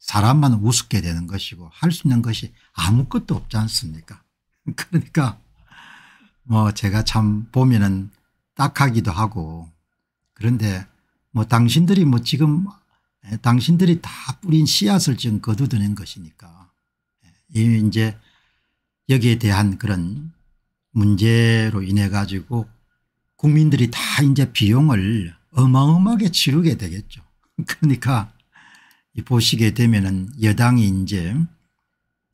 사람만 우습게 되는 것이고 할 수 있는 것이 아무것도 없지 않습니까 그러니까 뭐 제가 참 보면은 딱하기도 하고 그런데 뭐 당신들이 뭐 지금 당신들이 다 뿌린 씨앗을 지금 거두드는 것이니까 예, 이제 여기에 대한 그런 문제로 인해 가지고 국민들이 다 이제 비용을 어마어마하게 치르게 되겠죠. 그러니까 보시게 되면은 여당이 이제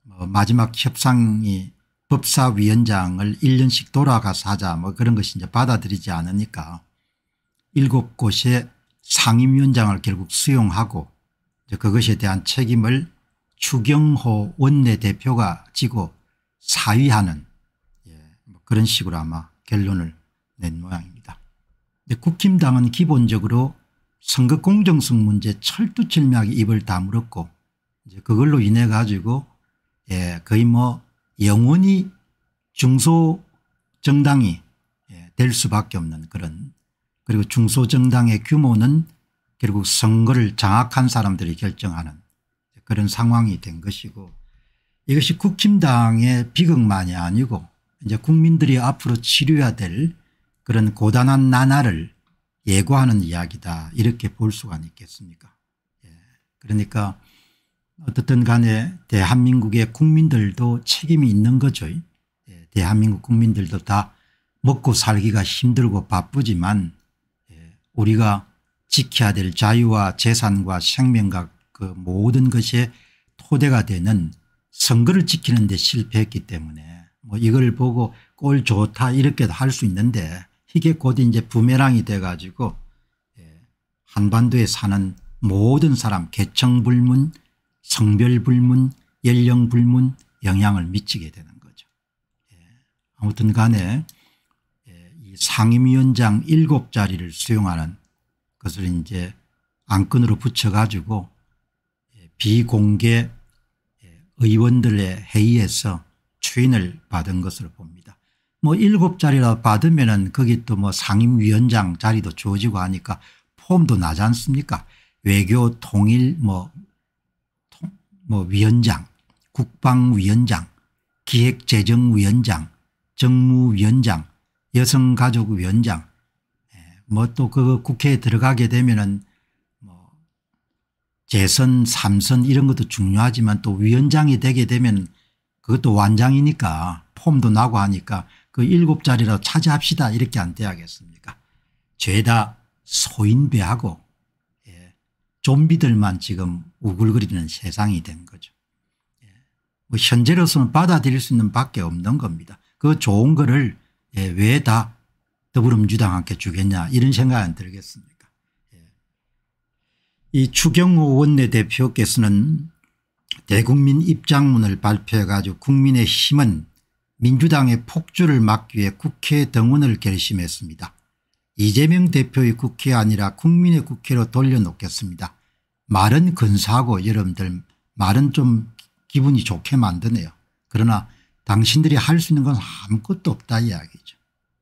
뭐 마지막 협상이 법사위원장을 1년씩 돌아가서 하자 뭐 그런 것이 이제 받아들이지 않으니까 일곱 곳의 상임위원장을 결국 수용하고 그것에 대한 책임을 추경호 원내대표가 지고 사위하는 예, 뭐 그런 식으로 아마 결론을 낸 모양입니다. 국힘당은 기본적으로 선거 공정성 문제 철두철미하게 입을 다물었고 이제 그걸로 인해 가지고 예, 거의 뭐 영원히 중소 정당이 예, 될 수밖에 없는 그런 그리고 중소 정당의 규모는 결국 선거를 장악한 사람들이 결정하는 그런 상황이 된 것이고 이것이 국힘당의 비극만이 아니고 이제 국민들이 앞으로 치료해야 될 그런 고단한 나날을 예고하는 이야기다 이렇게 볼 수가 있겠습니까 예. 그러니까 어떻든 간에 대한민국의 국민들도 책임이 있는 거죠. 예. 대한민국 국민들도 다 먹고 살기가 힘들고 바쁘지만 예. 우리가 지켜야 될 자유와 재산과 생명과 그 모든 것의 토대가 되는 선거를 지키는 데 실패했기 때문에 뭐 이걸 보고 꼴 좋다 이렇게도 할 수 있는데 이게 곧 이제 부메랑이 돼가지고 예, 한반도에 사는 모든 사람 계층불문 성별불문 연령불문 영향을 미치게 되는 거죠. 예, 아무튼 간에 예, 상임위원장 일곱 자리를 수용하는 것을 이제 안건으로 붙여가지고 비공개 의원들의 회의에서 추인을 받은 것으로 봅니다. 뭐 일곱 자리라 받으면은 거기 또 뭐 상임위원장 자리도 주어지고 하니까 폼도 나지 않습니까? 외교 통일 뭐, 통, 뭐 위원장, 국방위원장, 기획재정위원장, 정무위원장, 여성가족위원장, 예, 뭐또그 국회에 들어가게 되면은 뭐 재선, 삼선 이런 것도 중요하지만 또 위원장이 되게 되면 그것도 완장이니까 폼도 나고 하니까 그 일곱 자리로 차지합시다 이렇게 안 돼야겠습니까 죄다 소인배하고 예. 좀비들만 지금 우글거리는 세상이 된 거죠. 예. 뭐 현재로서는 받아들일 수 있는 밖에 없는 겁니다. 그 좋은 거를 예. 왜 다 더불어민주당한테 주겠냐 이런 생각 안 들겠습니까 예. 이 추경호 원내대표께서는 대국민 입장문을 발표해 가지고 국민의 힘은 민주당의 폭주를 막기 위해 국회 등원을 결심했습니다. 이재명 대표의 국회 아니라 국민의 국회로 돌려놓겠습니다. 말은 근사하고 여러분들 말은 좀 기분이 좋게 만드네요. 그러나 당신들이 할 수 있는 건 아무것도 없다 이야기죠.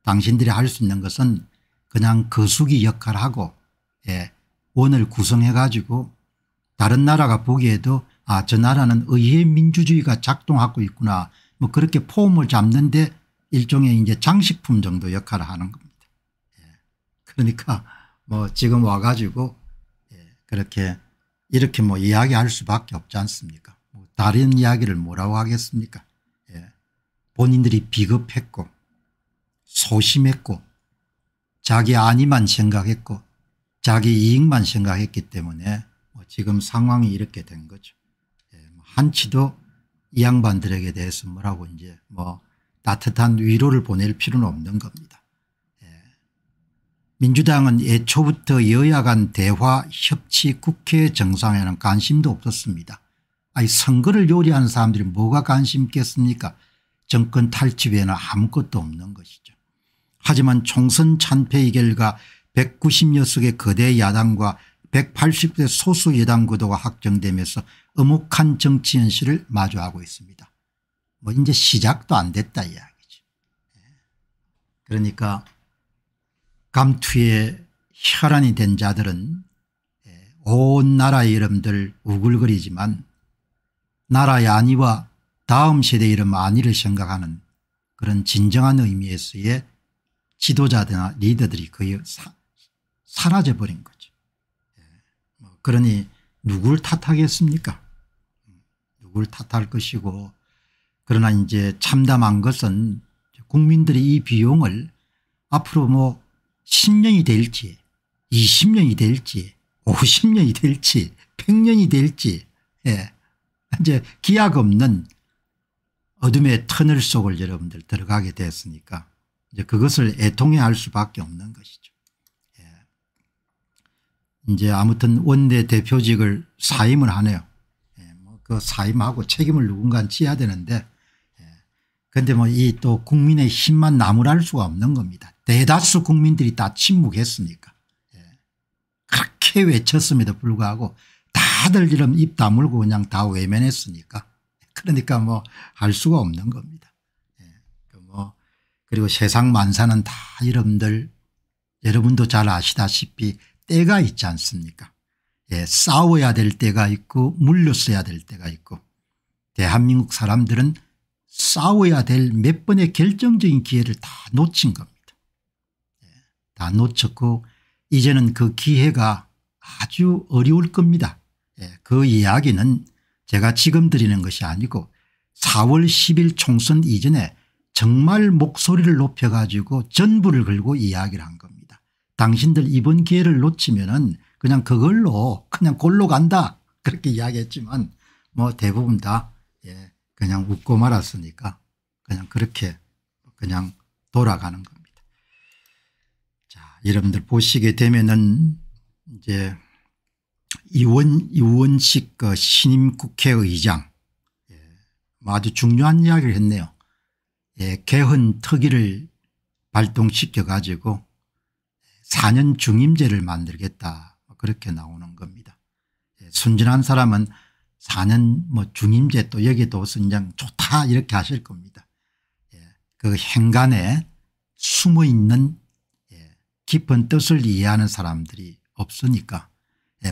당신들이 할 수 있는 것은 그냥 거수기 역할하고 을 예, 원을 구성해 가지고 다른 나라가 보기에도 아 저 나라는 의회 민주주의가 작동하고 있구나 뭐 그렇게 폼을 잡는데 일종의 이제 장식품 정도 역할을 하는 겁니다. 예. 그러니까 뭐 지금 와가지고 예. 그렇게 이렇게 뭐 이야기할 수밖에 없지 않습니까? 뭐 다른 이야기를 뭐라고 하겠습니까? 예. 본인들이 비겁했고 소심했고 자기 안위만 생각했고 자기 이익만 생각했기 때문에 뭐 지금 상황이 이렇게 된 거죠. 예, 뭐 한 치도 이 양반들에게 대해서 뭐라고 이제 뭐 따뜻한 위로를 보낼 필요는 없는 겁니다. 예. 민주당은 애초부터 여야 간 대화, 협치, 국회 정상에는 관심도 없었습니다. 아니 선거를 요리하는 사람들이 뭐가 관심 있겠습니까 정권 탈취에는 아무것도 없는 것이죠. 하지만 총선 참패의 결과 190여 석의 거대 야당과 180대 소수 여당 구도가 확정되면서 어묵한 정치 현실을 마주하고 있습니다. 뭐 이제 시작도 안 됐다 이야기죠. 예. 그러니까 감투에 혈안이 된 자들은 예, 온 나라 이름들 우글거리지만 나라의 안위와 다음 세대 이름 안위를 생각하는 그런 진정한 의미에서의 지도자들이나 리더들이 거의 사, 사라져버린 거죠. 예. 뭐 그러니 누굴 탓하겠습니까 누굴 탓할 것이고 그러나 이제 참담한 것은 국민들이 이 비용을 앞으로 뭐 10년이 될지 20년이 될지 50년이 될지 100년이 될지 예. 이제 기약 없는 어둠의 터널 속을 여러분들 들어가게 됐으니까 이제 그것을 애통해 할 수밖에 없는 것이죠. 예. 이제 아무튼 원내 대표직을 사임을 하네요. 그 사임하고 책임을 누군가 지어야 되는데 그런데 예. 뭐이 또 국민의 힘만 나무랄 수가 없는 겁니다. 대다수 국민들이 다 침묵했으니까. 예. 그렇게 외쳤음에도 불구하고 다들 이런 입 다물고 그냥 다 외면했으니까. 그러니까 뭐 할 수가 없는 겁니다. 예. 그 뭐 그리고 세상 만사는 다 여러분들 여러분도 잘 아시다시피 때가 있지 않습니까 때 예, 싸워야 될 때가 있고 물렸어야 될 때가 있고 대한민국 사람들은 싸워야 될 몇 번의 결정적인 기회를 다 놓친 겁니다. 예, 다 놓쳤고 이제는 그 기회가 아주 어려울 겁니다. 예, 그 이야기는 제가 지금 드리는 것이 아니고 4월 10일 총선 이전에 정말 목소리를 높여가지고 전부를 걸고 이야기를 한 겁니다. 당신들 이번 기회를 놓치면 은 그냥 그걸로 그냥 골로 간다 그렇게 이야기했지만 뭐 대부분 다 예, 그냥 웃고 말았으니까 그냥 그렇게 그냥 돌아가는 겁니다. 자, 여러분들 보시게 되면은 이제 이원, 이원식 그 신임 국회의장 예, 아주 중요한 이야기를 했네요. 예, 개헌 특위를 발동시켜 가지고 4년 중임제를 만들겠다 그렇게 나오는 겁니다. 예, 순진한 사람은 4년 뭐 중임제 또 여기도 선장 좋다 이렇게 하실 겁니다. 예, 그 행간에 숨어있는 예, 깊은 뜻을 이해하는 사람들이 없으니까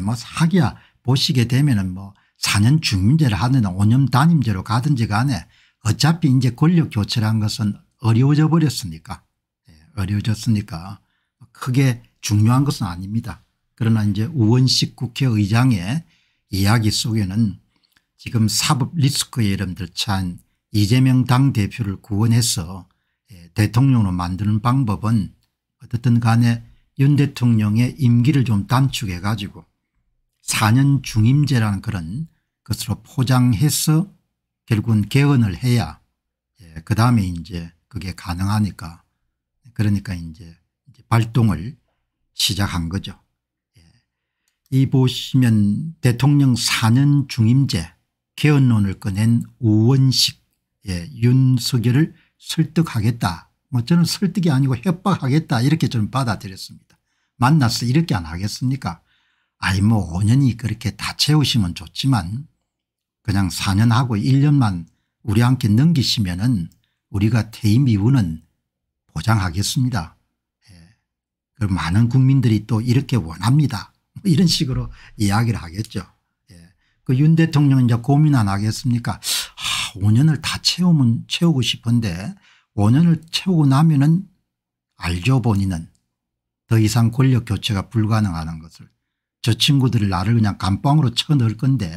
뭐 사기야 보시게 되면은 뭐 4년 중임제를 하든 5년 단임제로 가든지 간에 어차피 이제 권력 교체란 것은 어려워져 버렸으니까 어려워졌으니까 크게 중요한 것은 아닙니다. 그러나 이제 우원식 국회의장의 이야기 속에는 지금 사법 리스크의 이름들 찬 이재명 당대표를 구원해서 예, 대통령으로 만드는 방법은 어떻든 간에 윤 대통령의 임기를 좀 단축해 가지고 4년 중임제라는 그런 것으로 포장해서 결국은 개헌을 해야 예, 그 다음에 이제 그게 가능하니까 그러니까 이제 발동을 시작한 거죠. 이 보시면 대통령 4년 중임제 개헌론을 꺼낸 우원식 예, 윤석열을 설득하겠다. 뭐 저는 설득이 아니고 협박하겠다 이렇게 저는 받아들였습니다. 만나서 이렇게 안 하겠습니까 아니 뭐 5년이 그렇게 다 채우시면 좋지만 그냥 4년 하고 1년만 우리 함께 넘기시면 은 우리가 퇴임 이후는 보장하겠습니다. 예. 그 많은 국민들이 또 이렇게 원합니다. 이런 식으로 이야기를 하겠죠. 예. 그윤 대통령은 이제 고민 안 하겠습니까? 아, 5년을 다 채우면 채우고 싶은데 5년을 채우고 나면은 알죠 본인은 더 이상 권력 교체가 불가능하는 것을 저 친구들이 나를 그냥 감방으로 쳐넣을 건데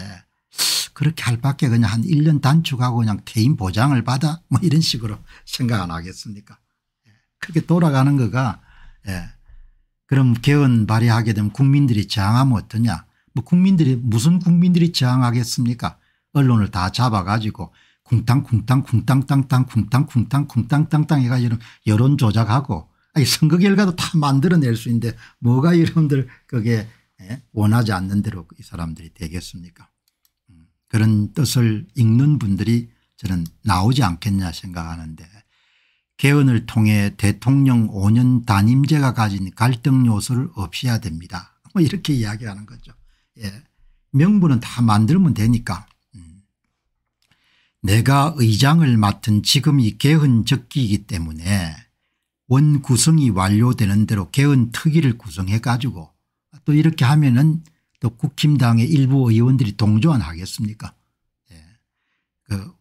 그렇게 할 밖에 그냥 한 1년 단축하고 그냥 개인 보장을 받아 뭐 이런 식으로 생각 안 하겠습니까 예. 그렇게 돌아가는 거가 예. 그럼 개헌 발의하게 되면 국민들이 저항하면 어떠냐 뭐 국민들이 무슨 국민들이 저항하겠습니까 언론을 다 잡아가지고 쿵땅쿵땅 쿵땅땅땅 쿵땅쿵땅 쿵땅땅땅 해가지고 여론 조작하고 아니 선거 결과도 다 만들어낼 수 있는데 뭐가 이런들 그게 예, 원하지 않는 대로 이 사람들이 되겠습니까 음, 그런 뜻을 읽는 분들이 저는 나오지 않겠냐 생각하는데 개헌을 통해 대통령 5년 단임제가 가진 갈등 요소를 없애야 됩니다. 뭐 이렇게 이야기하는 거죠. 예. 명분은 다 만들면 되니까. 음. 내가 의장을 맡은 지금이 개헌 적기이기 때문에 원 구성이 완료되는 대로 개헌 특위를 구성해 가지고 또 이렇게 하면은 또 국힘당의 일부 의원들이 동조안 하겠습니까 예. 그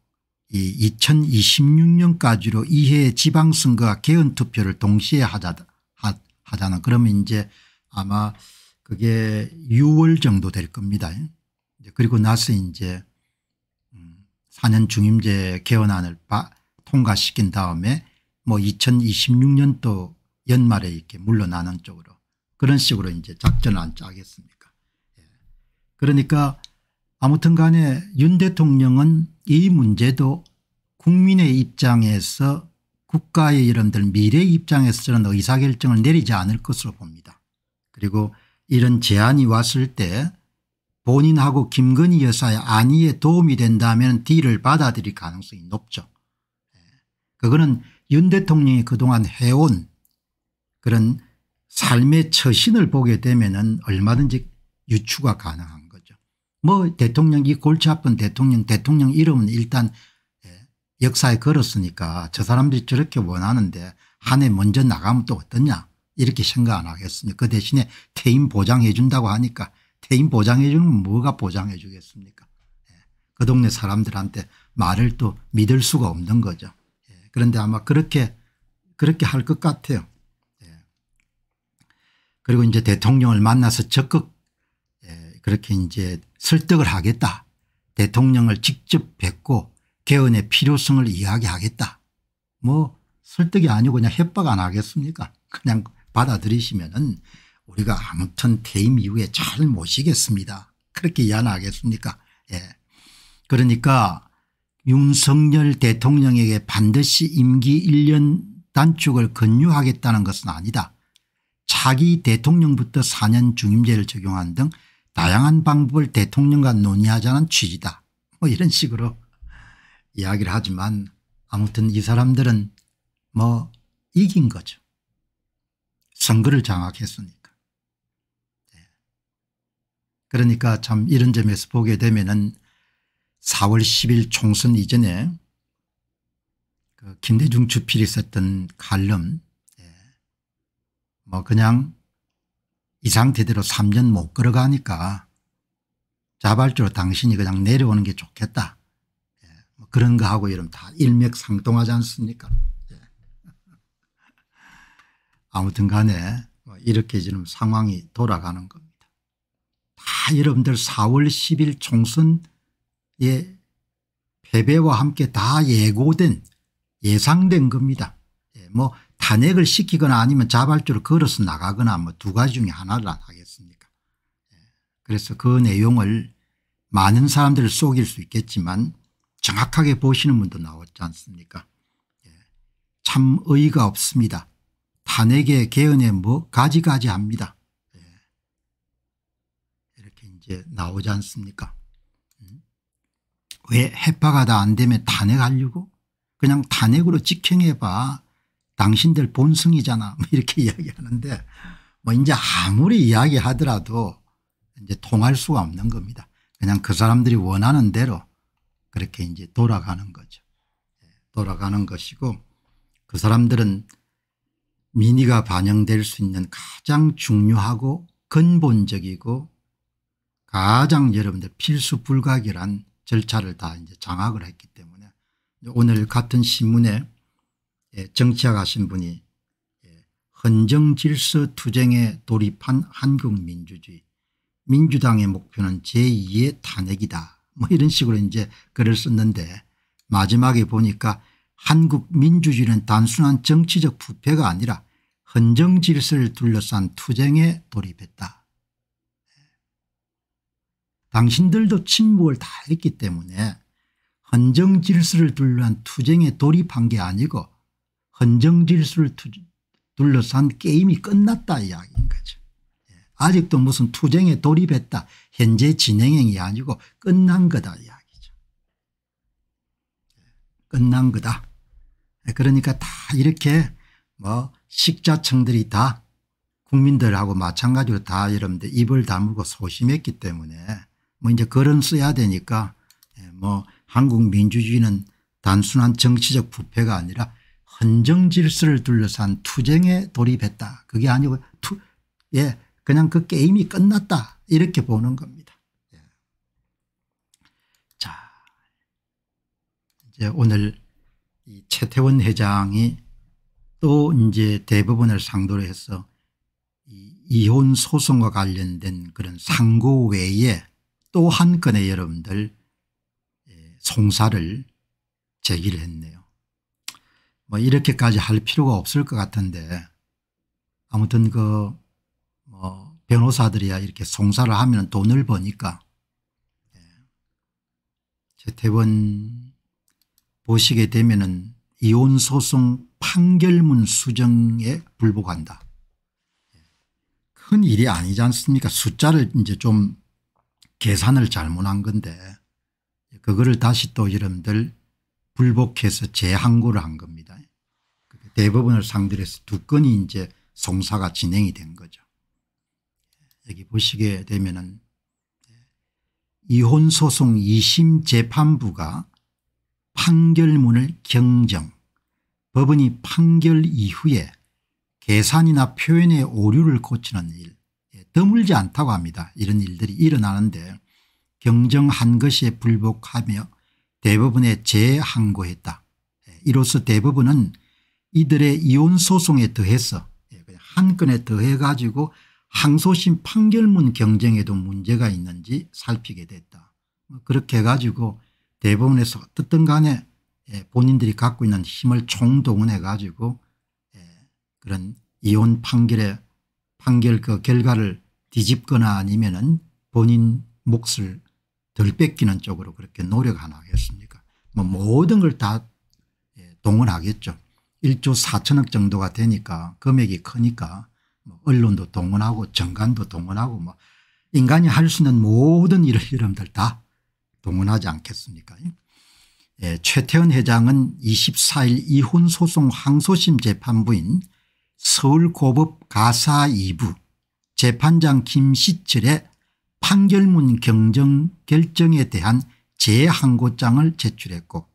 이 2026년까지로 이해 지방선거와 개헌투표를 동시에 하자, 하, 하자는 그러면 이제 아마 그게 6월 정도 될 겁니다. 그리고 나서 이제 4년 음, 중임제 개헌안을 바, 통과시킨 다음에 뭐 2026년도 연말에 이렇게 물러나는 쪽으로 그런 식으로 이제 작전을 안 짜겠습니까. 예. 그러니까 아무튼 간에 윤 대통령은 이 문제도 국민의 입장에서 국가의 여러분들 미래의 입장에서는 의사결정을 내리지 않을 것으로 봅니다. 그리고 이런 제안이 왔을 때 본인하고 김건희 여사의 안위에 도움이 된다면 D를 받아들일 가능성이 높죠. 예. 그거는 윤 대통령이 그동안 해온 그런 삶의 처신을 보게 되면 얼마든지 유추가 가능합니다. 뭐 대통령 이 골치 아픈 대통령 대통령 이름은 일단 예, 역사에 걸었으니까 저 사람들이 저렇게 원하는데 한해 먼저 나가면 또 어떠냐 이렇게 생각 안 하겠습니까 그 대신에 퇴임 보장해 준다고 하니까 퇴임 보장해 주는 뭐가 보장해 주겠습니까 예, 그 동네 사람들한테 말을 또 믿을 수가 없는 거죠 예, 그런데 아마 그렇게 그렇게 할 것 같아요 그리고 이제 대통령을 만나서 적극 그렇게 이제 설득을 하겠다. 대통령을 직접 뵙고 개헌의 필요성을 이야기하겠다. 뭐 설득이 아니고 그냥 협박 안 하겠습니까 그냥 받아들이시면 은 우리가 아무튼 퇴임 이후에 잘 모시겠습니다. 그렇게 이안하겠습니까 예. 그러니까 윤석열 대통령에게 반드시 임기 1년 단축을 근유하겠다는 것은 아니다. 차기 대통령부터 4년 중임제를 적용한 등 다양한 방법을 대통령과 논의하자는 취지다 뭐 이런 식으로 이야기를 하지만 아무튼 이 사람들은 뭐 이긴 거죠. 선거를 장악했으니까. 예. 그러니까 참 이런 점에서 보게 되면은 4월 10일 총선 이전에 그 김대중 주필이 썼던 칼럼 예. 뭐 그냥 이 상태대로 3년 못 걸어가니까 자발적으로 당신이 그냥 내려오는 게 좋겠다. 예. 뭐 그런 거하고 이러면 다 일맥상통하지 않습니까 예. 아무튼 간에 뭐 이렇게 지금 상황이 돌아가는 겁니다. 다 여러분들 4월 10일 총선의 패배와 함께 다 예고된 예상된 겁니다. 예. 뭐 탄핵을 시키거나 아니면 자발적으로 걸어서 나가거나 뭐 두 가지 중에 하나를 하겠습니까. 예. 그래서 그 내용을 많은 사람들을 속일 수 있겠지만 정확하게 보시는 분도 나왔지 않습니까. 예. 참 의의가 없습니다. 탄핵의 개헌에 뭐 가지가지 합니다. 예. 이렇게 이제 나오지 않습니까. 음. 왜 해파가 다 안 되면 탄핵하려고? 그냥 탄핵으로 직행해봐. 당신들 본성이잖아 뭐 이렇게 이야기하는데 뭐 이제 아무리 이야기하더라도 이제 통할 수가 없는 겁니다. 그냥 그 사람들이 원하는 대로 그렇게 이제 돌아가는 거죠. 예, 돌아가는 것이고 그 사람들은 민의가 반영될 수 있는 가장 중요하고 근본적이고 가장 여러분들 필수 불가결한 절차를 다 이제 장악을 했기 때문에 오늘 같은 신문에 예, 정치학하신 분이 예, 헌정질서 투쟁에 돌입한 한국민주주의 민주당의 목표는 제2의 탄핵이다 뭐 이런 식으로 이제 글을 썼는데 마지막에 보니까 한국 민주주의는 단순한 정치적 부패가 아니라 헌정질서를 둘러싼 투쟁에 돌입했다. 예. 당신들도 침묵을 다 했기 때문에 헌정질서를 둘러싼 투쟁에 돌입한 게 아니고 헌정질서를 둘러싼 게임이 끝났다 이야기인 거죠. 예. 아직도 무슨 투쟁에 돌입했다 현재 진행형이 아니고 끝난 거다 이야기죠. 예. 끝난 거다. 예, 그러니까 다 이렇게 뭐 식자층들이 다 국민들하고 마찬가지로 다 여러분들 입을 다물고 소심했기 때문에 뭐 이제 글은 써야 되니까 뭐 한국 민주주의는 단순한 정치적 부패가 아니라 헌정 질서를 둘러싼 투쟁에 돌입했다. 그게 아니고 투, 예, 그냥 그 게임이 끝났다. 이렇게 보는 겁니다. 예. 자, 이제 오늘 이 최태원 회장이 또 이제 대법원을 상대로 해서 이 이혼 소송과 관련된 그런 상고 외에 또 한 건의 여러분들 예, 송사를 제기를 했네요. 뭐 이렇게까지 할 필요가 없을 것 같은데 아무튼 그뭐 변호사들이야 이렇게 송사를 하면 돈을 버니까 예. 최태원 보시게 되면은 이혼소송 판결문 수정에 불복한다. 예. 큰 일이 아니지 않습니까 숫자를 이제 좀 계산을 잘못한 건데 그거를 다시 또 여러분들 불복해서 재항고를 한 겁니다. 대법원을 상대로 해서 두 건이 이제 송사가 진행이 된 거죠. 여기 보시게 되면은 이혼소송 2심 재판부가 판결문을 경정 법원이 판결 이후에 계산이나 표현의 오류를 고치는 일 예, 드물지 않다고 합니다. 이런 일들이 일어나는데 경정한 것에 불복하며 대법원에 재항고했다. 예, 이로써 대법원은 이들의 이혼 소송에 더해서 예, 한 건에 더해 가지고 항소심 판결문 경쟁에도 문제가 있는지 살피게 됐다. 뭐 그렇게 해가지고 대법원에서 어떻든 간에 예, 본인들이 갖고 있는 힘을 총동원해 가지고 그런 이혼 판결의 판결 그 결과를 뒤집거나 아니면은 본인 몫을 덜 뺏기는 쪽으로 그렇게 노력 안 하겠습니까 뭐 모든 걸다 예, 동원하겠죠. 1조 4천억 정도가 되니까 금액이 크니까 뭐 언론도 동원하고 정관도 동원하고 뭐 인간이 할 수 있는 모든 일을 여러분들 다 동원하지 않겠습니까 예, 최태원 회장은 24일 이혼 소송 항소심 재판부인 서울고법 가사 2부 재판장 김시철의 판결문 경정 결정에 대한 재항고장을 제출했고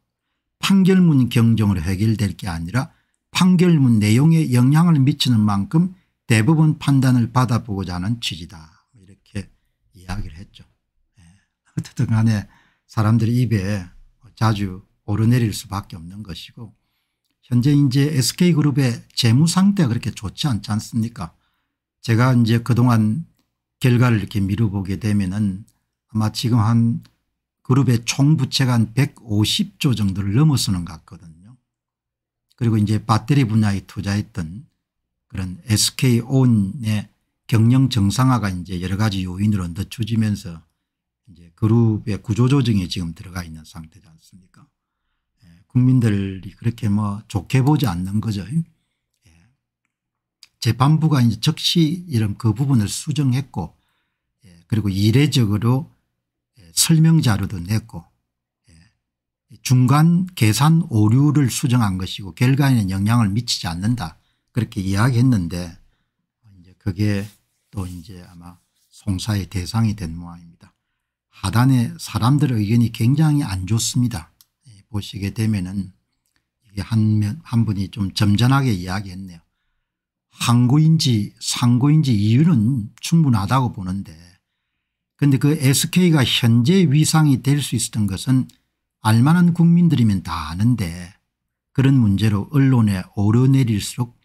판결문 경정으로 해결될 게 아니라 판결문 내용에 영향을 미치는 만큼 대법원 판단을 받아보고자 하는 취지다 이렇게 이야기를 했죠. 예. 어쨌든 간에 사람들이 입에 자주 오르내릴 수밖에 없는 것이고 현재 이제 SK그룹의 재무 상태가 그렇게 좋지 않지 않습니까 제가 이제 그동안 결과를 이렇게 미뤄보게 되면은 아마 지금 한 그룹의 총 부채가 한 150조 정도를 넘어서는 것 같거든요. 그리고 이제 배터리 분야에 투자했던 그런 SK온의 경영 정상화가 이제 여러 가지 요인으로 늦춰지면서 이제 그룹의 구조조정에 지금 들어가 있는 상태지 않습니까? 예, 국민들이 그렇게 뭐 좋게 보지 않는 거죠. 재판부가 이제 즉시 이런 그 부분을 수정했고 예, 그리고 이례적으로 예, 설명 자료도 냈고 예, 중간 계산 오류를 수정한 것이고 결과에는 영향을 미치지 않는다 그렇게 이야기했는데 이제 그게 또 이제 아마 송사의 대상이 된 모양입니다. 하단에 사람들의 의견이 굉장히 안 좋습니다. 보시게 되면은 이게 한, 한 분이 좀 점잖하게 이야기했네요. 항구인지 상구인지 이유는 충분하다고 보는데 그런데 그 sk가 현재 위상이 될 수 있었던 것은 알만한 국민들이면 다 아는데 그런 문제로 언론에 오르내릴수록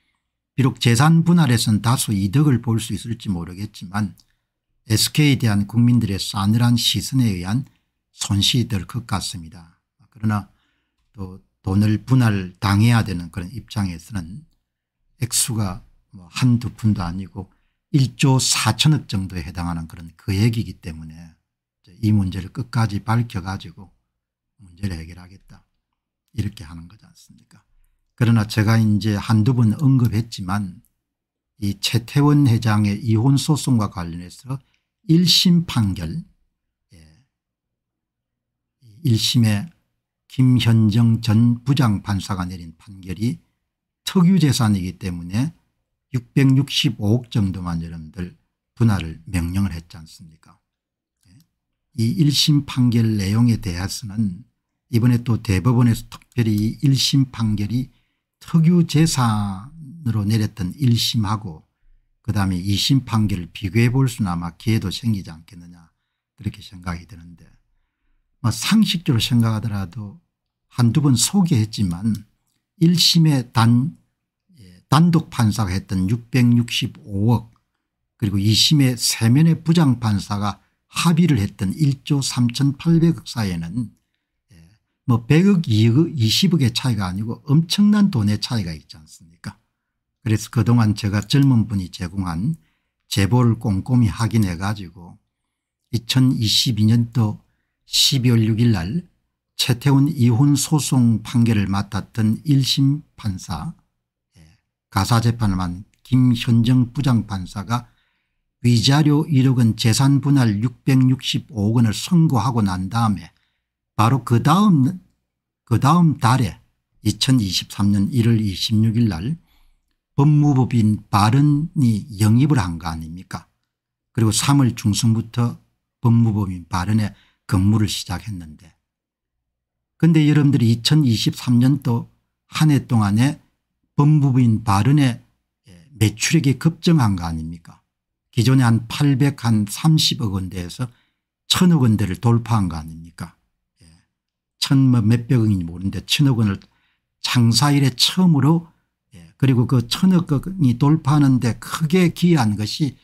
비록 재산 분할에선 다소 이득을 볼 수 있을지 모르겠지만 SK에 대한 국민들의 싸늘한 시선에 의한 손실이 될 것 같습니다. 그러나 또 돈을 분할당해야 되는 그런 입장에서는 액수가 뭐한두 푼도 아니고 1조 4천억 정도에 해당하는 그런 금액이기 그 때문에 이 문제를 끝까지 밝혀가지고 문제를 해결하겠다 이렇게 하는 거지 않습니까 그러나 제가 이제 한두 번 언급했지만 이 최태원 회장의 이혼 소송과 관련해서 1심 판결 예. 1심에 김현정 전 부장판사가 내린 판결이 특유재산이기 때문에 665억 정도만 여러분들 분할을 명령을 했지 않습니까 예. 이 1심 판결 내용에 대해서는 이번에 또 대법원에서 특별히 1심 판결이 특유 재산으로 내렸던 1심하고 그다음에 2심 판결을 비교해 볼 수는 아마 기회도 생기지 않겠느냐 그렇게 생각이 드는데 뭐 상식적으로 생각하더라도 한두 번 소개했지만 1심에 단 단독 판사가 했던 665억 그리고 2심의 세면의 부장판사가 합의를 했던 1조 3800억 사이에는 예, 뭐 100억 2억 20억의 차이가 아니고 엄청난 돈의 차이가 있지 않습니까 그래서 그동안 제가 젊은 분이 제공한 제보를 꼼꼼히 확인해 가지고 2022년도 12월 6일 날 최태원 이혼 소송 판결을 맡았던 1심 판사 가사 재판을 한 김현정 부장판사가 위자료 1억 원 재산 분할 665억 원을 선고하고 난 다음에 바로 그 다음 그 다음 달에 2023년 1월 26일 날 법무법인 바른이 영입을 한 거 아닙니까 그리고 3월 중순부터 법무법인 바른에 근무를 시작했는데 근데 여러분들이 2023년도 한 해 동안에 법무부인 발언에 예, 매출액이 급증한 거 아닙니까 기존에 한8 30억 원대에서 1000억 원대를 돌파한 거 아닙니까 예, 천뭐 몇백 원인지 모르는데 1억 원을 장사 일에 처음으로 예, 그리고 그1억 원이 돌파하는데 크게 기여한 것이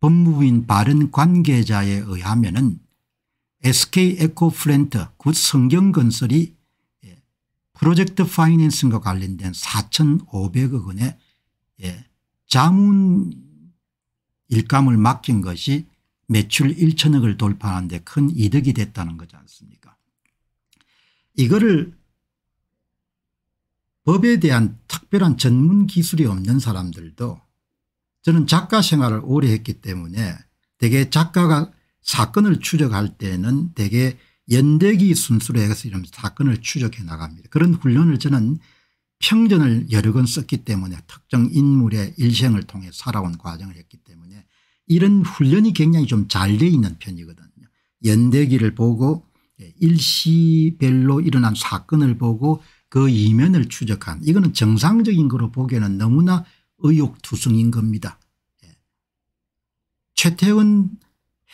법무부인 바른 관계자에 의하면 은 SK에코프렌트 굿성경건설이 프로젝트 파이낸싱과 관련된 4,500억 원의 예, 자문 일감을 맡긴 것이 매출 1천억을 돌파하는 데 큰 이득이 됐다는 거지 않습니까 이거를 법에 대한 특별한 전문 기술이 없는 사람들도 저는 작가 생활을 오래 했기 때문에 대개 작가가 사건을 추적할 때는 대개 연대기 순수로 해서 이런 사건을 추적해 나갑니다. 그런 훈련을 저는 평전을 여러 권 썼기 때문에 특정 인물의 일생을 통해 살아온 과정을 했기 때문에 이런 훈련이 굉장히 좀잘돼 있는 편이거든요. 연대기를 보고 예, 일시별로 일어난 사건을 보고 그 이면을 추적한 이거는 정상적인 거로 보기에는 너무나 의욕투성인 겁니다. 예. 최태원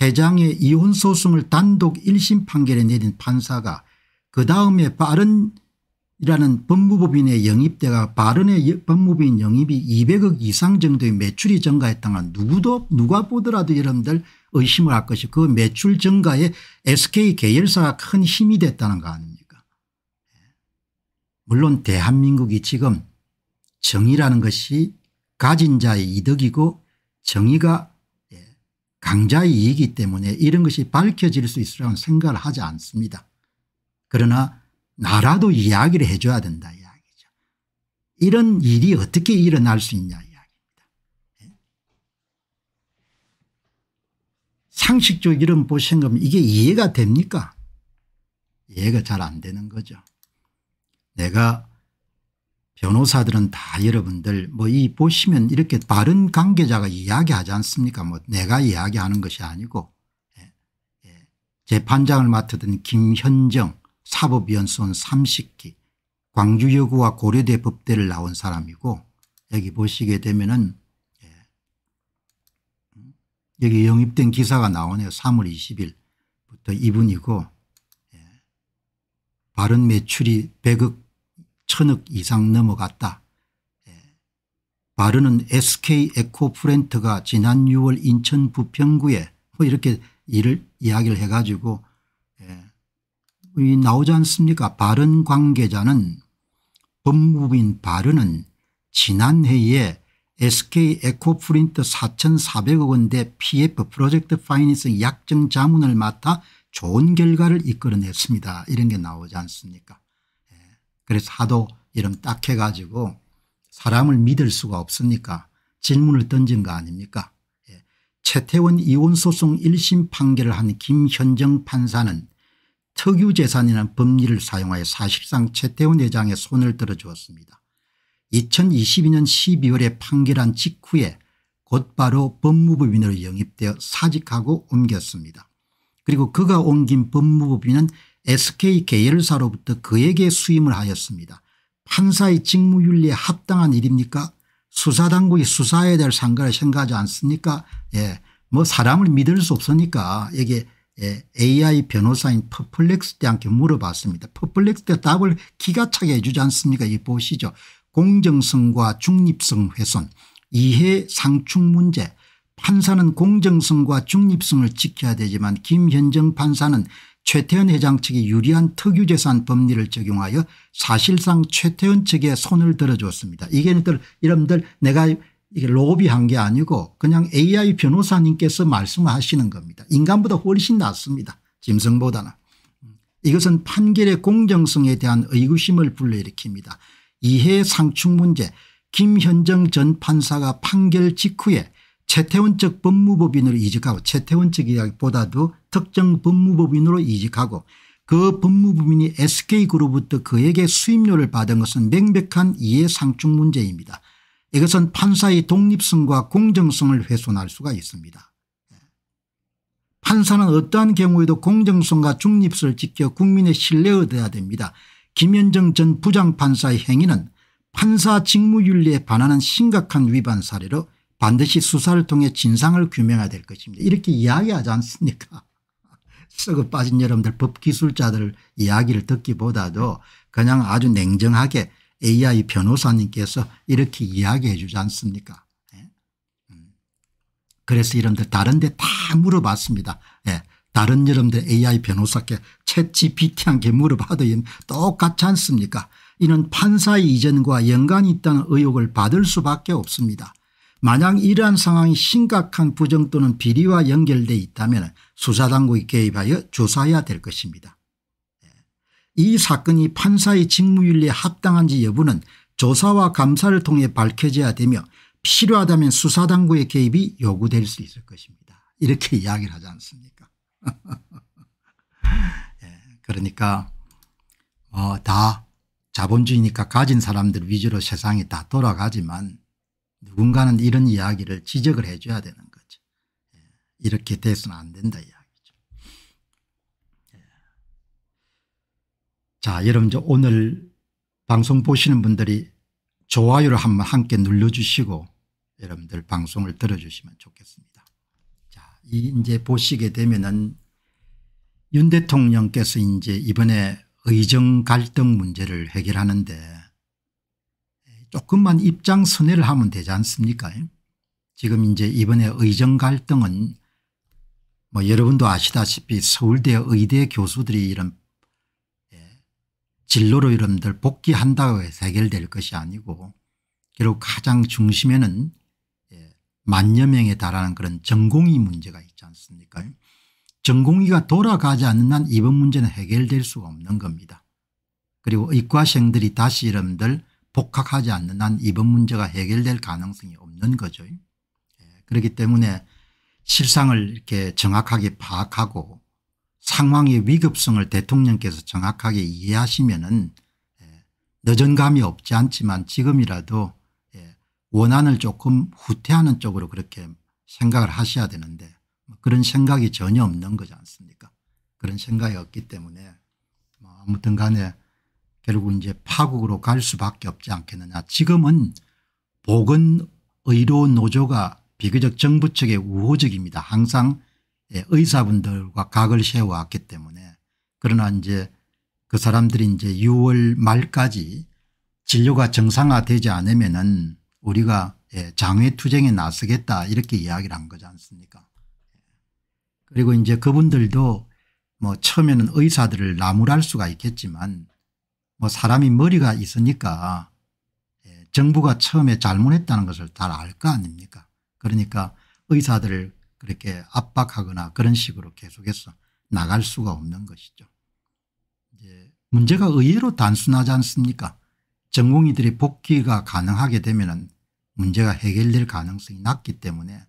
회장의 이혼소송을 단독 1심 판결에 내린 판사가 그 다음에 발언이라는 법무법인의 영입대가 발언의 법무법인 영입이 200억 이상 정도의 매출이 증가했다면 누구도 누가 보더라도 여러분들 의심을 할 것이 그 매출 증가에 SK 계열사가 큰 힘이 됐다는 거 아닙니까 예. 물론 대한민국이 지금 정의라는 것이 가진 자의 이득이고 정의가 강자의 이익이기 때문에 이런 것이 밝혀질 수있으라고 생각을 하지 않습니다. 그러나 나라도 이야기를 해줘야 된다 이야기죠. 이런 일이 어떻게 일어날 수 있냐 이야기입니다. 상식적 이런 보시면 이게 이해가 됩니까? 이해가 잘 안 되는 거죠. 내가 변호사들은 다 여러분들 뭐 이 보시면 이렇게 바른 관계자가 이야기하지 않습니까 뭐 내가 이야기하는 것이 아니고 예. 예. 재판장을 맡았던 김현정 사법연수원 3식기 광주여고와 고려대 법대를 나온 사람이고 여기 보시게 되면은 예. 여기 영입된 기사가 나오네요. 3월 20일부터 이분이고 바른 매출이 100억 천억 이상 넘어갔다. 예. 바르는 SK 에코프렌트가 지난 6월 인천 부평구에 뭐 이렇게 일을 이야기를 해가지고 예, 나오지 않습니까 바른 관계자는 법무부인 바른은 지난해에 SK 에코프린트 4,400억 원대 PF 프로젝트 파이낸스 약정 자문을 맡아 좋은 결과를 이끌어냈습니다. 이런 게 나오지 않습니까 그래서 하도 이름 딱 해가지고 사람을 믿을 수가 없으니까 질문을 던진 거 아닙니까 예. 최태원 이혼소송 1심 판결을 한 김현정 판사는 특유재산이라는 법리를 사용하여 사실상 최태원 회장의 손을 들어주었습니다. 2022년 12월에 판결한 직후에 곧바로 법무법인으로 영입되어 사직하고 옮겼습니다. 그리고 그가 옮긴 법무법인은 SK 계열사로부터 그에게 수임을 하였습니다. 판사의 직무윤리에 합당한 일입니까 수사당국이 수사해야 될 상가를 생각하지 않습니까 예. 뭐 사람을 믿을 수 없으니까 이게 예. AI 변호사인 퍼플렉스 때한테 물어봤습니다. 퍼플렉스 때 답을 기가 차게 해주지 않습니까 이 보시죠. 공정성과 중립성 훼손 이해 상충 문제 판사는 공정성과 중립성을 지켜야 되지만 김현정 판사는 최태원 회장 측이 유리한 특유재산 법리를 적용하여 사실상 최태원 측에 손을 들어줬습니다. 이게 여러분들 내가 이게 로비한 게 아니고 그냥 AI 변호사님께서 말씀하시는 겁니다. 인간보다 훨씬 낫습니다. 짐승보다는. 이것은 판결의 공정성에 대한 의구심을 불러일으킵니다. 이해 상충 문제 김현정 전 판사가 판결 직후에 최태원적 법무법인으로 이직하고 최태원적 이야기보다도 특정 법무법인으로 이직하고 그 법무법인이 SK그룹부터 그에게 수임료를 받은 것은 명백한 이해상충 문제입니다. 이것은 판사의 독립성과 공정성을 훼손할 수가 있습니다. 예. 판사는 어떠한 경우에도 공정성과 중립성을 지켜 국민의 신뢰에 얻어야 됩니다. 김현정 전 부장판사의 행위는 판사 직무윤리에 반하는 심각한 위반 사례로 반드시 수사를 통해 진상을 규명해야 될 것입니다. 이렇게 이야기하지 않습니까 썩어 빠진 여러분들 법기술자들 이야기를 듣기보다도 그냥 아주 냉정하게 AI 변호사님께서 이렇게 이야기해 주지 않습니까 예? 음. 그래서 여러분들 다른 데다 물어봤습니다. 예. 다른 여러분들 AI 변호사께 챗 GPT한테 물어봐도 똑같지 않습니까 이는 판사의 이전과 연관이 있다는 의혹을 받을 수밖에 없습니다. 만약 이러한 상황이 심각한 부정 또는 비리와 연결돼 있다면 수사당국이 개입하여 조사해야 될 것입니다. 이 사건이 판사의 직무윤리에 합당한지 여부는 조사와 감사를 통해 밝혀져야 되며 필요하다면 수사당국의 개입이 요구될 수 있을 것입니다. 이렇게 이야기를 하지 않습니까 예, 그러니까 어, 다 자본주의니까 가진 사람들 위주로 세상이 다 돌아가지만 누군가는 이런 이야기를 지적을 해 줘야 되는 거죠. 예, 이렇게 돼서는 안 된다 이야기죠. 예. 자 여러분 오늘 방송 보시는 분들이 좋아요를 한번 함께 눌러주시고 여러분들 방송을 들어주시면 좋겠습니다. 자, 이제 보시게 되면은 윤 대통령께서 이제 이번에 의정 갈등 문제를 해결하는데 조금만 입장 선회를 하면 되지 않습니까 지금 이제 이번에 의정 갈등은 뭐 여러분도 아시다시피 서울대 의대 교수들이 이런 예, 진로로 여러들 복귀한다고 해서 해결될 것이 아니고 결국 가장 중심에는 예, 만여 명에 달하는 그런 전공의 문제가 있지 않습니까 전공의가 돌아가지 않는 한 이번 문제는 해결될 수가 없는 겁니다. 그리고 의과생들이 다시 여러들 복학하지 않는 한 이번 문제가 해결될 가능성이 없는 거죠. 예, 그렇기 때문에 실상을 이렇게 정확하게 파악하고 상황의 위급성을 대통령께서 정확하게 이해하시면 은 예, 늦은 감이 없지 않지만 지금이라도 예, 원한을 조금 후퇴하는 쪽으로 그렇게 생각을 하셔야 되는데 뭐 그런 생각이 전혀 없는 거지 않습니까 그런 생각이 없기 때문에 뭐 아무튼 간에 결국 이제 파국으로 갈 수밖에 없지 않겠느냐. 지금은 보건의료노조가 비교적 정부 측의 우호적입니다. 항상 예, 의사분들과 각을 세워왔기 때문에 그러나 이제 그 사람들이 이제 6월 말까지 진료가 정상화되지 않으면은 우리가 예, 장외투쟁에 나서겠다 이렇게 이야기를 한 거지 않습니까 그리고 이제 그분들도 뭐 처음에는 의사들을 나무랄 수가 있겠지만 뭐 사람이 머리가 있으니까 예, 정부가 처음에 잘못했다는 것을 잘 알 거 아닙니까 그러니까 의사들을 그렇게 압박하거나 그런 식으로 계속해서 나갈 수가 없는 것이죠. 이제 문제가 의외로 단순하지 않습니까 전공의들이 복귀가 가능하게 되면 문제가 해결될 가능성이 낮기 때문에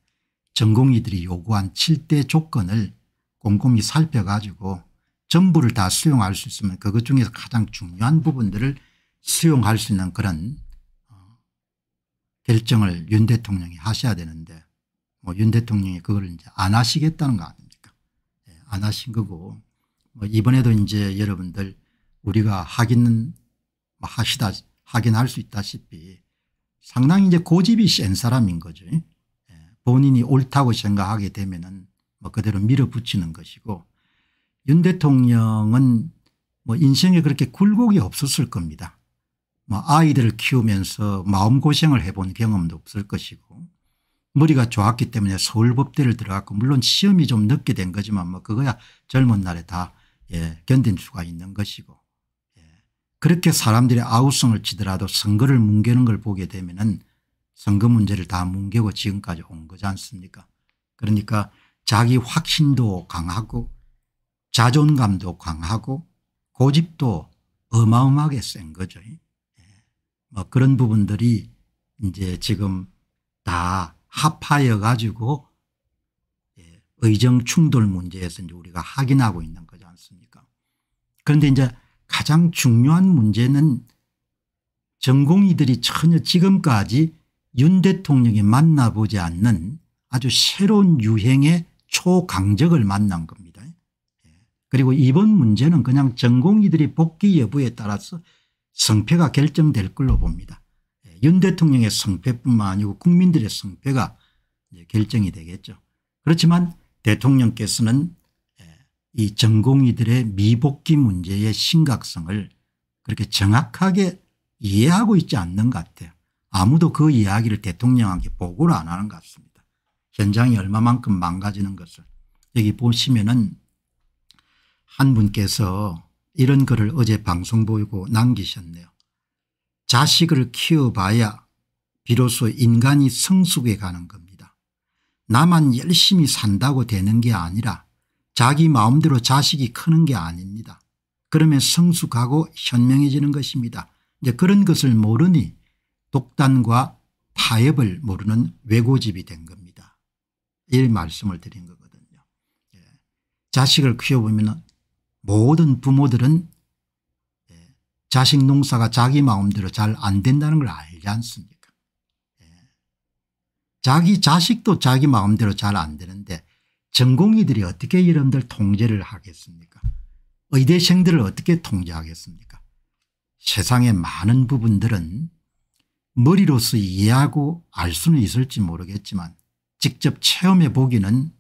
전공의들이 요구한 7대 조건을 꼼꼼히 살펴가지고 전부를 다 수용할 수 있으면 그것 중에서 가장 중요한 부분들을 수용할 수 있는 그런 어, 결정을 윤 대통령이 하셔야 되는데 뭐윤 대통령이 그걸 이제 안 하시겠다는 거 아닙니까 네, 안 하신 거고 뭐 이번에도 이제 여러분들 우리가 하기는 뭐 하시다 하긴 할수 있다시피 상당히 이제 고집이 센 사람인 거죠. 예, 본인이 옳다고 생각하게 되면은 뭐 그대로 밀어붙이는 것이고 윤 대통령은 뭐 인생에 그렇게 굴곡이 없었을 겁니다. 뭐 아이들을 키우면서 마음고생을 해본 경험도 없을 것이고 머리가 좋았기 때문에 서울법대를 들어갔고 물론 시험이 좀 늦게 된 거지만 뭐 그거야 젊은 날에 다 예, 견딘 수가 있는 것이고 예. 그렇게 사람들이 아우성을 치더라도 선거를 뭉개는 걸 보게 되면은 선거 문제를 다 뭉개고 지금까지 온 거지 않습니까 그러니까 자기 확신도 강하고 자존감도 강하고 고집도 어마어마하게 센 거죠. 예. 뭐 그런 부분들이 이제 지금 다 합하여 가지고 예, 의정 충돌 문제에서 이제 우리가 확인하고 있는 거지 않습니까 그런데 이제 가장 중요한 문제는 전공의들이 전혀 지금까지 윤 대통령이 만나보지 않는 아주 새로운 유행의 초강적을 만난 겁니다. 그리고 이번 문제는 그냥 전공의들이 복귀 여부에 따라서 성패가 결정될 걸로 봅니다. 예, 윤 대통령의 성패뿐만 아니고 국민들의 성패가 결정이 되겠죠. 그렇지만 대통령께서는 예, 이 전공의들의 미복귀 문제의 심각성을 그렇게 정확하게 이해하고 있지 않는 것 같아요. 아무도 그 이야기를 대통령한테 보고를 안 하는 것 같습니다. 현장이 얼마만큼 망가지는 것을 여기 보시면은 한 분께서 이런 글을 어제 방송 보이고 남기셨네요. 자식을 키워봐야 비로소 인간이 성숙해 가는 겁니다. 나만 열심히 산다고 되는 게 아니라 자기 마음대로 자식이 크는 게 아닙니다. 그러면 성숙하고 현명해지는 것입니다. 이제 그런 것을 모르니 독단과 타협을 모르는 외고집이 된 겁니다. 이 말씀을 드린 거거든요. 예. 자식을 키워보면 모든 부모들은 예, 자식 농사가 자기 마음대로 잘 안 된다는 걸 알지 않습니까 예. 자기 자식도 자기 마음대로 잘 안 되는데 전공의들이 어떻게 여러분들 통제를 하겠습니까 의대생들을 어떻게 통제하겠습니까 세상의 많은 부분들은 머리로서 이해하고 알 수는 있을지 모르겠지만 직접 체험해 보기는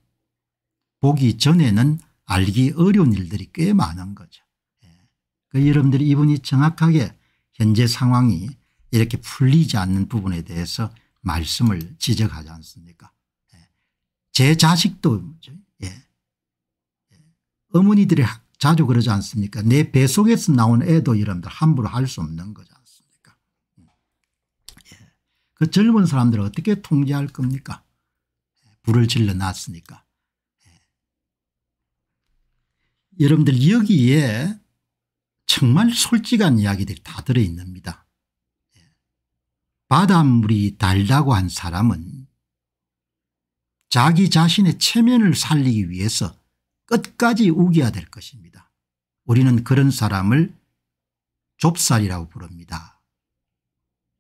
보기 전에는 알기 어려운 일들이 꽤 많은 거죠. 예. 그 여러분들이 이분이 정확하게 현재 상황이 이렇게 풀리지 않는 부분에 대해서 말씀을 지적하지 않습니까 예. 제 자식도 예. 예. 어머니들이 자주 그러지 않습니까 내 배 속에서 나온 애도 여러분들 함부로 할 수 없는 거지 음. 예. 그 젊은 사람들을 어떻게 통제할 겁니까 예. 불을 질러놨으니까 여러분들 여기에 정말 솔직한 이야기들이 다 들어있습니다. 예. 바닷물이 달다고 한 사람은 자기 자신의 체면을 살리기 위해서 끝까지 우겨야 될 것입니다. 우리는 그런 사람을 좁쌀이라고 부릅니다.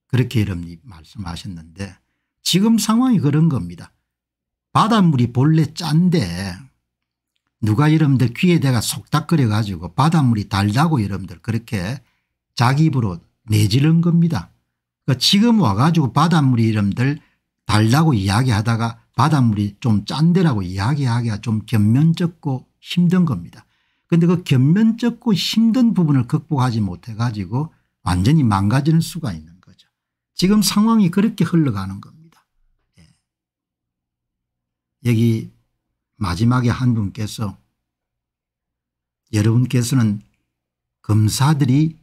그렇게 여러분이 말씀하셨는데 지금 상황이 그런 겁니다. 바닷물이 본래 짠데 누가 여러분들 귀에다가 속닥거려 가지고 바닷물이 달다고 여러분들 그렇게 자기 입으로 내지른 겁니다. 그러니까 지금 와가지고 바닷물이 여러분들 달다고 이야기하다가 바닷물이 좀 짠데라고 이야기하기가 좀견면적고 힘든 겁니다. 그런데 그견면적고 힘든 부분을 극복하지 못해 가지고 완전히 망가지는 수가 있는 거죠. 지금 상황이 그렇게 흘러가는 겁니다. 예. 여기 마지막에 한 분께서 여러분께서는 검사들이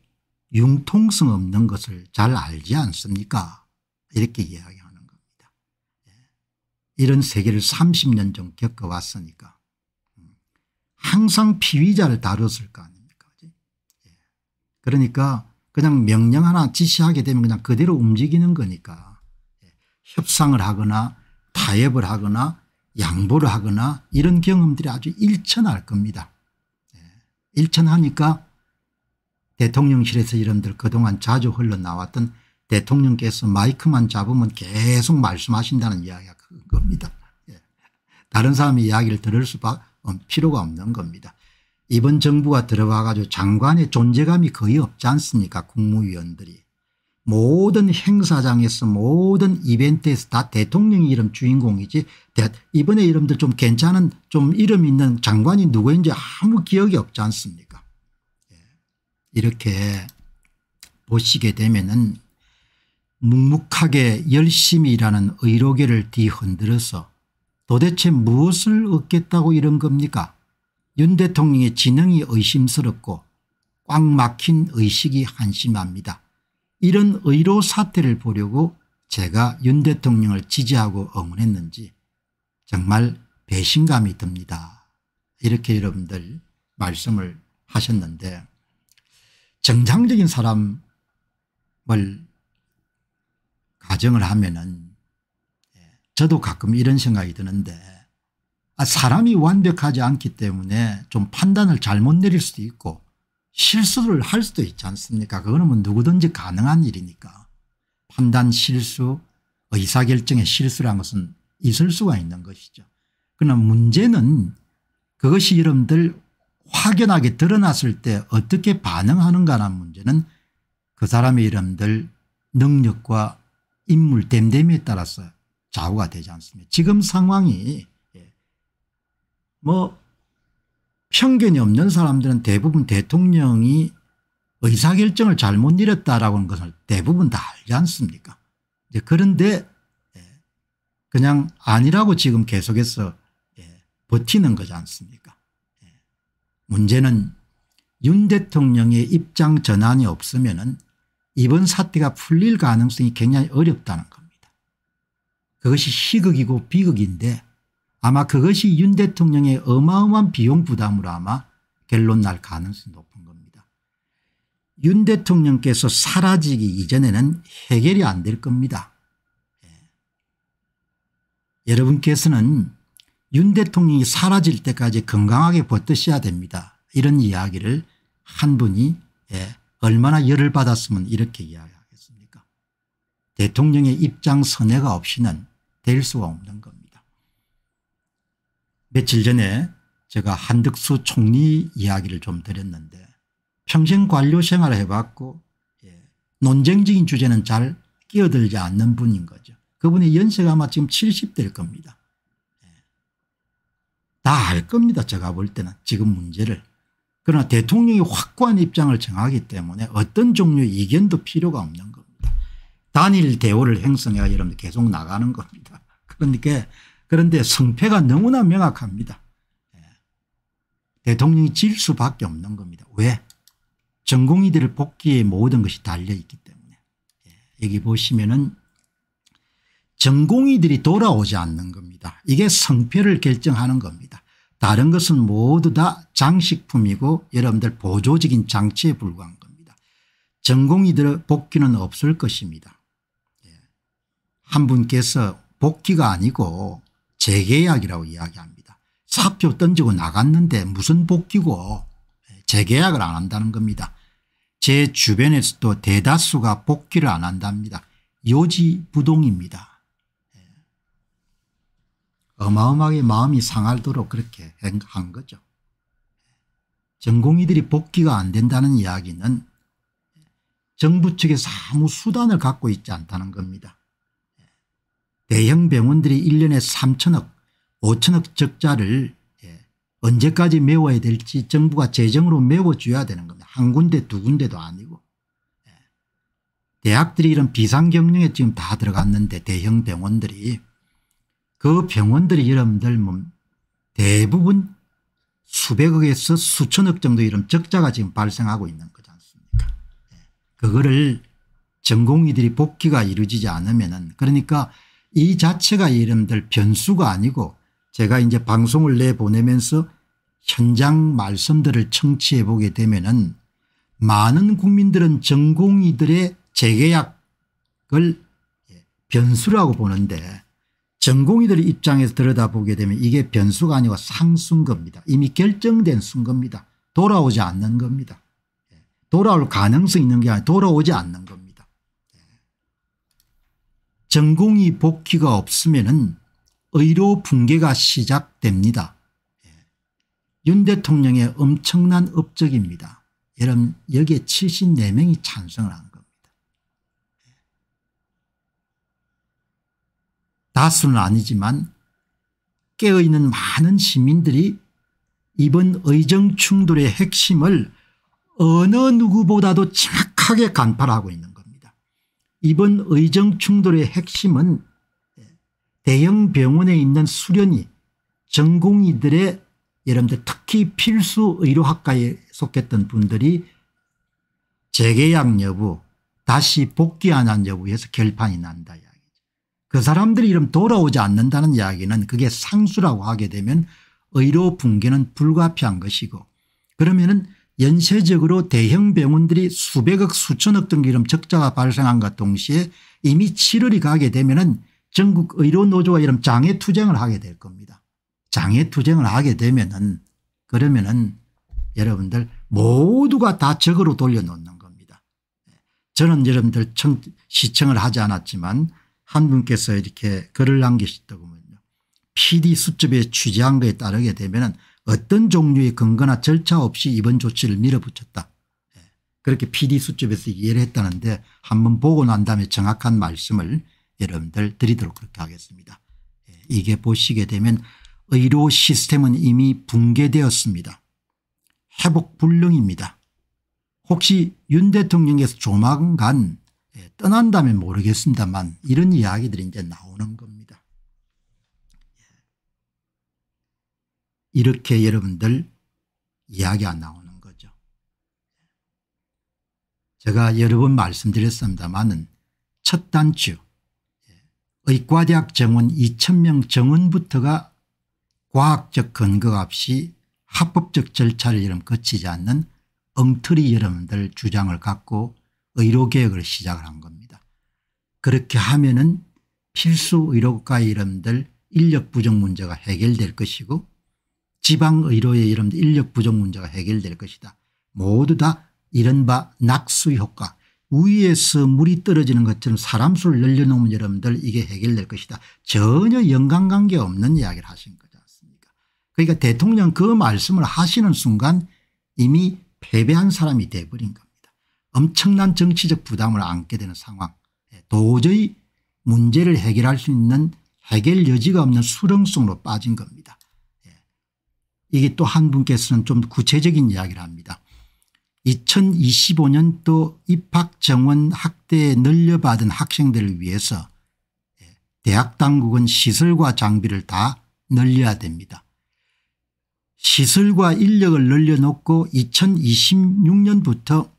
융통성 없는 것을 잘 알지 않습니까 이렇게 이야기하는 겁니다. 예. 이런 세계를 30년 좀 겪어왔으니까 항상 피의자를 다뤘을 거 아닙니까 예. 그러니까 그냥 명령 하나 지시하게 되면 그냥 그대로 움직이는 거니까 예. 협상을 하거나 타협을 하거나 양보를 하거나 이런 경험들이 아주 일천할 겁니다. 예. 일천하니까 대통령실에서 이런들 그동안 자주 흘러나왔던 대통령께서 마이크만 잡으면 계속 말씀하신다는 이야기가 겁니다. 예. 다른 사람의 이야기를 들을 수밖 필요가 없는 겁니다. 이번 정부가 들어와 가지고 장관의 존재감이 거의 없지 않습니까 국무위원들이. 모든 행사장에서 모든 이벤트에서 다 대통령 이름 주인공이지 이번에 이름들 좀 괜찮은 좀 이름 있는 장관이 누구인지 아무 기억이 없지 않습니까 예. 이렇게 보시게 되면 은 묵묵하게 열심히 일하는 의료계를 뒤흔들어서 도대체 무엇을 얻겠다고 이런 겁니까 윤 대통령의 지능이 의심스럽고 꽉 막힌 의식이 한심합니다. 이런 의료 사태를 보려고 제가 윤 대통령을 지지하고 응원했는지 정말 배신감이 듭니다. 이렇게 여러분들 말씀을 하셨는데 정상적인 사람을 가정을 하면은 예, 저도 가끔 이런 생각이 드는데 아, 사람이 완벽하지 않기 때문에 좀 판단을 잘못 내릴 수도 있고 실수를 할 수도 있지 않습니까 그거는 뭐 누구든지 가능한 일이니까 판단 실수 의사결정의 실수란 것은 있을 수가 있는 것이죠. 그러나 문제는 그것이 여러분들 확연하게 드러났을 때 어떻게 반응하는가라는 문제는 그 사람의 이름들 능력과 인물 댐댐에 따라서 좌우가 되지 않습니다. 지금 상황이 예. 뭐 편견이 없는 사람들은 대부분 대통령이 의사결정을 잘못 내렸다라고 하는 것을 대부분 다 알지 않습니까 그런데 예, 그냥 아니라고 지금 계속해서 예, 버티는 거지 않습니까 예. 문제는 윤 대통령의 입장 전환이 없으면 이번 사태가 풀릴 가능성이 굉장히 어렵다는 겁니다. 그것이 시극이고 비극인데 아마 그것이 윤 대통령의 어마어마한 비용 부담으로 아마 결론 날 가능성이 높은 겁니다. 윤 대통령께서 사라지기 이전에는 해결이 안 될 겁니다. 예. 여러분께서는 윤 대통령이 사라질 때까지 건강하게 버텨셔야 됩니다. 이런 이야기를 한 분이 예. 얼마나 열을 받았으면 이렇게 이야기하겠습니까 대통령의 입장 선회가 없이는 될 수가 없는 겁니다. 며칠 전에 제가 한덕수 총리 이야기를 좀 드렸는데 평생 관료 생활을 해봤고 예. 논쟁적인 주제는 잘 끼어들지 않는 분인 거죠. 그분의 연세가 아마 지금 70대일 겁니다. 예. 다알 겁니다. 제가 볼 때는 지금 문제를. 그러나 대통령이 확고한 입장을 정하기 때문에 어떤 종류의 이견도 필요가 없는 겁니다. 단일 대오를 행성해가 여러분들 계속 나가는 겁니다. 그러니까 그런데 성패가 너무나 명확합니다. 예. 대통령이 질 수밖에 없는 겁니다. 왜? 전공의들 복귀에 모든 것이 달려있기 때문에. 예. 여기 보시면은 전공의들이 돌아오지 않는 겁니다. 이게 성패를 결정하는 겁니다. 다른 것은 모두 다 장식품이고 여러분들 보조적인 장치에 불과한 겁니다. 전공의들의 복귀는 없을 것입니다. 예. 한 분께서 복귀가 아니고 재계약이라고 이야기합니다. 사표 던지고 나갔는데 무슨 복귀고 예, 재계약을 안 한다는 겁니다. 제 주변에서도 대다수가 복귀를 안 한답니다. 요지부동입니다. 예. 어마어마하게 마음이 상하도록 그렇게 한 거죠. 예. 전공의들이 복귀가 안 된다는 이야기는 정부 측에서 아무 수단을 갖고 있지 않다는 겁니다. 대형 병원들이 1년에 3천억 5천억 적자를 예, 언제까지 메워야 될지 정부가 재정으로 메워줘야 되는 겁니다. 한 군데 두 군데도 아니고. 예. 대학들이 이런 비상경영에 지금 다 들어갔는데 대형 병원들이 그 병원들이 여러분들 뭐 대부분 수백억에서 수천억 정도 이런 적자가 지금 발생하고 있는 거지 않습니까 예. 그거를 전공의들이 복귀가 이루어지지 않으면 은 그러니까 이 자체가 예를 들 변수가 아니고 제가 이제 방송을 내보내면서 현장 말씀들을 청취해 보게 되면은 많은 국민들은 전공의들의 재계약을 예, 변수라고 보는데 전공의들의 입장에서 들여다보게 되면 이게 변수가 아니고 상순 겁니다. 이미 결정된 순겁니다. 돌아오지 않는 겁니다. 예, 돌아올 가능성이 있는 게 아니라 돌아오지 않는 겁니다. 전공이 복귀가 없으면 의료 붕괴가 시작됩니다. 예. 윤 대통령의 엄청난 업적입니다. 여러분 여기에 74명이 찬성을 한 겁니다. 예. 다수는 아니지만 깨어있는 많은 시민들이 이번 의정 충돌의 핵심을 어느 누구보다도 정확하게 간파하고 있는 이번 의정 충돌의 핵심은 대형 병원에 있는 수련이 전공의들의 여러분들 특히 필수 의료학과에 속했던 분들이 재계약 여부 다시 복귀하는 여부에서 결판이 난다 이야기죠. 그 사람들이 이름 돌아오지 않는다는 이야기는 그게 상수라고 하게 되면 의료 붕괴는 불가피한 것이고 그러면은 연쇄적으로 대형 병원들이 수백억 수천억 등기름 적자가 발생한과 동시에 이미 7월이 가게 되면 은 전국 의료노조와 이런 장애투쟁을 하게 될 겁니다. 장애투쟁을 하게 되면 은 그러면 은 여러분들 모두가 다 적으로 돌려놓는 겁니다. 저는 여러분들 청, 시청을 하지 않았지만 한 분께서 이렇게 글을 남기셨시보면요 PD 수첩에 취재한 것에 따르게 되면 은 어떤 종류의 근거나 절차 없이 이번 조치를 밀어붙였다. 예. 그렇게 PD 수첩에서 이해를 했다는데 한번 보고 난 다음에 정확한 말씀을 여러분들 드리도록 그렇게 하겠습니다. 예. 이게 보시게 되면 의료 시스템은 이미 붕괴되었습니다. 회복 불능입니다. 혹시 윤 대통령께서 조만간 예, 떠난다면 모르겠습니다만 이런 이야기들이 이제 나오는 겁니다. 이렇게 여러분들 이야기가 나오는 거죠. 제가 여러 번 말씀드렸습니다만은 첫 단추 의과대학 정원 2천명 정원부터가 과학적 근거 없이 합법적 절차를 여러 거치지 않는 엉터리 여러분들 주장을 갖고 의료개혁을 시작을 한 겁니다. 그렇게 하면은 필수 의료국 여러분들 인력 부족 문제가 해결될 것이고 지방의료의 이런 인력 부족 문제가 해결될 것이다. 모두 다 이른바 낙수 효과 위에서 물이 떨어지는 것처럼 사람 수를 늘려놓으면 여러분들 이게 해결될 것이다. 전혀 연관관계 없는 이야기를 하신 거지 않습니까 그러니까 대통령 그 말씀을 하시는 순간 이미 패배한 사람이 돼버린 겁니다. 엄청난 정치적 부담을 안게 되는 상황 예, 도저히 문제를 해결할 수 있는 해결 여지가 없는 수렁속으로 빠진 겁니다. 이게 또 한 분께서는 좀 구체적인 이야기를 합니다. 2 0 2 5년또 입학 정원 확대에 늘려받은 학생들을 위해서 예, 대학 당국은 시설과 장비를 다 늘려야 됩니다. 시설과 인력을 늘려놓고 2026년부터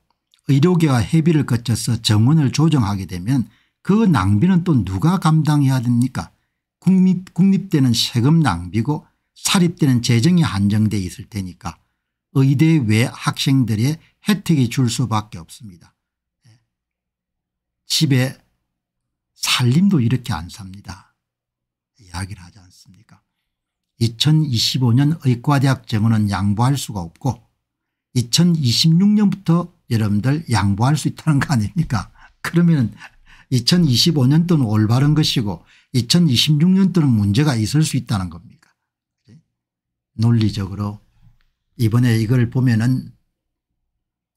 의료계와 협의를 거쳐서 정원을 조정하게 되면 그 낭비는 또 누가 감당해야 됩니까 국립, 국립대는 세금 낭비고 사립대는 재정이 한정돼 있을 테니까 의대 외 학생들의 혜택이 줄 수밖에 없습니다. 집에 살림도 이렇게 안 삽니다. 이야기를 하지 않습니까 2025년 의과대학 정원은 양보할 수가 없고 2026년부터 여러분들 양보할 수 있다는 거 아닙니까 그러면 2025년도는 올바른 것이고 2026년도는 문제가 있을 수 있다는 겁니다. 논리적으로 이번에 이걸 보면은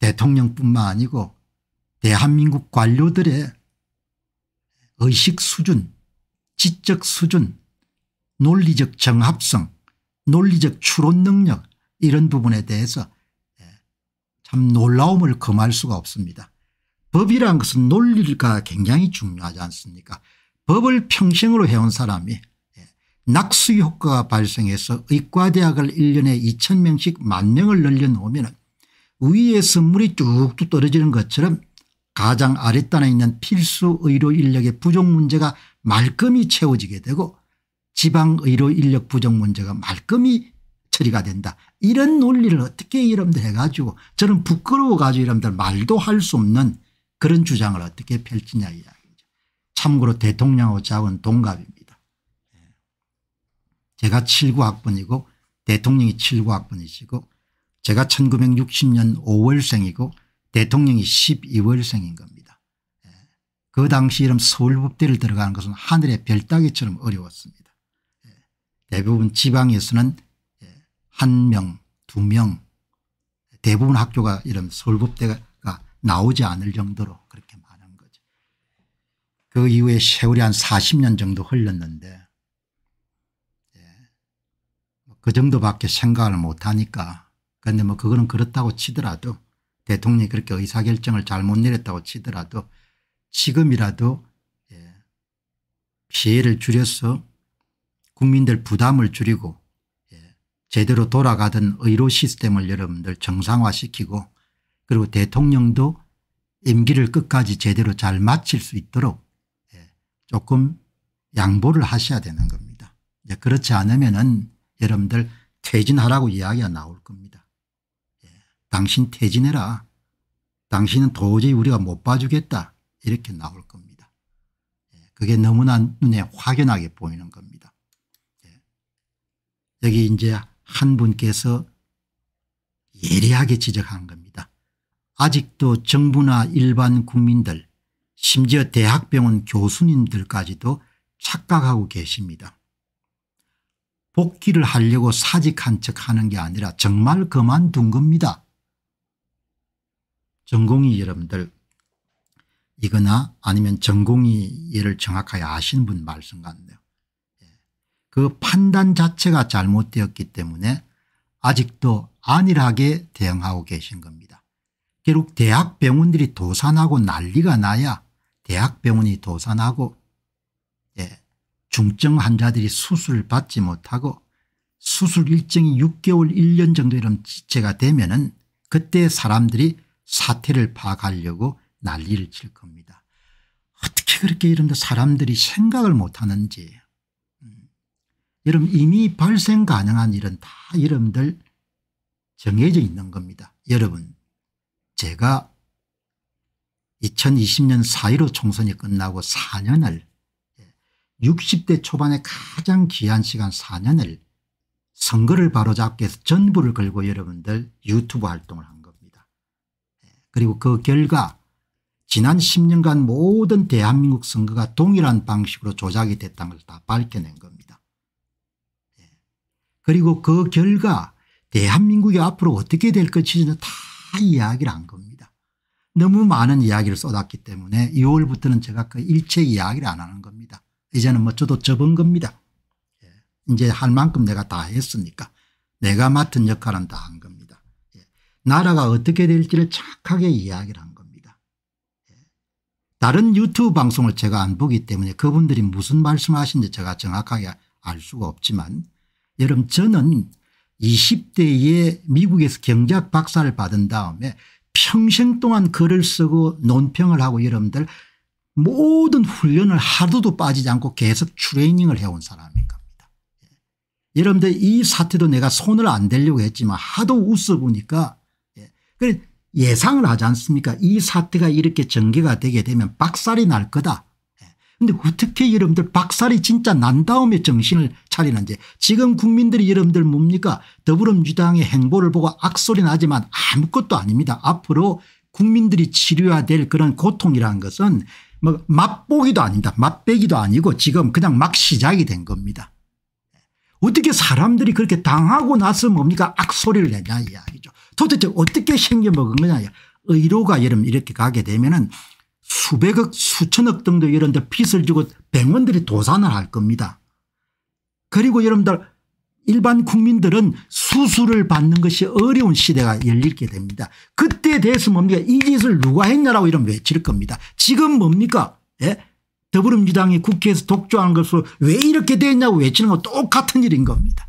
대통령뿐만 아니고 대한민국 관료들의 의식 수준 지적 수준 논리적 정합성 논리적 추론 능력 이런 부분에 대해서 예, 참 놀라움을 금할 수가 없습니다. 법이란 것은 논리가 굉장히 중요하지 않습니까 법을 평생으로 해온 사람이 낙수 효과가 발생해서 의과대학을 1년에 2천 명씩 만 명을 늘려놓으면 위에서 물이 쭉쭉 떨어지는 것처럼 가장 아랫단에 있는 필수 의료 인력의 부족 문제가 말끔히 채워지게 되고 지방 의료 인력 부족 문제가 말끔히 처리가 된다. 이런 논리를 어떻게 이러분들 해가지고 저는 부끄러워가지고 이러분들 말도 할 수 없는 그런 주장을 어떻게 펼치냐 이야기죠. 참고로 대통령하고 작은 동갑입니다. 제가 7구 학번이고 대통령이 7구 학번이시고 제가 1960년 5월생이고 대통령이 12월생인 겁니다. 예. 그 당시 이름 서울법대를 들어가는 것은 하늘의 별따기처럼 어려웠습니다. 예. 대부분 지방에서는 예, 한 명, 두 명, 대부분 학교가 이런 서울법대가 나오지 않을 정도로 그렇게 많은 거죠. 그 이후에 세월이 한 40년 정도 흘렀는데 그 정도밖에 생각을 못하니까 근데 뭐 그거는 그렇다고 치더라도 대통령이 그렇게 의사결정을 잘못 내렸다고 치더라도 지금이라도 예, 피해를 줄여서 국민들 부담을 줄이고 예, 제대로 돌아가던 의료 시스템을 여러분들 정상화시키고 그리고 대통령도 임기를 끝까지 제대로 잘 마칠 수 있도록 예, 조금 양보를 하셔야 되는 겁니다. 그렇지 않으면 은 여러분들 퇴진하라고 이야기가 나올 겁니다. 예. 당신 퇴진해라. 당신은 도저히 우리가 못 봐주겠다. 이렇게 나올 겁니다. 예. 그게 너무나 눈에 확연하게 보이는 겁니다. 예. 여기 이제 한 분께서 예리하게 지적한 겁니다. 아직도 정부나 일반 국민들 심지어 대학병원 교수님들까지도 착각하고 계십니다. 복귀를 하려고 사직한 척 하는 게 아니라 정말 그만둔 겁니다. 전공이 여러분들 이거나 아니면 전공이 얘를 정확하게 아시는 분 말씀 같네요. 예. 그 판단 자체가 잘못되었기 때문에 아직도 안일하게 대응하고 계신 겁니다. 결국 대학병원들이 도산하고 난리가 나야 대학병원이 도산하고 중증 환자들이 수술을 받지 못하고 수술 일정이 6개월 1년 정도 이런 지체가 되면 은 그때 사람들이 사태를 파악하려고 난리를 칠 겁니다. 어떻게 그렇게 이런 사람들이 생각을 못하는지 음. 여러분 이미 발생 가능한 일은 다 여러분들 정해져 있는 겁니다. 여러분 제가 2020년 4.15 총선이 끝나고 4년을 60대 초반의 가장 귀한 시간 4년을 선거를 바로잡기 위해서 전부를 걸고 여러분들 유튜브 활동을 한 겁니다. 예, 그리고 그 결과 지난 10년간 모든 대한민국 선거가 동일한 방식으로 조작이 됐다는 걸 다 밝혀낸 겁니다. 예, 그리고 그 결과 대한민국이 앞으로 어떻게 될 것인지는 다 이야기를 한 겁니다. 너무 많은 이야기를 쏟았기 때문에 2월부터는 제가 그 일체 이야기를 안 하는 겁니다. 이제는 뭐 저도 접은 겁니다. 예. 이제 할 만큼 내가 다 했으니까 내가 맡은 역할은 다 한 겁니다. 예. 나라가 어떻게 될지를 착하게 이야기를 한 겁니다. 예. 다른 유튜브 방송을 제가 안 보기 때문에 그분들이 무슨 말씀하시는지 제가 정확하게 알 수가 없지만 여러분 저는 20대에 미국에서 경제학 박사를 받은 다음에 평생 동안 글을 쓰고 논평을 하고 여러분들 모든 훈련을 하루도 빠지지 않고 계속 트레이닝을 해온 사람인 겁니다. 예. 여러분들 이 사태도 내가 손을 안 대려고 했지만 하도 웃어보니까 예. 예상을 하지 않습니까 이 사태가 이렇게 전개가 되게 되면 박살이 날 거다. 예. 근데 어떻게 여러분들 박살이 진짜 난 다음에 정신을 차리는지 지금 국민들이 여러분들 뭡니까 더불어민주당의 행보를 보고 악소리 나지만 아무것도 아닙니다. 앞으로 국민들이 치료해야 될 그런 고통이라는 것은 뭐 맛보기도 아니다. 맛배기도 아니고 지금 그냥 막 시작이 된 겁니다. 어떻게 사람들이 그렇게 당하고 나서 뭡니까 악소리를 내냐 이야기죠. 도대체 어떻게 생겨먹은 거냐. 의료가 여러분 이렇게 가게 되면은 수백억 수천억 등도 이런 데 빚을 지고 병원들이 도산을 할 겁니다. 그리고 여러분들 일반 국민들은 수술을 받는 것이 어려운 시대가 열리게 됩니다. 그때 대해서 뭡니까 이 짓을 누가 했냐라고 이런 외칠 겁니다. 지금 뭡니까 예? 더불어민주당이 국회에서 독주하는 것을 왜 이렇게 됐냐고 외치는 건 똑같은 일인 겁니다.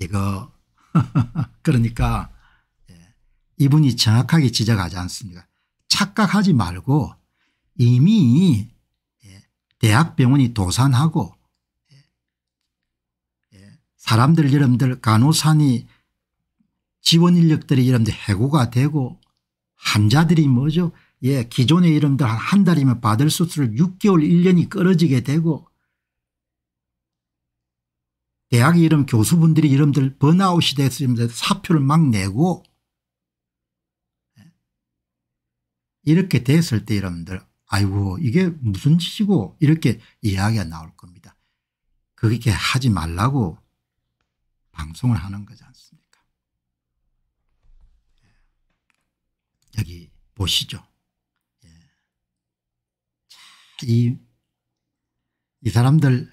이거 그러니까 예. 이분이 정확하게 지적하지 않습니다. 착각하지 말고 이미 예, 대학병원이 도산하고 사람들 여러분들 간호사니 지원 인력들이 여러분들 해고가 되고 환자들이 뭐죠 예 기존의 여러분들 한 달이면 받을 수술을 6개월 1년이 끌어지게 되고 대학 의 이름 교수분들이 여러분들 번아웃이 됐으면 사표를 막 내고 이렇게 됐을 때 여러분들 아이고 이게 무슨 짓이고 이렇게 이야기가 나올 겁니다. 그렇게 하지 말라고 방송을 하는 거지 않습니까? 예. 여기 보시죠. 예. 이, 이 사람들,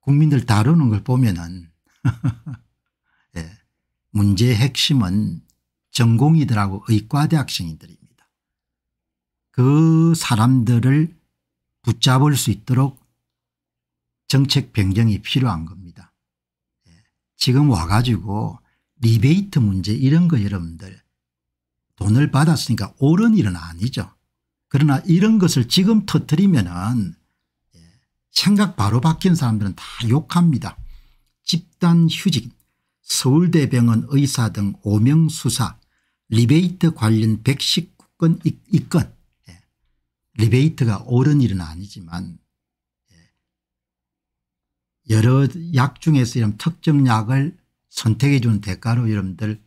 국민들 다루는 걸 보면은, 예. 문제의 핵심은 전공이들하고 의과대학생들입니다. 그 사람들을 붙잡을 수 있도록 정책 변경이 필요한 겁니다. 지금 와가지고 리베이트 문제 이런 거 여러분들 돈을 받았으니까 옳은 일은 아니죠. 그러나 이런 것을 지금 터뜨리면은 예, 생각 바로 바뀐 사람들은 다 욕합니다. 집단 휴직, 서울대병원 의사 등 5명 수사, 리베이트 관련 119건 입건. 예, 리베이트가 옳은 일은 아니지만 여러 약 중에서 이런 특정 약을 선택해 주는 대가로 여러분들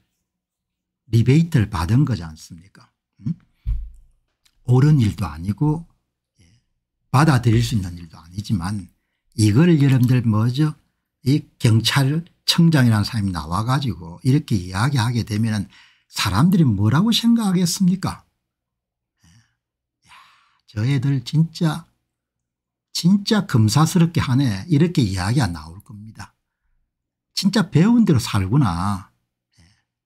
리베이트를 받은 거지 않습니까 음? 옳은 일도 아니고 예, 받아들일 수 있는 일도 아니지만 이걸 여러분들 뭐죠 이 경찰청장이라는 사람이 나와 가지고 이렇게 이야기하게 되면 사람들이 뭐라고 생각하겠습니까 예. 야, 저 애들 진짜 진짜 검사스럽게 하네 이렇게 이야기가 나올 겁니다. 진짜 배운 대로 살구나. 예.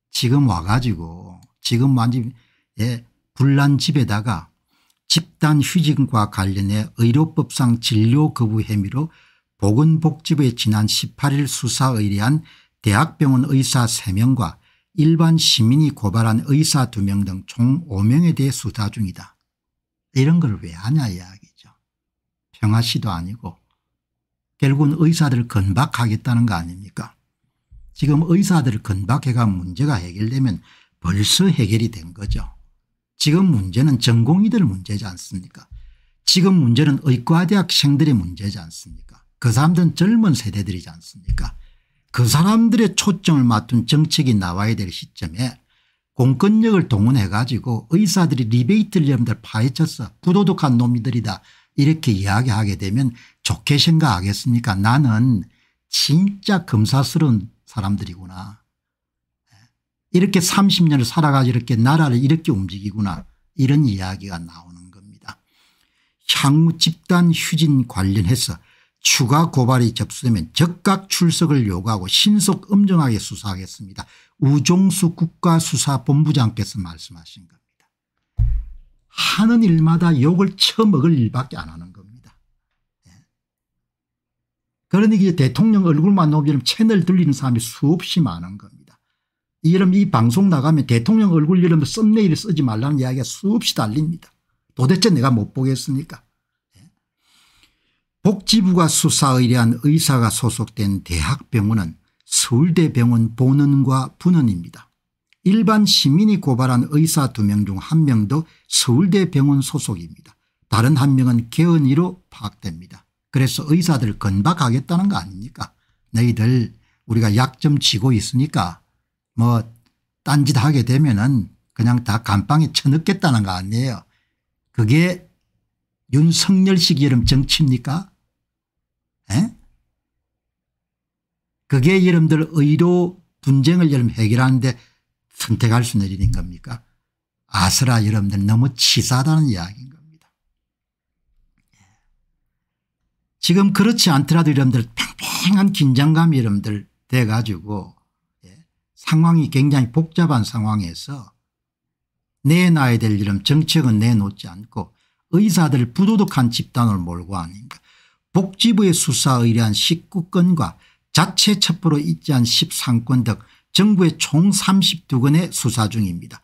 지금 와가지고 지금 완전 예, 불난 집에다가 집단 휴직과 관련해 의료법상 진료 거부 혐의로 보건복지부에 지난 18일 수사 의뢰한 대학병원 의사 3명과 일반 시민이 고발한 의사 2명 등 총 5명에 대해 수사 중이다. 이런 걸 왜 하냐 이야기. 평화시도 아니고 결국은 의사들을 건박하겠다는 거 아닙니까 지금 의사들을 건박해가 문제가 해결되면 벌써 해결이 된 거죠. 지금 문제는 전공의들 문제지 않습니까 지금 문제는 의과대학생들의 문제지 않습니까 그 사람들은 젊은 세대들이지 않습니까 그 사람들의 초점을 맞춘 정책이 나와야 될 시점에 공권력을 동원해 가지고 의사들이 리베이트를 여러분들 파헤쳐서 부도덕한 놈이들이다 이렇게 이야기하게 되면 좋게 생각하겠습니까 나는 진짜 검사스러운 사람들이구나. 예. 이렇게 30년을 살아가 지 이렇게 나라를 이렇게 움직이구나 이런 이야기가 나오는 겁니다. 향후 집단 휴진 관련해서 추가 고발이 접수되면 즉각 출석을 요구하고 신속 엄정하게 수사하겠습니다. 우종수 국가수사본부장께서 말씀하신 것. 하는 일마다 욕을 처먹을 일밖에 안 하는 겁니다. 예. 그러니 대통령 얼굴만 보면 채널 들리는 사람이 수없이 많은 겁니다. 이름 이 방송 나가면 대통령 얼굴 이름 썸네일 쓰지 말라는 이야기가 수없이 달립니다. 도대체 내가 못 보겠습니까? 예. 복지부가 수사에 대한 의사가 소속된 대학병원은 서울대병원 본원과 분원입니다. 일반 시민이 고발한 의사 두 명 중 한 명도 서울대 병원 소속입니다. 다른 한 명은 개헌이로 파악됩니다. 그래서 의사들 건박하겠다는 거 아닙니까 너희들 우리가 약점 치고 있으니까 뭐 딴짓 하게 되면은 그냥 다 감방에 쳐넣겠다는 거 아니에요. 그게 윤석열식 여름 정치입니까 에? 그게 여러분들 의료 분쟁을 여러분 해결하는데 선택할 수 있는 일인 겁니까? 아스라 여러분들 너무 치사하다는 이야기인 겁니다. 예. 지금 그렇지 않더라도 여러분들 팽팽한 긴장감이 여러분들 돼가지고 예, 상황이 굉장히 복잡한 상황에서 내놔야 될 이런 정책은 내놓지 않고 의사들 부도덕한 집단을 몰고 하니까 복지부의 수사 의뢰한 19건과 자체 첩보로 입지한 13건 등 정부의 총 32건의 수사 중입니다.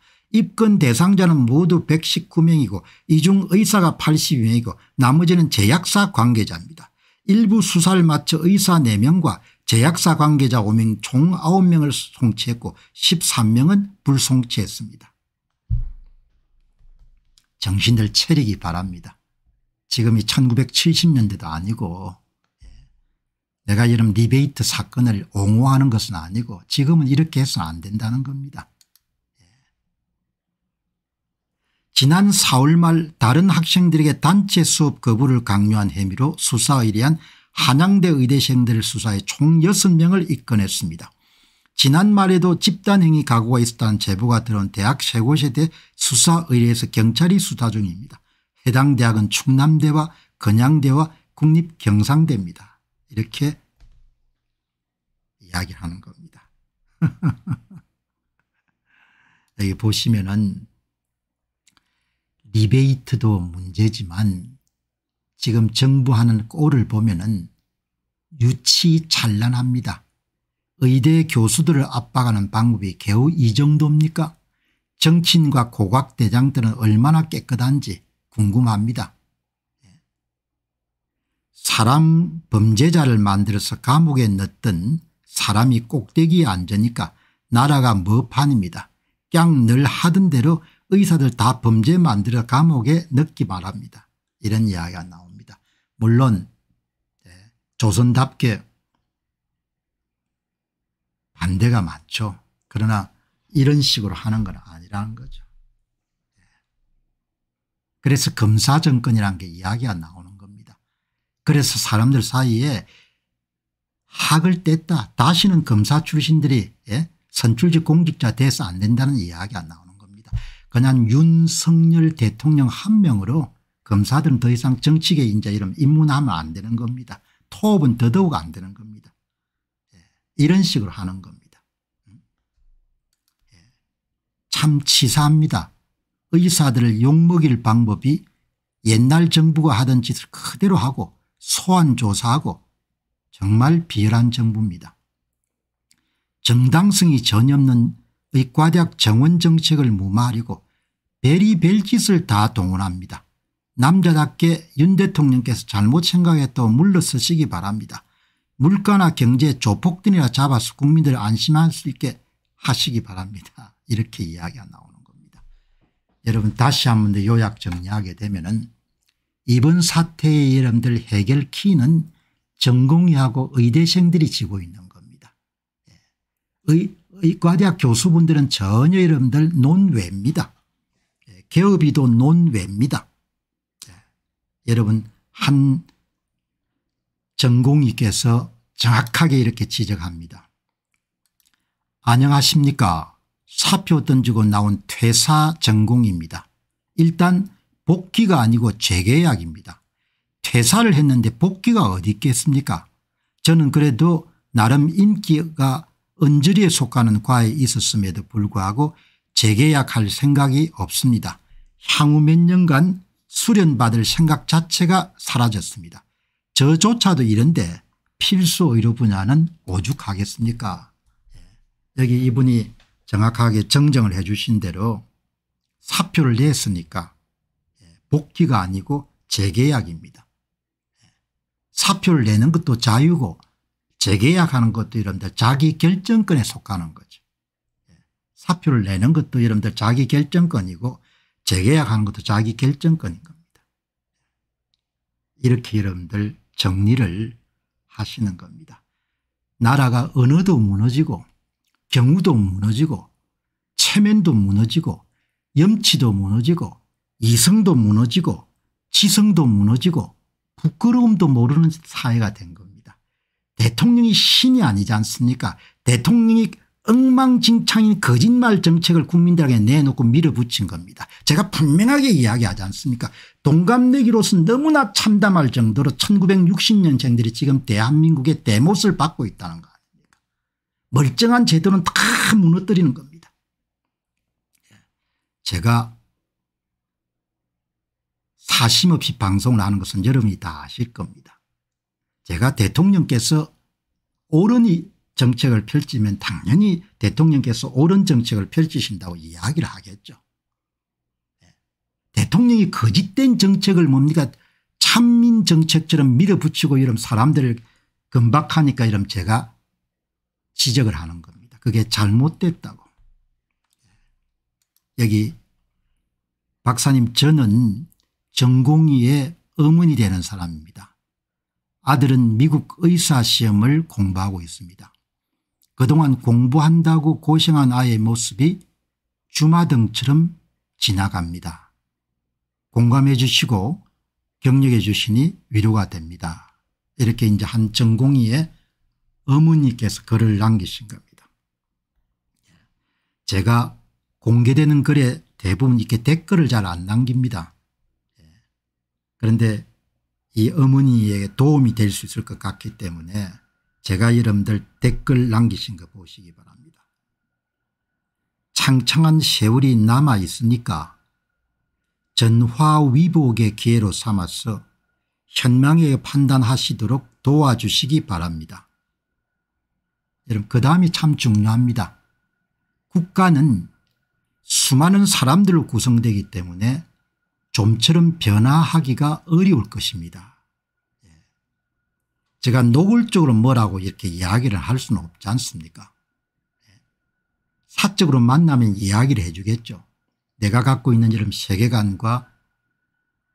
입건 대상자는 모두 119명이고 이 중 의사가 80명이고 나머지는 제약사 관계자입니다. 일부 수사를 마쳐 의사 4명과 제약사 관계자 5명 총 9명을 송치했고 13명은 불송치했습니다. 정신들 체리기 바랍니다. 지금이 1970년대도 아니고 내가 이런 리베이트 사건을 옹호하는 것은 아니고 지금은 이렇게 해서는 안 된다는 겁니다. 예. 지난 4월 말 다른 학생들에게 단체 수업 거부를 강요한 혐의로 수사 의뢰한 한양대 의대생들을 수사해 총 6명을 입건했습니다. 지난 말에도 집단행위 각오가 있었다는 제보가 들어온 대학 3 곳에 대해 수사 의뢰해서 경찰이 수사 중입니다. 해당 대학은 충남대와 건양대와 국립경상대입니다. 이렇게 이야기를 하는 겁니다. 여기 보시면은 리베이트도 문제지만 지금 정부 하는 꼴을 보면은 유치찬란합니다. 의대 교수들을 압박하는 방법이 겨우 이 정도입니까? 정치인과 고각대장들은 얼마나 깨끗한지 궁금합니다. 사람 범죄자를 만들어서 감옥에 넣던 사람이 꼭대기에 앉으니까 나라가 머판입니다. 그냥 늘 하던 대로 의사들 다 범죄 만들어 감옥에 넣기 바랍니다. 이런 이야기가 나옵니다. 물론 예, 조선답게 반대가 많죠. 그러나 이런 식으로 하는 건 아니라는 거죠. 예. 그래서 검사 정권이라는 게 이야기가 나옵니다. 그래서 사람들 사이에 학을 뗐다 다시는 검사 출신들이 예? 선출직 공직자 돼서 안 된다는 이야기가 나오는 겁니다. 그냥 윤석열 대통령 한 명으로 검사들은 더 이상 정치계 인자 이름 입문하면 안 되는 겁니다. 토업은 더더욱 안 되는 겁니다. 예. 이런 식으로 하는 겁니다. 음. 예. 참 치사합니다. 의사들을 욕먹일 방법이 옛날 정부가 하던 짓을 그대로 하고 소환조사하고 정말 비열한 정부입니다. 정당성이 전혀 없는 의과대학 정원 정책을 무마하려고 베리벨짓을 다 동원합니다. 남자답게 윤 대통령께서 잘못 생각했다고 물러서시기 바랍니다. 물가나 경제 조폭등이라 잡아서 국민들 안심할 수 있게 하시기 바랍니다. 이렇게 이야기가 나오는 겁니다. 여러분 다시 한번 요약 정리하게 되면 은 이번 사태의 여러분들 해결 키는 전공의하고 의대생들이 지고 있는 겁니다. 예. 의, 과대학 교수분들은 전혀 여러분들 논외입니다. 예. 개업이도 논외입니다. 예. 여러분 한 전공의께서 정확하게 이렇게 지적합니다. 안녕하십니까 사표 던지고 나온 퇴사 전공입니다. 일단 복귀가 아니고 재계약입니다. 퇴사를 했는데 복귀가 어디 있겠습니까 저는 그래도 나름 인기가 언저리에 속하는 과에 있었음에도 불구하고 재계약할 생각이 없습니다. 향후 몇 년간 수련받을 생각 자체가 사라졌습니다. 저조차도 이런데 필수 의료 분야는 오죽하겠습니까 예. 여기 이분이 정확하게 정정을 해 주신 대로 사표를 냈으니까 복귀가 아니고 재계약입니다. 사표를 내는 것도 자유고 재계약하는 것도 여러분들 자기 결정권에 속하는 거죠. 사표를 내는 것도 여러분들 자기 결정권이고 재계약하는 것도 자기 결정권인 겁니다. 이렇게 여러분들 정리를 하시는 겁니다. 나라가 언어도 무너지고 경우도 무너지고 체면도 무너지고 염치도 무너지고 이성도 무너지고 지성도 무너지고 부끄러움도 모르는 사회가 된 겁니다. 대통령이 신이 아니지 않습니까 대통령이 엉망진창인 거짓말 정책을 국민들에게 내놓고 밀어붙인 겁니다. 제가 분명하게 이야기하지 않습니까 동갑내기로서 너무나 참담할 정도로 1960년생들이 지금 대한민국의 대못을 받고 있다는 거 아닙니까 멀쩡한 제도는 다 무너뜨리는 겁니다. 예. 제가 사심 없이 방송을 하는 것은 여러분이 다 아실 겁니다. 제가 대통령께서 옳은 정책을 펼치면 당연히 대통령께서 옳은 정책을 펼치신다고 이야기를 하겠죠. 예. 대통령이 거짓된 정책을 뭡니까 참민 정책처럼 밀어붙이고 이런 사람들을 금박하니까 이런 제가 지적을 하는 겁니다. 그게 잘못됐다고. 예. 여기 박사님 저는 정공의의 어머니 되는 사람입니다. 아들은 미국 의사시험을 공부하고 있습니다. 그동안 공부한다고 고생한 아의 이 모습이 주마등처럼 지나갑니다. 공감해 주시고 격려해 주시니 위로가 됩니다. 이렇게 이제 한 전공의의 어머니께서 글을 남기신 겁니다. 제가 공개되는 글에 대부분 이렇게 댓글을 잘 안 남깁니다. 그런데 이 어머니에게 도움이 될 수 있을 것 같기 때문에 제가 여러분들 댓글 남기신 거 보시기 바랍니다. 창창한 세월이 남아 있으니까 전화위복의 기회로 삼아서 현명하게 판단하시도록 도와주시기 바랍니다. 여러분 그 다음이 참 중요합니다. 국가는 수많은 사람들로 구성되기 때문에 좀처럼 변화하기가 어려울 것입니다. 예. 제가 노골적으로 뭐라고 이렇게 이야기를 할 수는 없지 않습니까 예. 사적으로 만나면 이야기를 해 주겠죠. 내가 갖고 있는 이런 세계관과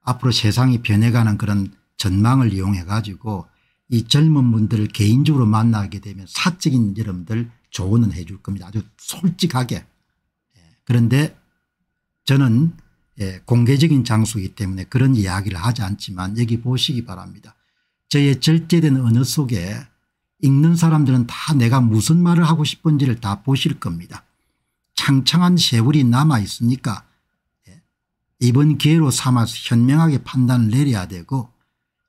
앞으로 세상이 변해가는 그런 전망을 이용해 가지고 이 젊은 분들을 개인적으로 만나게 되면 사적인 여러분들 조언은 해줄 겁니다. 아주 솔직하게. 예. 그런데 저는 예, 공개적인 장소이기 때문에 그런 이야기를 하지 않지만 여기 보시기 바랍니다. 저의 절제된 언어 속에 읽는 사람들은 다 내가 무슨 말을 하고 싶은지를 다 보실 겁니다. 창창한 세월이 남아 있으니까 예, 이번 기회로 삼아서 현명하게 판단을 내려야 되고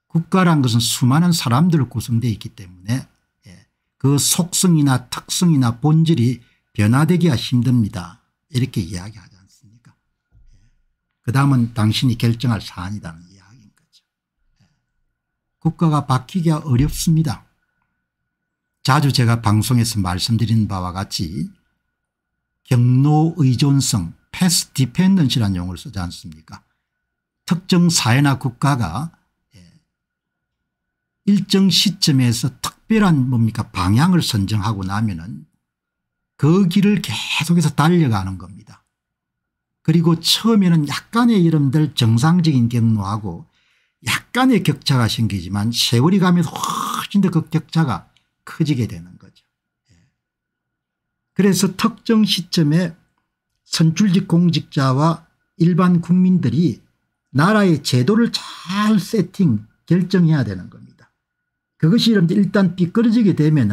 국가란 것은 수많은 사람들로 구성되어 있기 때문에 예, 그 속성이나 특성이나 본질이 변화되기가 힘듭니다. 이렇게 이야기하죠. 그 다음은 당신이 결정할 사안이라는 이야기인 거죠. 예. 국가가 바뀌기가 어렵습니다. 자주 제가 방송에서 말씀드린 바와 같이 경로 의존성 패스 디펜던시라는 용어를 쓰지 않습니까 특정 사회나 국가가 예, 일정 시점에서 특별한 뭡니까 방향을 선정하고 나면은 그 길을 계속해서 달려가는 겁니다. 그리고 처음에는 약간의 이름들 정상적인 경로하고 약간의 격차가 생기지만 세월이 가면 훨씬 더 그 격차가 커지게 되는 거죠. 예. 그래서 특정 시점에 선출직 공직자와 일반 국민들이 나라의 제도를 잘 세팅 결정해야 되는 겁니다. 그것이 일단 삐끄러지게 되면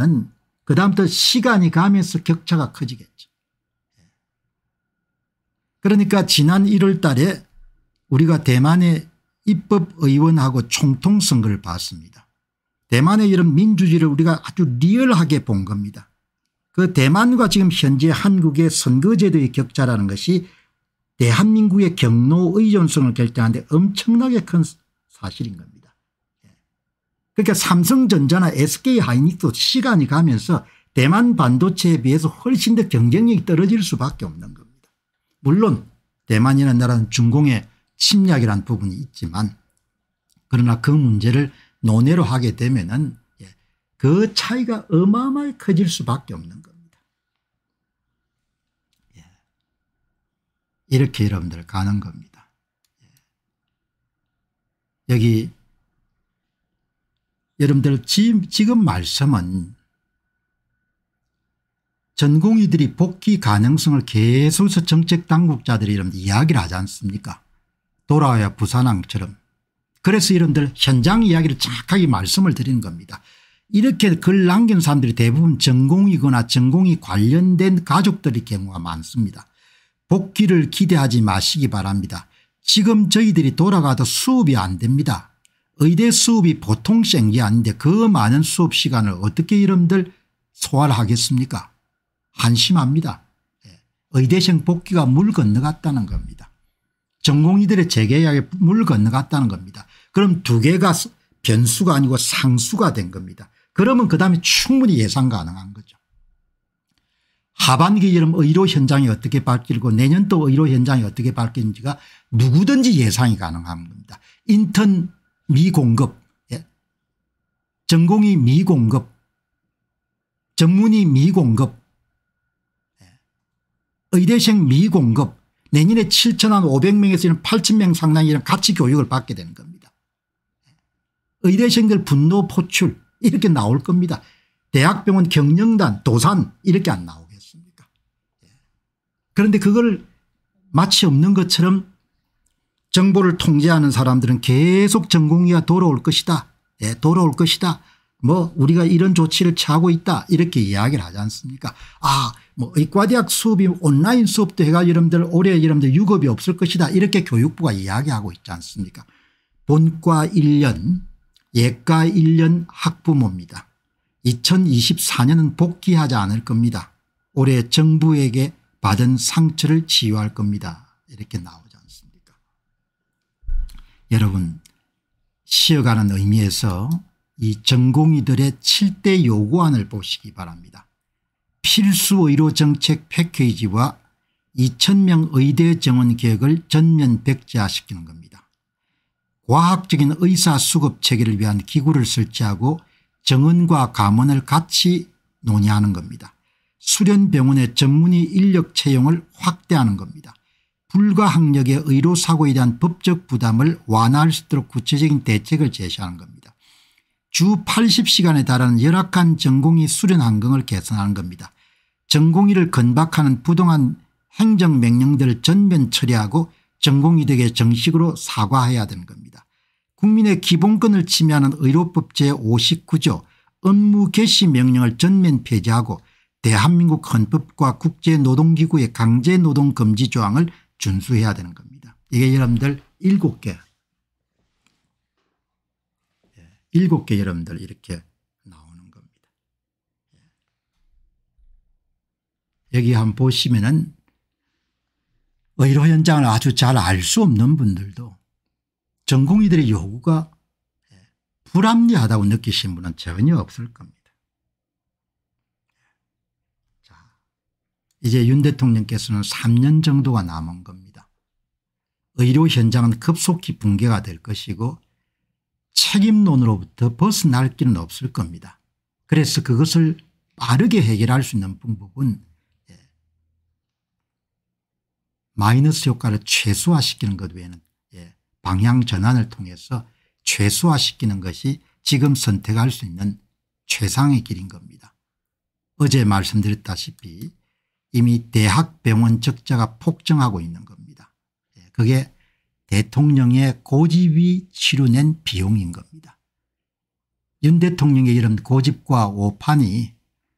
은그 다음부터 시간이 가면서 격차가 커지겠죠. 그러니까 지난 1월 달에 우리가 대만의 입법의원하고 총통선거를 봤습니다. 대만의 이런 민주주의를 우리가 아주 리얼하게 본 겁니다. 그 대만과 지금 현재 한국의 선거제도의 격차라는 것이 대한민국의 경로 의존성을 결정하는데 엄청나게 큰 사실인 겁니다. 예. 그러니까 삼성전자나 SK하이닉도 시간이 가면서 대만 반도체에 비해서 훨씬 더 경쟁력이 떨어질 수밖에 없는 겁니다. 물론 대만이라는 나라는 중공의 침략이란 부분이 있지만 그러나 그 문제를 논외로 하게 되면은 예, 그 차이가 어마어마하게 커질 수밖에 없는 겁니다. 예. 이렇게 여러분들 가는 겁니다. 예. 여기 여러분들 지금 말씀은 전공의들이 복귀 가능성을 계속 해서 정책 당국자들이 이런 이야기를 하지 않습니까 돌아와야 부산항처럼 그래서 이런들 현장 이야기를 정확하게 말씀을 드리는 겁니다. 이렇게 글 남긴 사람들이 대부분 전공이거나 전공이 관련된 가족들의 경우가 많습니다. 복귀를 기대하지 마시기 바랍니다. 지금 저희들이 돌아가도 수업이 안 됩니다. 의대 수업이 보통 생기 아닌데 그 많은 수업 시간을 어떻게 이름들 소화를 하겠습니까 한심합니다. 예. 의대생 복귀가 물 건너갔다는 겁니다. 전공의들의 재계약에 물 건너갔다는 겁니다. 그럼 두 개가 변수가 아니고 상수가 된 겁니다. 그러면 그다음에 충분히 예상 가능한 거죠. 하반기 여름 의료 현장이 어떻게 바뀌고 내년도 의료 현장이 어떻게 바뀌는지가 누구든지 예상이 가능한 겁니다. 인턴 미공급 예. 전공이 미공급 전문의 미공급 의대생 미공급 내년에 7천한 500명에서 8천명 상당의 이 같이 교육을 받게 되는 겁니다. 의대생들 분노 포출 이렇게 나올 겁니다. 대학병원 경영단 도산 이렇게 안 나오겠습니까 예. 그런데 그걸 마치 없는 것처럼 정보를 통제하는 사람들은 계속 전공의가 돌아올 것이다. 예, 돌아올 것이다. 뭐 우리가 이런 조치를 취하고 있다 이렇게 이야기를 하지 않습니까 아뭐 의과대학 수업이 온라인 수업도 해가 여러분들 올해 여러분들 유급이 없을 것이다 이렇게 교육부가 이야기하고 있지 않습니까 본과 1년 예과 1년 학부모입니다. 2024년은 복귀하지 않을 겁니다. 올해 정부에게 받은 상처를 치유할 겁니다. 이렇게 나오지 않습니까 여러분 쉬어가는 의미에서 이 전공의들의 7대 요구안을 보시기 바랍니다. 필수 의료 정책 패키지와 2천명 의대 정원 계획을 전면 백제화시키는 겁니다. 과학적인 의사 수급 체계를 위한 기구를 설치하고 정원과 감원을 같이 논의하는 겁니다. 수련병원의 전문의 인력 채용을 확대하는 겁니다. 불가 학력의 의료사고에 대한 법적 부담을 완화할 수 있도록 구체적인 대책을 제시하는 겁니다. 주 80시간에 달하는 열악한 전공의 수련 환경을 개선하는 겁니다. 전공의를 건박하는 부동한 행정명령들을 전면 처리하고 전공의들에게 정식으로 사과해야 되는 겁니다. 국민의 기본권을 침해하는 의료법 제59조 업무 개시 명령을 전면 폐지하고 대한민국 헌법과 국제노동기구의 강제노동금지 조항을 준수해야 되는 겁니다. 이게 여러분들 7개 일곱 개 여러분들 이렇게 나오는 겁니다. 예. 여기 한번 보시면은 의료 현장을 아주 잘 알 수 없는 분들도 전공의들의 요구가 예, 불합리하다고 느끼신 분은 전혀 없을 겁니다. 예. 자, 이제 윤 대통령께서는 3년 정도가 남은 겁니다. 의료 현장은 급속히 붕괴가 될 것이고 책임론으로부터 벗어날 길은 없을 겁니다. 그래서 그것을 빠르게 해결할 수 있는 방법은 예, 마이너스 효과를 최소화시키는 것 외에는 예, 방향 전환을 통해서 최소화시키는 것이 지금 선택할 수 있는 최상의 길인 겁니다. 어제 말씀드렸다시피 이미 대학병원 적자가 폭증하고 있는 겁니다. 예, 그게 대통령의 고집이 치르낸 비용인 겁니다. 윤 대통령의 이런 고집과 오판이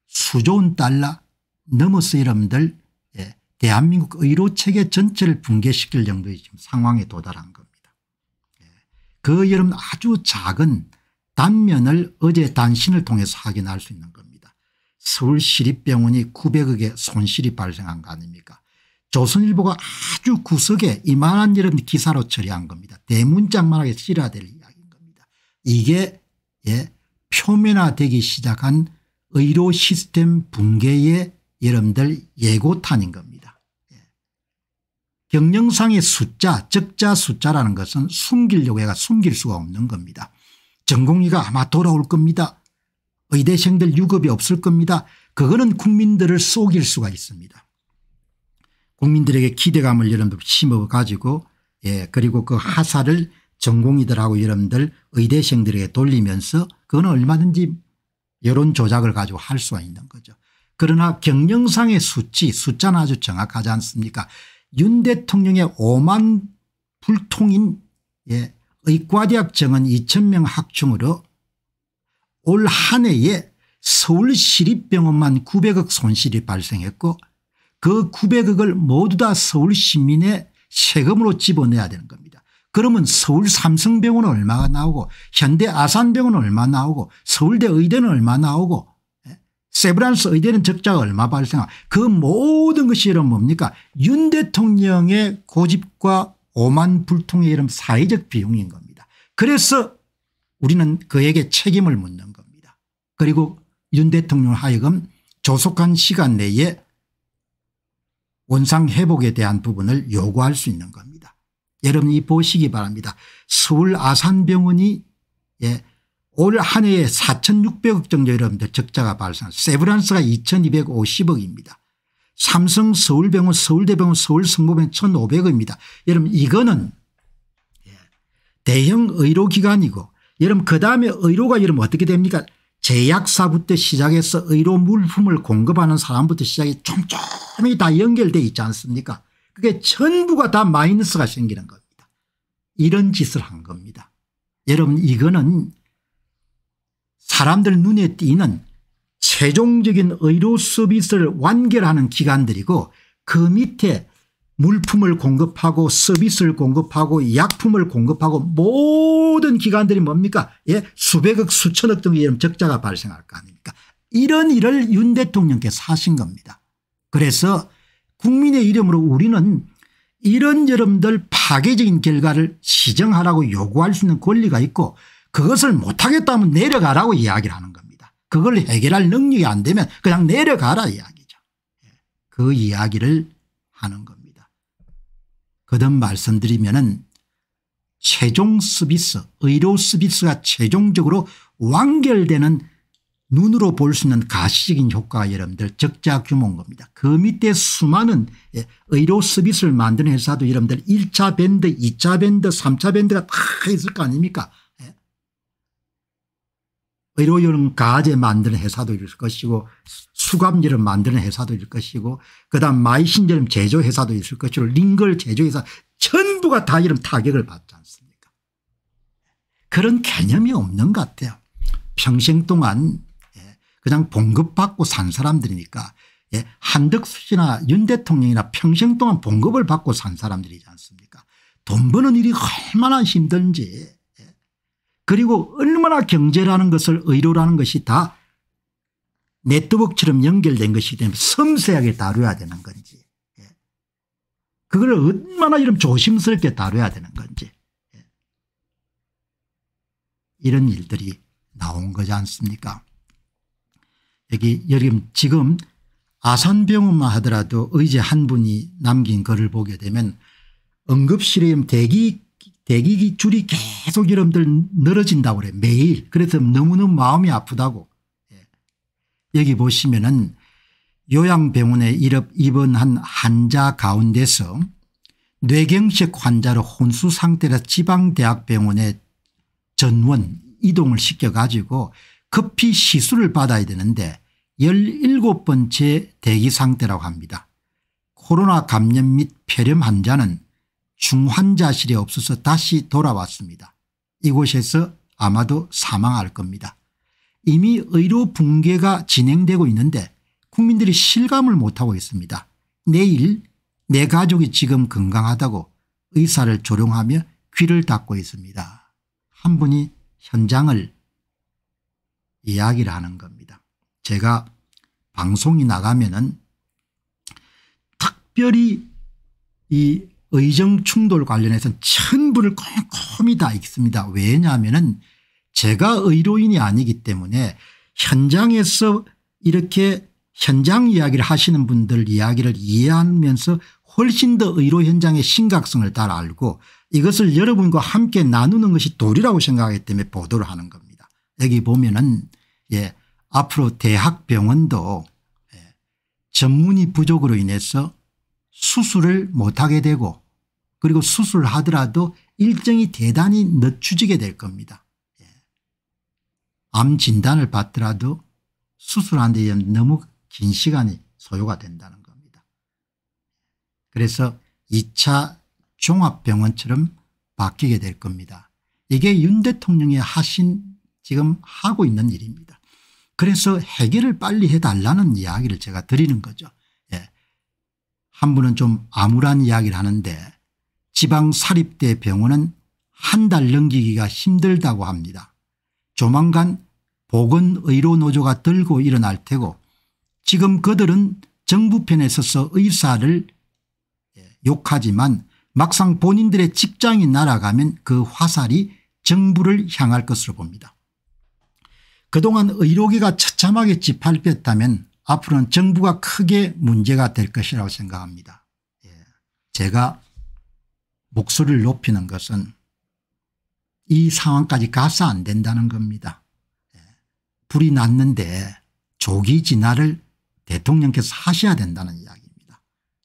수조원 달러 넘어서 여러분들 예, 대한민국 의료체계 전체를 붕괴시킬 정도의 지금 상황에 도달한 겁니다. 예, 그 여러분 아주 작은 단면을 어제 단신을 통해서 확인할 수 있는 겁니다. 서울시립병원이 900억의 손실이 발생한 거 아닙니까 조선일보가 아주 구석에 이만한 이런 기사로 처리한 겁니다. 대문짝만하게 찌라될 이야기인 겁니다. 이게 예, 표면화되기 시작한 의료 시스템 붕괴의 여러분들 예고탄인 겁니다. 예. 경영상의 숫자 적자 숫자라는 것은 숨기려고 해가 숨길 수가 없는 겁니다. 전공의가 아마 돌아올 겁니다. 의대생들 유급이 없을 겁니다. 그거는 국민들을 속일 수가 있습니다. 국민들에게 기대감을 여러분들 심어 가지고 예 그리고 그 하사를 전공이들하고 여러분들 의대생들에게 돌리면서 그건 얼마든지 여론 조작을 가지고 할 수가 있는 거죠. 그러나 경영상의 수치 숫자는 아주 정확하지 않습니까 윤 대통령의 5만 불통인 예, 의과대학 정원 2천명 학충으로 올 한 해에 서울시립병원만 900억 손실이 발생했고 그 900억을 모두 다 서울 시민의 세금으로 집어내야 되는 겁니다. 그러면 서울 삼성병원은 얼마가 나오고 현대 아산병원은 얼마 나오고 서울대 의대는 얼마 나오고 예? 세브란스 의대는 적자가 얼마 발생하고 그 모든 것이 이런 뭡니까 윤 대통령의 고집과 오만 불통의 이런 사회적 비용인 겁니다. 그래서 우리는 그에게 책임을 묻는 겁니다. 그리고 윤 대통령 하여금 조속한 시간 내에 원상 회복에 대한 부분을 요구할 수 있는 겁니다. 여러분이 보시기 바랍니다. 서울 아산병원이 예, 올한 해에 4,600억 정도 여러분들 적자가 발생 세브란스가 2,250억입니다. 삼성 서울병원 서울대병원 서울성모병원 1,500억입니다. 여러분 이거는 예, 대형 의료기관이고 여러분 그다음에 의료가 여러분 어떻게 됩니까 제약사부터 시작해서 의료 물품을 공급하는 사람부터 시작해 촘촘히 다 연결되어 있지 않습니까 그게 전부가 다 마이너스가 생기는 겁니다. 이런 짓을 한 겁니다. 여러분 이거는 사람들 눈에 띄는 최종적인 의료 서비스를 완결하는 기관들이고 그 밑에 물품을 공급하고 서비스를 공급하고 약품을 공급하고 모든 기관들이 뭡니까 예 수백억 수천억 등의 이런 적자가 발생할 거 아닙니까 이런 일을 윤 대통령께서 하신 겁니다. 그래서 국민의 이름으로 우리는 이런 여러분들 파괴적인 결과를 시정하라고 요구할 수 있는 권리가 있고 그것을 못하겠다면 내려가라고 이야기를 하는 겁니다. 그걸 해결할 능력이 안 되면 그냥 내려가라 이야기죠. 예, 그 이야기를 하는 겁니다. 거듭 말씀드리면은 최종 서비스 의료 서비스가 최종적으로 완결되는 눈으로 볼 수 있는 가시적인 효과가 여러분들 적자 규모인 겁니다. 그 밑에 수많은 예, 의료 서비스를 만드는 회사도 여러분들 1차 밴드 2차 밴드 3차 밴드가 다 있을 거 아닙니까 의료용 가재 만드는 회사도 있을 것이고 수감제를 만드는 회사도 있을 것이고 그다음 마이신제름 제조 회사도 있을 것이고 링걸 제조 회사 전부가 다 이런 타격을 받지 않습니까? 그런 개념이 없는 것 같아요. 평생 동안 예, 그냥 봉급받고 산 사람들이니까 예, 한덕수 씨나 윤 대통령이나 평생 동안 봉급을 받고 산 사람들이지 않습니까? 돈 버는 일이 얼마나 힘든지 그리고 얼마나 경제라는 것을 의료라는 것이 다 네트워크처럼 연결된 것이기 때문에 섬세하게 다뤄야 되는 건지 예. 그걸 얼마나 이런 조심스럽게 다뤄야 되는 건지 예. 이런 일들이 나온 거지 않습니까 여기 여기 지금 아산병원만 하더라도 의제 한 분이 남긴 글을 보게 되면 응급실에 대기 대기 기 줄이 계속 여러분들 늘어진다고 그래 매일. 그래서 너무너무 마음이 아프다고. 예. 여기 보시면은 요양병원에 입원한 환자 가운데서 뇌경색 환자로 혼수 상태라 지방대학병원에 전원 이동을 시켜가지고 급히 시술을 받아야 되는데 17번째 대기 상태라고 합니다. 코로나 감염 및 폐렴 환자는 중환자실에 없어서 다시 돌아왔습니다. 이곳에서 아마도 사망할 겁니다. 이미 의료 붕괴가 진행되고 있는데 국민들이 실감을 못하고 있습니다. 내일 내 가족이 지금 건강하다고 의사를 조롱하며 귀를 닫고 있습니다. 한 분이 현장을 이야기를 하는 겁니다. 제가 방송이 나가면 은 특별히 이 의정 충돌 관련해서는 천부를 꼼꼼히 다 읽습니다. 왜냐하면 제가 의료인이 아니기 때문에 현장에서 이렇게 현장 이야기를 하시는 분들 이야기를 이해하면서 훨씬 더 의료 현장의 심각성을 잘 알고 이것을 여러분과 함께 나누는 것이 도리라고 생각하기 때문에 보도를 하는 겁니다. 여기 보면은 예 앞으로 대학병원도 예 전문의 부족으로 인해서 수술을 못하게 되고 그리고 수술을 하더라도 일정이 대단히 늦추지게 될 겁니다. 예. 암 진단을 받더라도 수술하는데 너무 긴 시간이 소요가 된다는 겁니다. 그래서 2차 종합병원처럼 바뀌게 될 겁니다. 이게 윤 대통령이 하신 지금 하고 있는 일입니다. 그래서 해결을 빨리 해달라는 이야기를 제가 드리는 거죠. 한 분은 좀 암울한 이야기를 하는데 지방사립대 병원은 한 달 넘기기가 힘들다고 합니다. 조만간 보건의료노조가 들고 일어날 테고 지금 그들은 정부 편에 서서 의사를 예, 욕하지만 막상 본인들의 직장이 날아가면 그 화살이 정부를 향할 것으로 봅니다. 그동안 의료계가 처참하게 짓밟혔다면 앞으로는 정부가 크게 문제가 될 것이라고 생각합니다. 예. 제가 목소리를 높이는 것은 이 상황까지 가서 안 된다는 겁니다. 예. 불이 났는데 조기 진화를 대통령께서 하셔야 된다는 이야기입니다.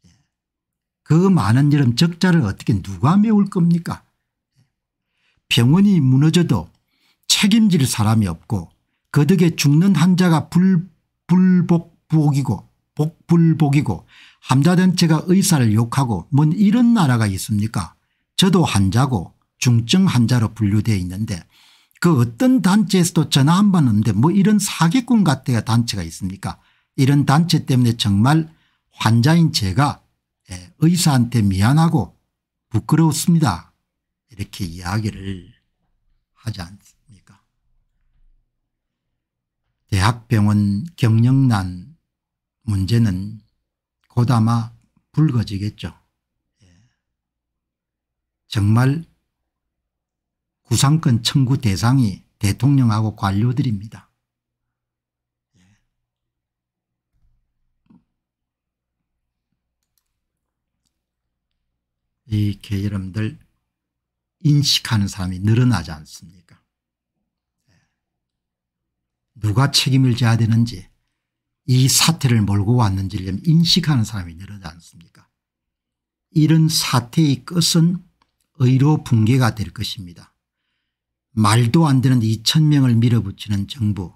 예. 그 많은 이름 적자를 어떻게 누가 메울 겁니까 예. 병원이 무너져도 책임질 사람이 없고 거덕에 죽는 환자가 불 불복복이고 복불복이고 함자단체가 의사를 욕하고 뭔 이런 나라가 있습니까 저도 환자고 중증 환자로 분류되어 있는데 그 어떤 단체에서도 전화 한받는데뭐 이런 사기꾼 같아야 단체가 있습니까 이런 단체 때문에 정말 환자인 제가 예, 의사한테 미안하고 부끄러웠습니다 이렇게 이야기를 하지 않습니까 대학병원 경영난 문제는 곧 아마 불거지겠죠. 예. 정말 구상권 청구 대상이 대통령하고 관료들입니다. 예. 이렇게 여러분들 인식하는 사람이 늘어나지 않습니까 누가 책임을 져야 되는지 이 사태를 몰고 왔는지를 인식하는 사람이 늘어지 나 않습니까 이런 사태의 끝은 의료 붕괴가 될 것입니다. 말도 안 되는 2천 명을 밀어붙이는 정부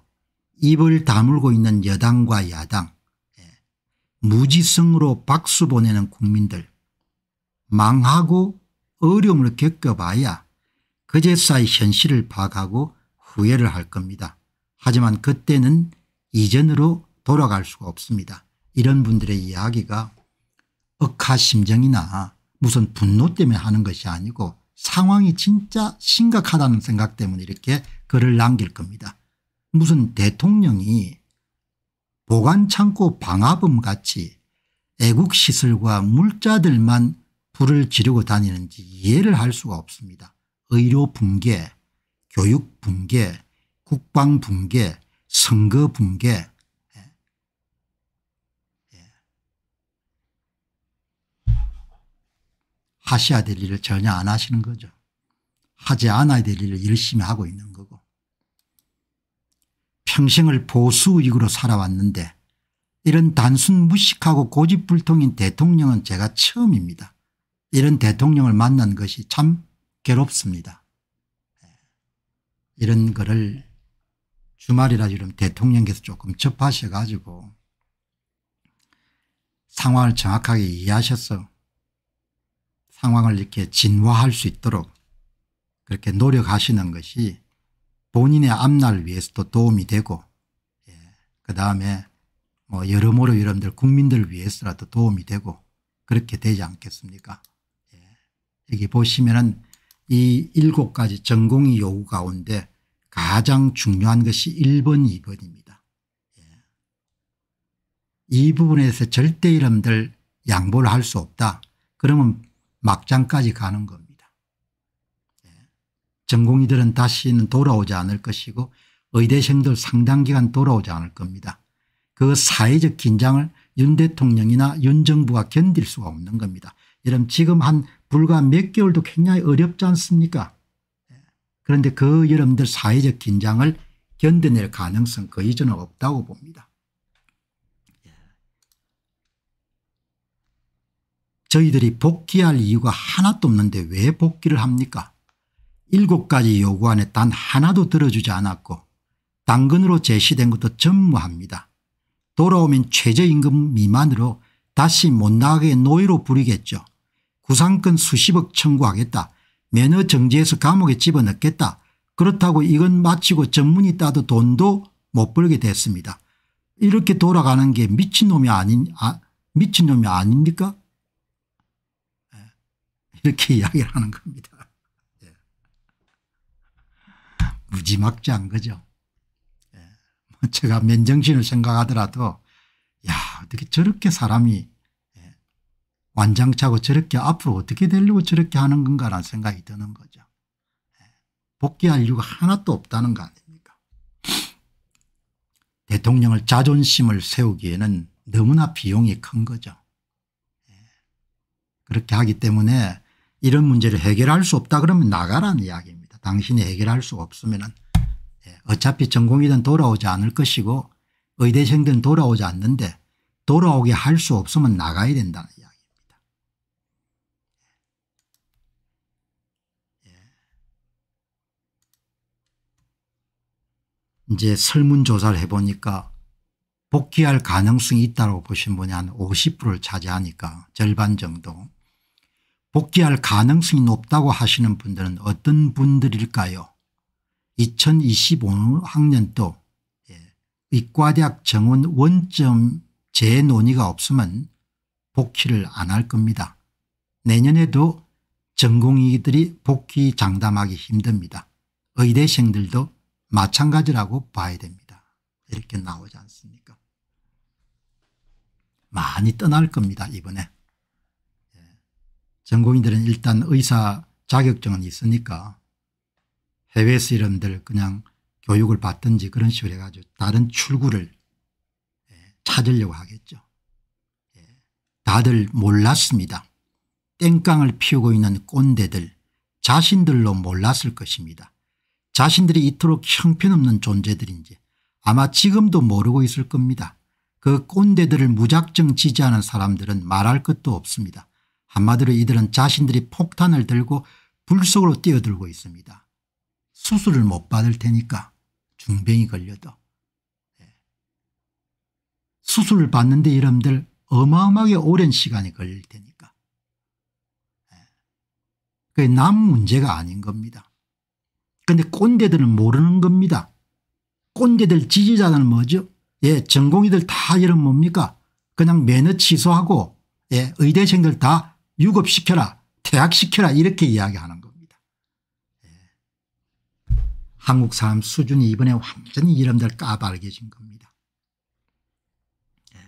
입을 다물고 있는 여당과 야당 예, 무지성으로 박수 보내는 국민들 망하고 어려움을 겪어봐야 그제서의 현실을 파악하고 후회를 할 겁니다. 하지만 그때는 이전으로 돌아갈 수가 없습니다. 이런 분들의 이야기가 억하심정이나 무슨 분노 때문에 하는 것이 아니고 상황이 진짜 심각하다는 생각 때문에 이렇게 글을 남길 겁니다. 무슨 대통령이 보관창고 방화범 같이 애국시설과 물자들만 불을 지르고 다니는지 이해를 할 수가 없습니다. 의료 붕괴, 교육 붕괴, 국방 붕괴 선거 붕괴 예. 하셔야 될 일을 전혀 안 하시는 거죠. 하지 않아야 될 일을 열심히 하고 있는 거고 평생을 보수익으로 살아왔는데 이런 단순 무식하고 고집불통인 대통령은 제가 처음입니다. 이런 대통령을 만난 것이 참 괴롭습니다. 예. 이런 거를 주말이라 지금 대통령께서 조금 접하셔 가지고 상황을 정확하게 이해하셔서 상황을 이렇게 진화할 수 있도록 그렇게 노력하시는 것이 본인의 앞날을 위해서도 도움이 되고 예. 그 다음에 뭐 여러모로 여러분들 국민들을 위해서라도 도움이 되고 그렇게 되지 않겠습니까 예. 여기 보시면은 이 일곱 가지 전공의 요구 가운데 가장 중요한 것이 1번 2번입니다. 예. 이 부분에서 절대 이름들 양보를 할 수 없다. 그러면 막장까지 가는 겁니다. 예. 전공의들은 다시는 돌아오지 않을 것이고 의대생들 상당 기간 돌아오지 않을 겁니다. 그 사회적 긴장을 윤 대통령이나 윤 정부가 견딜 수가 없는 겁니다. 여러분 지금 한 불과 몇 개월도 굉장히 어렵지 않습니까 그런데 그 여러분들 사회적 긴장을 견뎌낼 가능성 거의 저는 없다고 봅니다. 저희들이 복귀할 이유가 하나도 없는데 왜 복귀를 합니까? 일곱 가지 요구 안에 단 하나도 들어주지 않았고 당근으로 제시된 것도 전무합니다. 돌아오면 최저임금 미만으로 다시 못 나가게 노예로 부리겠죠. 구상권 수십억 청구하겠다. 매너 정지에서 감옥에 집어넣겠다. 그렇다고 이건 마치고 전문이 따도 돈도 못 벌게 됐습니다. 이렇게 돌아가는 게 미친놈이 아닌 아, 미친놈이 아닙니까? 예. 이렇게 이야기를 하는 겁니다. 예. 무지막지한 거죠. 예. 뭐 제가 맨정신을 생각하더라도 야 어떻게 저렇게 사람이 완장차고 저렇게 앞으로 어떻게 되려고 저렇게 하는 건가라는 생각이 드는 거죠. 예. 복귀할 이유가 하나도 없다는 거 아닙니까 대통령을 자존심을 세우기에는 너무나 비용이 큰 거죠. 예. 그렇게 하기 때문에 이런 문제를 해결할 수 없다 그러면 나가라는 이야기입니다. 당신이 해결할 수 없으면 예. 어차피 전공이든 돌아오지 않을 것이고 의대생들은 돌아오지 않는데 돌아오게 할 수 없으면 나가야 된다는 이제 설문조사를 해보니까 복귀할 가능성이 있다고 보신 분이 한 50%를 차지하니까 절반 정도 복귀할 가능성이 높다고 하시는 분들은 어떤 분들일까요 2025학년도 예, 의과대학 정원 원점 재논의가 없으면 복귀를 안 할 겁니다. 내년에도 전공의들이 복귀 장담하기 힘듭니다. 의대생들도 마찬가지라고 봐야 됩니다. 이렇게 나오지 않습니까? 많이 떠날 겁니다. 이번에. 예. 전공인들은 일단 의사 자격증은 있으니까 해외 수련들 그냥 교육을 받든지 그런 식으로 해가지고 다른 출구를 예, 찾으려고 하겠죠. 예. 다들 몰랐습니다. 땡깡을 피우고 있는 꼰대들 자신들로 몰랐을 것입니다. 자신들이 이토록 형편없는 존재들인지 아마 지금도 모르고 있을 겁니다. 그 꼰대들을 무작정 지지하는 사람들은 말할 것도 없습니다. 한마디로 이들은 자신들이 폭탄을 들고 불속으로 뛰어들고 있습니다. 수술을 못 받을 테니까 중병이 걸려도. 예. 수술을 받는데 이름들 어마어마하게 오랜 시간이 걸릴 테니까. 예. 그게 남 문제가 아닌 겁니다. 그런데 꼰대들은 모르는 겁니다. 꼰대들 지지자들은 뭐죠? 예, 전공의들 다 이런 뭡니까? 그냥 매너 취소하고 예, 의대생들 다 유급시켜라 퇴학시켜라 이렇게 이야기하는 겁니다. 예. 한국 사람 수준이 이번에 완전히 이름들 까발개진 겁니다. 예.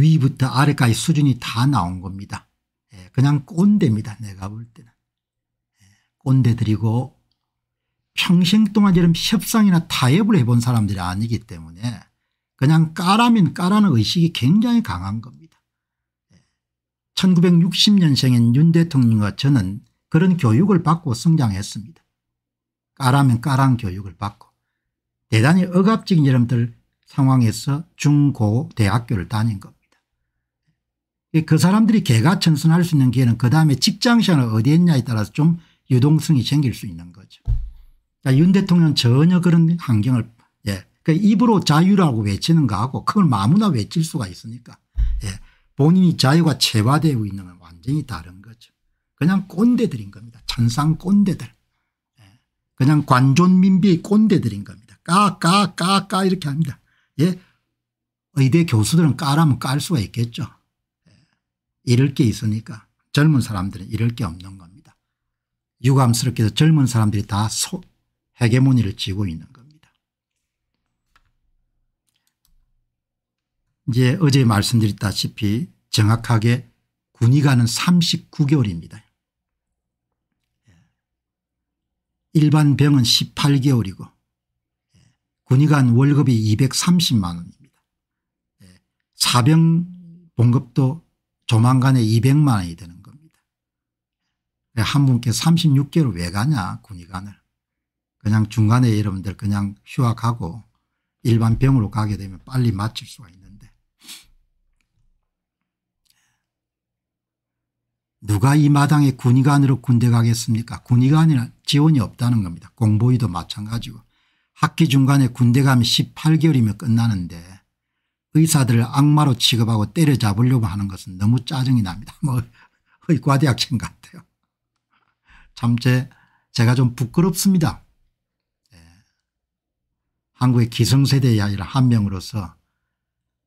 위부터 아래까지 수준이 다 나온 겁니다. 예, 그냥 꼰대입니다. 내가 볼 때는. 예, 꼰대들이고 평생 동안 이런 협상이나 타협을 해본 사람들이 아니기 때문에 그냥 까라면 까라는 의식이 굉장히 강한 겁니다. 1960년생인 윤 대통령과 저는 그런 교육을 받고 성장했습니다. 까라면 까란 교육을 받고 대단히 억압적인 이름들 상황에서 중고 대학교를 다닌 겁니다. 그 사람들이 개가 천선할 수 있는 기회는 그 다음에 직장생활 어디 했냐에 따라서 좀 유동성이 생길 수 있는 거죠. 그러니까 윤 대통령 전혀 그런 환경을 예. 그러니까 입으로 자유라고 외치는 거하고 그걸 마무나 외칠 수가 있으니까 예. 본인이 자유가 체화되고 있는 건 완전히 다른 거죠. 그냥 꼰대들인 겁니다. 천상 꼰대들. 예. 그냥 관존민비 꼰대들인 겁니다. 까 까 까 까 이렇게 합니다. 예. 의대 교수들은 까라면 깔 수가 있겠죠. 예. 이럴 게 있으니까 젊은 사람들은 이럴 게 없는 겁니다. 유감스럽게도 젊은 사람들이 다 소, 헤게모니를 쥐고 있는 겁니다. 이제 어제 말씀드렸다시피 정확하게 군의관은 39개월입니다. 일반 병은 18개월이고 군의관 월급이 230만 원입니다. 사병 봉급도 조만간에 200만 원이 되는 겁니다. 한 분께 36개월 왜 가냐 군의관을. 그냥 중간에 여러분들 그냥 휴학하고 일반 병으로 가게 되면 빨리 마칠 수가 있는데 누가 이 마당에 군의관으로 군대 가겠습니까 군의관이나 지원이 없다는 겁니다 공보위도 마찬가지고 학기 중간에 군대 가면 18개월이면 끝나는데 의사들을 악마로 취급하고 때려잡으려고 하는 것은 너무 짜증이 납니다. 뭐 의과대학생 같아요. 참 제, 제가 좀 부끄럽습니다. 한국의 기성세대의 아니라 한 명으로서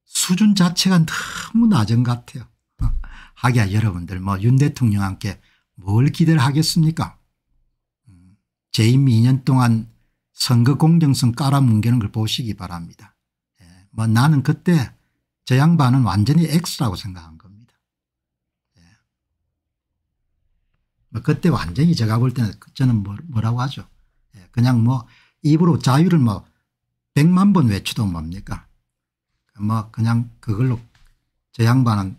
수준 자체가 너무 낮은 것 같아요. 하기야 여러분들 뭐 윤 대통령한테 뭘 기대를 하겠습니까 재임 2년 동안 선거 공정성 깔아뭉개는 걸 보시기 바랍니다. 예. 뭐 나는 그때 저 양반은 완전히 X라고 생각한 겁니다. 예. 뭐 그때 완전히 제가 볼 때는 저는 뭐, 라고 하죠. 예. 그냥 뭐 입으로 자유를 뭐 백만 번 외쳐도 뭡니까 뭐 그냥 그걸로 저 양반은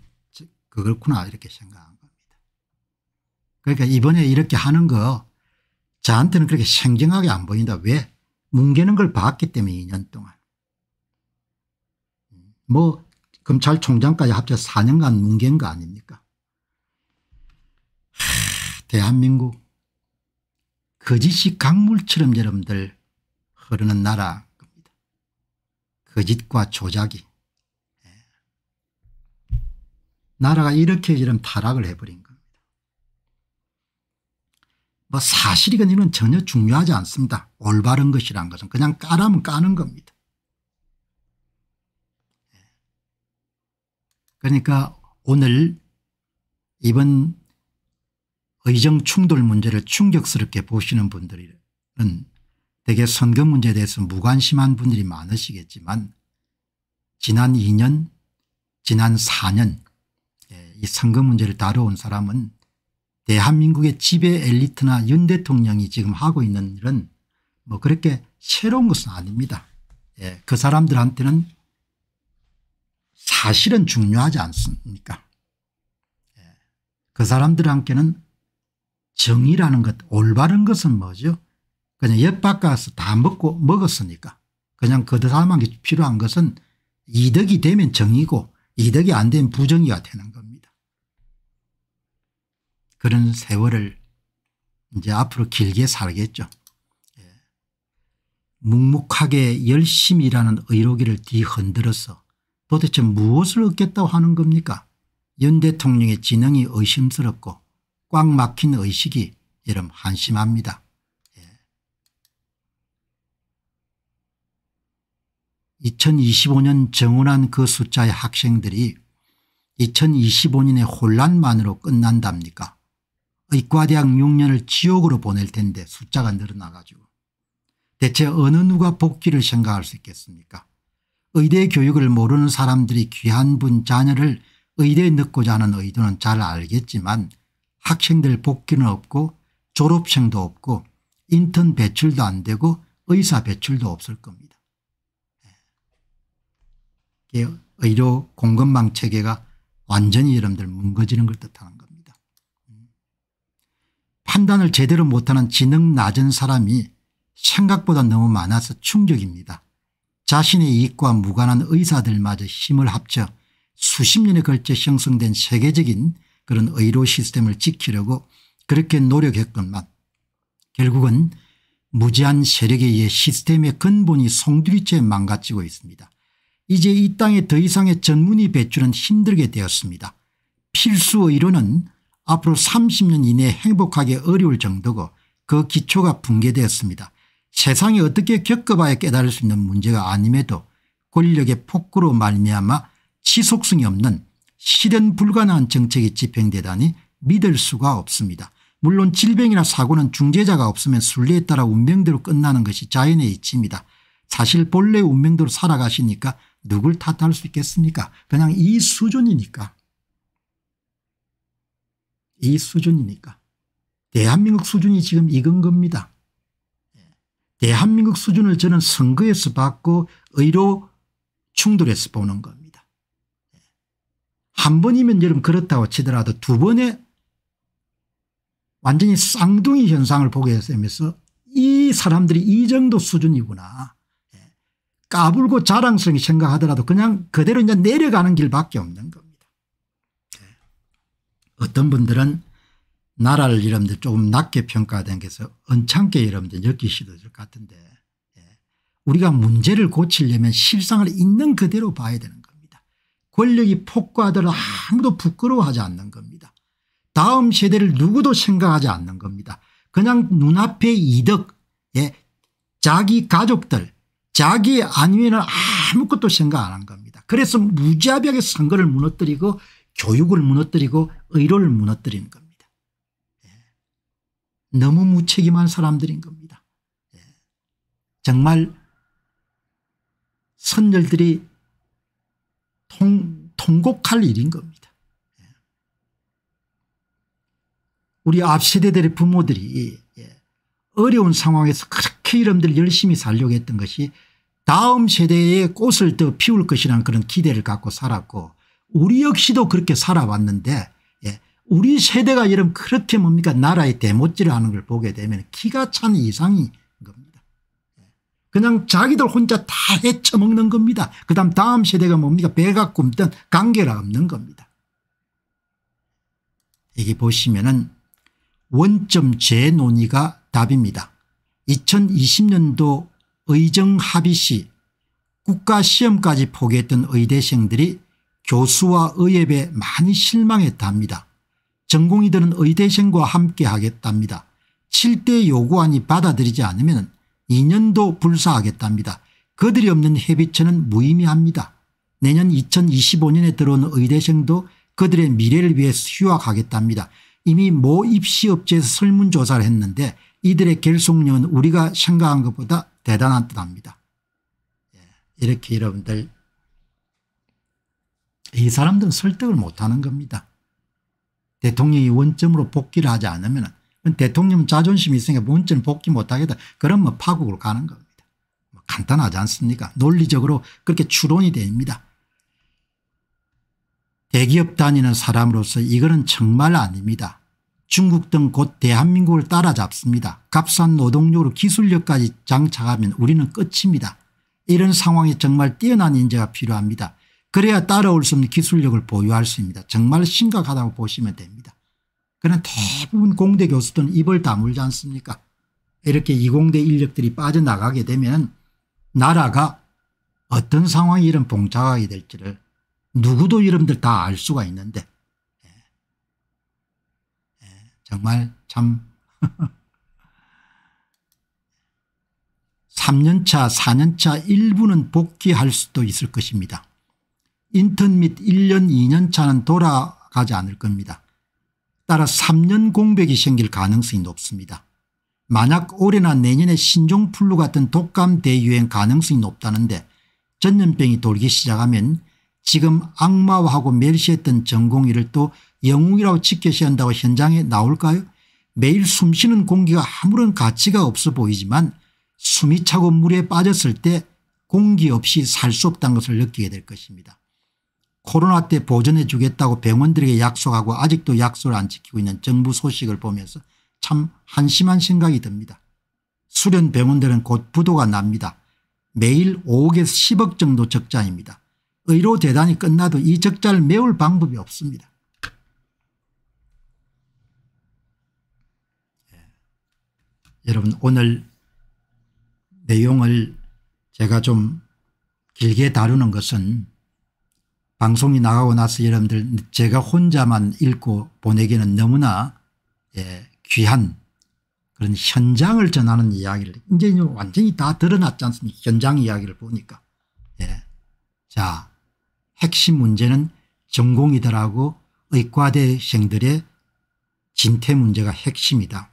그걸구나 이렇게 생각한 겁니다. 그러니까 이번에 이렇게 하는 거 저한테는 그렇게 생경하게 안 보인다. 왜? 뭉개는 걸 봤기 때문에 2년 동안. 음, 뭐 검찰총장까지 합쳐 4년간 뭉갠 거 아닙니까? 하, 대한민국 거짓이 강물처럼 여러분들 흐르는 나라 거짓과 그 조작이 예, 나라가 이렇게 이런 타락을 해버린 겁니다. 뭐 사실이건 이건 전혀 중요하지 않습니다. 올바른 것이란 것은 그냥 까라면 까는 겁니다. 예. 그러니까 오늘 이번 의정 충돌 문제를 충격스럽게 보시는 분들은 대개 선거 문제에 대해서 무관심한 분들이 많으시겠지만 지난 2년 지난 4년 예, 이 선거 문제를 다뤄온 사람은 대한민국의 지배 엘리트나 윤 대통령이 지금 하고 있는 일은 뭐 그렇게 새로운 것은 아닙니다. 예, 그 사람들한테는 사실은 중요하지 않습니까 예, 그 사람들한테는 정의라는 것 올바른 것은 뭐죠 그냥 옆 바꿔서 다 먹고 먹었으니까 그냥 그 사람한테 필요한 것은 이득이 되면 정이고 이득이 안 되면 부정이가 되는 겁니다. 그런 세월을 이제 앞으로 길게 살겠죠. 예. 묵묵하게 열심히 일는 의료기를 뒤흔들어서 도대체 무엇을 얻겠다고 하는 겁니까 윤 대통령의 지능이 의심스럽고 꽉 막힌 의식이 여름 한심합니다. 2025년 정원한 그 숫자의 학생들이 2025년의 혼란만으로 끝난답니까 의과대학 6년을 지옥으로 보낼 텐데 숫자가 늘어나가지고 대체 어느 누가 복귀를 생각할 수 있겠습니까 의대 교육을 모르는 사람들이 귀한 분 자녀를 의대에 넣고자 하는 의도는 잘 알겠지만 학생들 복귀는 없고 졸업생도 없고 인턴 배출도 안 되고 의사 배출도 없을 겁니다. 예, 의료 공급망 체계가 완전히 여러분들 뭉거지는 걸 뜻하는 겁니다. 음. 판단을 제대로 못하는 지능 낮은 사람이 생각보다 너무 많아서 충격입니다. 자신의 이익과 무관한 의사들마저 힘을 합쳐 수십 년에 걸쳐 형성된 세계적인 그런 의료 시스템을 지키려고 그렇게 노력했건만 결국은 무제한 세력에 의해 시스템의 근본이 송두리째 망가지고 있습니다. 이제 이 땅에 더 이상의 전문의 배출은 힘들게 되었습니다. 필수 의료는 앞으로 30년 이내 에 행복하게 어려울 정도고 그 기초가 붕괴되었습니다. 세상이 어떻게 겪어봐야 깨달을 수 있는 문제가 아님에도 권력의 폭구로 말미암아 지속성이 없는 실현 불가능한 정책이 집행되다니 믿을 수가 없습니다. 물론 질병이나 사고는 중재자가 없으면 순리에 따라 운명대로 끝나는 것이 자연의 이치입니다. 사실 본래 운명대로 살아가시니까 누굴 탓할 수 있겠습니까? 그냥 이 수준이니까. 이 수준이니까. 대한민국 수준이 지금 이건 겁니다. 대한민국 수준을 저는 선거에서 받고 의료 충돌해서 보는 겁니다. 한 번이면 여러분 그렇다고 치더라도 두 번에 완전히 쌍둥이 현상을 보게 되면서 이 사람들이 이 정도 수준이구나. 까불고 자랑스럽게 생각하더라도 그냥 그대로 이제 내려가는 길밖에 없는 겁니다. 예. 어떤 분들은 나라를 여러분들 조금 낮게 평가된 게서 언짢게 여러분들 여기시도 될것 같은데 예. 우리가 문제를 고치려면 실상을 있는 그대로 봐야 되는 겁니다. 권력이 폭과하더라도 아무도 부끄러워하지 않는 겁니다. 다음 세대를 누구도 생각하지 않는 겁니다. 그냥 눈앞의 이득, 예. 자기 가족들 자기 안위는 아무것도 생각 안 한 겁니다. 그래서 무자비하게 선거를 무너뜨리고 교육을 무너뜨리고 의료를 무너뜨리는 겁니다. 예. 너무 무책임한 사람들인 겁니다. 예. 정말 선열들이 통, 통곡할 일인 겁니다. 예. 우리 앞 세대들의 부모들이 예. 어려운 상황에서 그렇게 국 이름들 열심히 살려고 했던 것이 다음 세대의 꽃을 더 피울 것이란 그런 기대를 갖고 살았고 우리 역시도 그렇게 살아왔는데 예. 우리 세대가 이런 그렇게 뭡니까 나라의 대못질을 하는 걸 보게 되면 기가 찬이상인 겁니다. 예, 그냥 자기들 혼자 다 헤쳐먹는 겁니다. 그 다음 다음 세대가 뭡니까 배가 굶던 관계가 없는 겁니다. 여기 보시면은 원점 재논의가 답입니다. 2020년도 의정합의 시 국가시험까지 포기했던 의대생들이 교수와 의협에 많이 실망했답니다. 전공이들은 의대생과 함께 하겠답니다. 7대 요구안이 받아들이지 않으면 2년도 불사하겠답니다. 그들이 없는 해비처는 무의미합니다. 내년 2025년에 들어온 의대생도 그들의 미래를 위해 휴학하겠답니다. 이미 모 입시업체에서 설문조사를 했는데 이들의 결속력은 우리가 생각한 것보다 대단한 듯합니다. 예, 이렇게 여러분들 이 사람들은 설득을 못하는 겁니다. 대통령이 원점으로 복귀를 하지 않으면 대통령 자존심이 있으니까 원점 복귀 못하겠다. 그럼 뭐 파국으로 가는 겁니다. 뭐 간단하지 않습니까 논리적으로 그렇게 추론이 됩니다. 대기업 다니는 사람으로서 이거는 정말 아닙니다. 중국 등 곧 대한민국을 따라잡습니다. 값싼 노동력으로 기술력까지 장착하면 우리는 끝입니다. 이런 상황에 정말 뛰어난 인재가 필요합니다. 그래야 따라올 수 없는 기술력을 보유할 수 있습니다. 정말 심각하다고 보시면 됩니다. 그러나 대부분 공대 교수들은 입을 다물지 않습니까 이렇게 이공대 인력들이 빠져나가게 되면 나라가 어떤 상황이 이런 봉착하게 될지를 누구도 이름들 다 알 수가 있는데 정말 참 3년차 4년차 일부는 복귀할 수도 있을 것입니다. 인턴 및 1년 2년차는 돌아가지 않을 겁니다. 따라 3년 공백이 생길 가능성이 높습니다. 만약 올해나 내년에 신종플루 같은 독감 대유행 가능성이 높다는데 전염병이 돌기 시작하면 지금 악마화하고 멸시했던 전공의를 또 영웅이라고 직계시한다고 현장에 나올까요? 매일 숨쉬는 공기가 아무런 가치가 없어 보이지만 숨이 차고 물에 빠졌을 때 공기 없이 살 수 없다는 것을 느끼게 될 것입니다. 코로나 때 보전해 주겠다고 병원들에게 약속하고 아직도 약속을 안 지키고 있는 정부 소식을 보면서 참 한심한 생각이 듭니다. 수련 병원들은 곧 부도가 납니다. 매일 5억에서 10억 정도 적자입니다. 의료 대단이 끝나도 이 적자를 메울 방법이 없습니다. 여러분 오늘 내용을 제가 좀 길게 다루는 것은 방송이 나가고 나서 여러분들 제가 혼자만 읽고 보내기는 너무나 예, 귀한 그런 현장을 전하는 이야기를 이제 완전히 다 드러났지 않습니까 현장 이야기를 보니까. 예. 자 핵심 문제는 전공이더라고 의과대생들의 진퇴 문제가 핵심이다.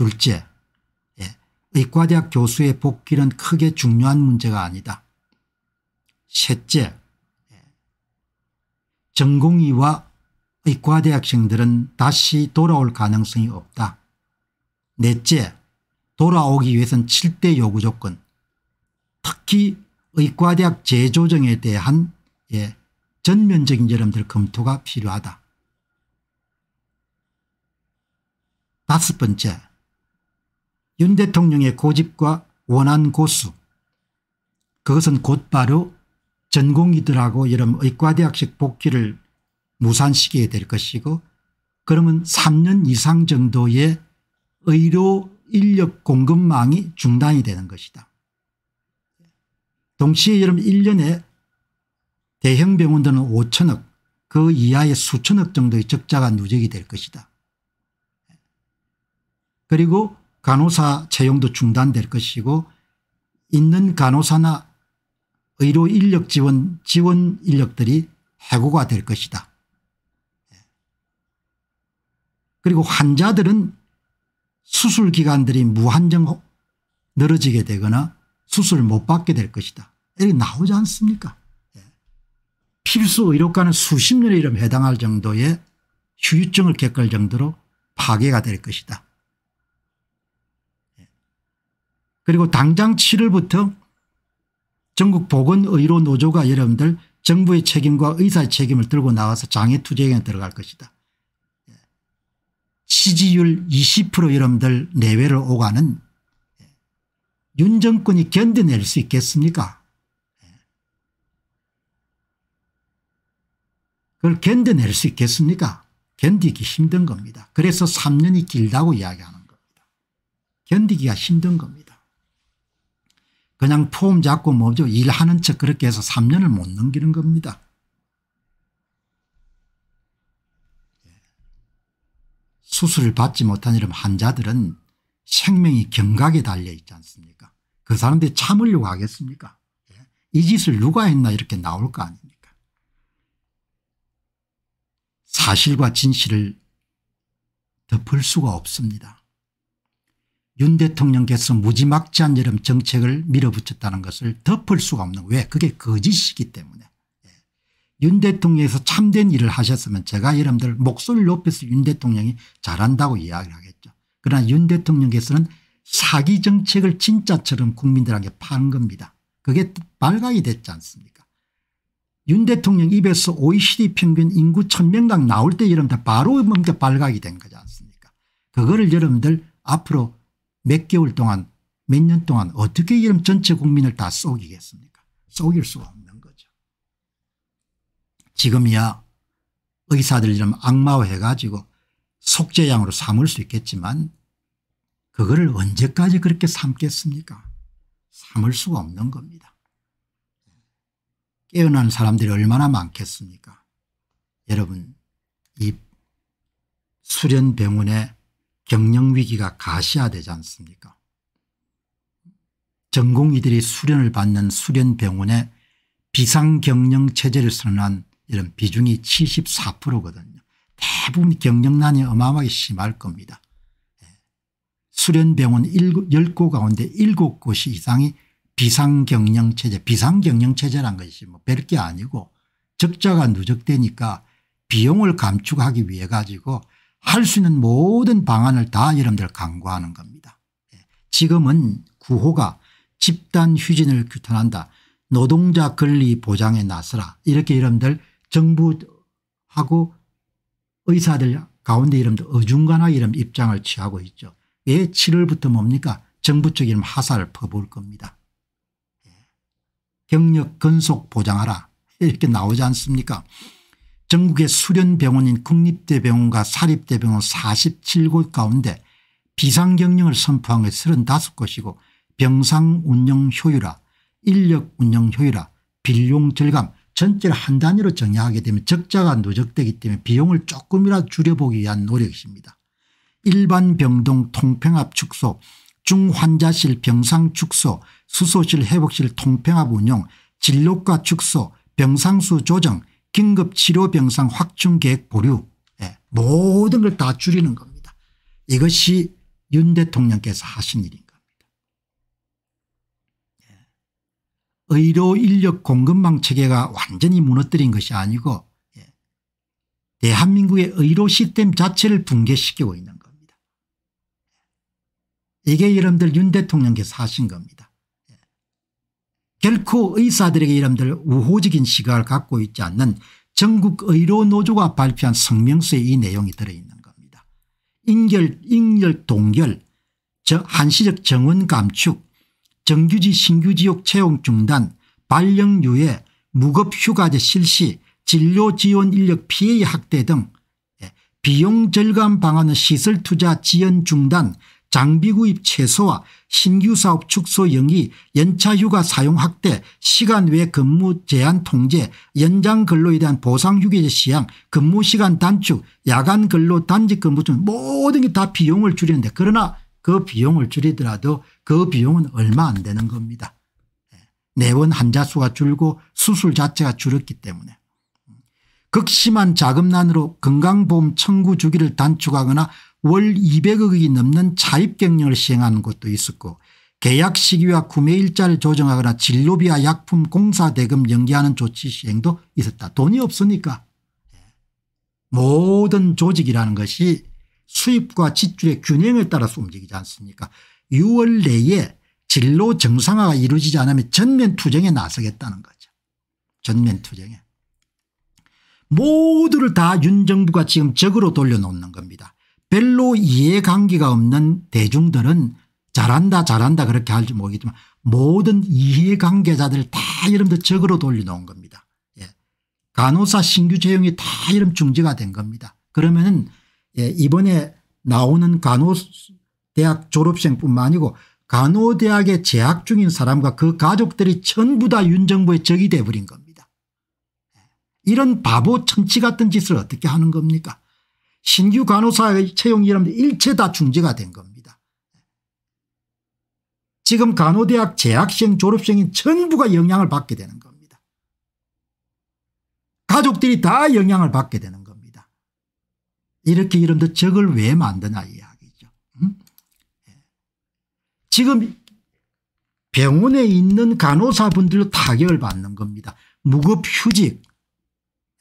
둘째 예, 의과대학 교수의 복귀는 크게 중요한 문제가 아니다. 셋째 예, 전공의와 의과대학생들은 다시 돌아올 가능성이 없다. 넷째 돌아오기 위해선 7대 요구 조건 특히 의과대학 재조정에 대한 예, 전면적인 여러분들 검토가 필요하다. 다섯 번째 윤 대통령의 고집과 원한 고수 그것은 곧바로 전공이들하고 여름 의과대학식 복귀를 무산시키게될 것이고 그러면 3년 이상 정도의 의료 인력 공급망이 중단이 되는 것이다. 동시에 여러분 1년에 대형 병원들은 5천억 그 이하의 수천억 정도의 적자가 누적이 될 것이다. 그리고 간호사 채용도 중단될 것이고 있는 간호사나 의료 인력 지원 지원 인력들이 해고가 될 것이다. 예. 그리고 환자들은 수술 기간들이 무한정 늘어지게 되거나 수술 못 받게 될 것이다. 이렇게 나오지 않습니까? 예. 필수 의료과는 수십 년에 이름 해당할 정도의 휴유증을 겪을 정도로 파괴가 될 것이다. 그리고 당장 7일부터 전국 보건의료 노조가 여러분들 정부의 책임과 의사의 책임을 들고 나와서 장애투쟁에 들어갈 것이다. 지지율 예. 20% 여러분들 내외를 오가는 예. 윤 정권이 견뎌낼 수 있겠습니까 예. 그걸 견뎌낼 수 있겠습니까 견디기 힘든 겁니다. 그래서 3년이 길다고 이야기하는 겁니다. 견디기가 힘든 겁니다. 그냥 폼 잡고 뭐죠 일하는 척 그렇게 해서 3년을 못 넘기는 겁니다. 수술을 받지 못한 이런 환자들은 생명이 경각에 달려 있지 않습니까 그 사람들이 참으려고 하겠습니까 예. 이 짓을 누가 했나 이렇게 나올 거 아닙니까 사실과 진실을 덮을 수가 없습니다. 윤 대통령께서 무지막지한 여름 정책을 밀어붙였다는 것을 덮을 수가 없는 왜 그게 거짓이기 때문에 예. 윤 대통령에서 참된 일을 하셨으면 제가 여러분들 목소리를 높여서 윤 대통령이 잘한다고 이야기를 하겠죠. 그러나 윤 대통령께서는 사기 정책을 진짜처럼 국민들에게 파는 겁니다. 그게 발각이 됐지 않습니까 윤 대통령 입에서 OECD 평균 인구 1000명당 나올 때 여러분들 바로 뭔가 발각이 된 거지 않습니까 그거를 여러분들 앞으로 몇 개월 동안 몇 년 동안 어떻게 이런 전체 국민을 다 속이겠습니까 속일 수가 없는 거죠. 지금이야 의사들 이름 악마화해 가지고 속죄양으로 삼을 수 있겠지만 그거를 언제까지 그렇게 삼겠습니까 삼을 수가 없는 겁니다. 깨어난 사람들이 얼마나 많겠습니까 여러분 이 수련병원에 경영위기가 가시화되지 않습니까 전공의들이 수련을 받는 수련병원에 비상경영체제를 선언한 이런 비중이 74%거든요. 대부분 경영난이 어마어마하게 심할 겁니다. 예. 수련병원 10곳 가운데 7곳이 상이 비상경영체제 비상경영체제란 것이 뭐 별 게 아니고 적자가 누적되니까 비용을 감축하기 위해 가지고 할수 있는 모든 방안을 다 여러분들 강구하는 겁니다. 예. 지금은 구호가 집단 휴진을 규탄한다. 노동자 권리 보장에 나서라. 이렇게 여러분들 정부하고 의사들 가운데 여러분들 어중간하게 이런 입장을 취하고 있죠. 왜 7월부터 뭡니까 정부 측이 하사를 퍼부 겁니다. 예. 경력 근속 보장하라 이렇게 나오지 않습니까 전국의 수련병원인 국립대병원과 사립대병원 47곳 가운데 비상경영을 선포한 것이 35곳이고 병상 운영 효율화 인력 운영 효율화 빌용 절감 전체를 한 단위로 정의하게 되면 적자가 누적되기 때문에 비용을 조금이라도 줄여보기 위한 노력입니다. 일반 병동 통평합 축소 중환자실 병상 축소 수소실 회복실 통평합 운영 진료과 축소 병상수 조정 긴급치료병상 확충 계획 보류 예, 모든 걸 다 줄이는 겁니다. 이것이 윤 대통령께서 하신 일인 겁니다. 예. 의료 인력 공급망 체계가 완전히 무너뜨린 것이 아니고 예. 대한민국의 의료 시스템 자체를 붕괴시키고 있는 겁니다. 이게 여러분들 윤 대통령께서 하신 겁니다. 결코 의사들에게 이름들 우호적인 시각을 갖고 있지 않는 전국의료노조가 발표한 성명서에 이 내용이 들어있는 겁니다. 인결, 인결 동결, 즉 한시적 정원 감축, 정규직 신규지역 채용 중단, 발령 유예, 무급휴가제 실시, 진료지원 인력 피해 확대 등 예, 비용 절감 방안은 시설 투자 지연 중단, 장비 구입 최소화, 신규 사업 축소 영위, 연차 휴가 사용 확대, 시간 외 근무 제한 통제, 연장 근로에 대한 보상 휴게제 시향 근무 시간 단축, 야간 근로 단직 근무 등 모든 게 다 비용을 줄이는데 그러나 그 비용을 줄이더라도 그 비용은 얼마 안 되는 겁니다. 내원 네. 환자 수가 줄고 수술 자체가 줄었기 때문에. 극심한 자금난으로 건강보험 청구 주기를 단축하거나 월 200억이 넘는 차입경영을 시행하는 곳도 있었고 계약 시기와 구매 일자를 조정하거나 진로비와 약품 공사 대금 연기하는 조치 시행도 있었다. 돈이 없으니까 예. 모든 조직이라는 것이 수입과 지출의 균형에 따라서 움직이지 않습니까 6월 내에 진로 정상화가 이루어지지 않으면 전면 투쟁에 나서겠다는 거죠. 전면 투쟁에. 모두를 다 윤정부가 지금 적으로 돌려놓는 겁니다. 별로 이해관계가 없는 대중들은 잘한다 잘한다 그렇게 할지 모르겠지만 모든 이해관계자들 다 여러분들 적으로 돌려놓은 겁니다. 예. 간호사 신규 채용이 다 이런 중지가 된 겁니다. 그러면은 예, 이번에 나오는 간호대학 졸업생뿐만 아니고 간호대학에 재학 중인 사람과 그 가족들이 전부 다 윤정부의 적이 돼버린 겁니다. 예. 이런 바보 천치 같은 짓을 어떻게 하는 겁니까 신규 간호사의 채용이라면 일체 다 중재가 된 겁니다. 지금 간호대학 재학생 졸업생인 전부가 영향을 받게 되는 겁니다. 가족들이 다 영향을 받게 되는 겁니다. 이렇게 이런데 적을 왜 만드냐 이야기죠. 음? 지금 병원에 있는 간호사분들로 타격을 받는 겁니다. 무급휴직,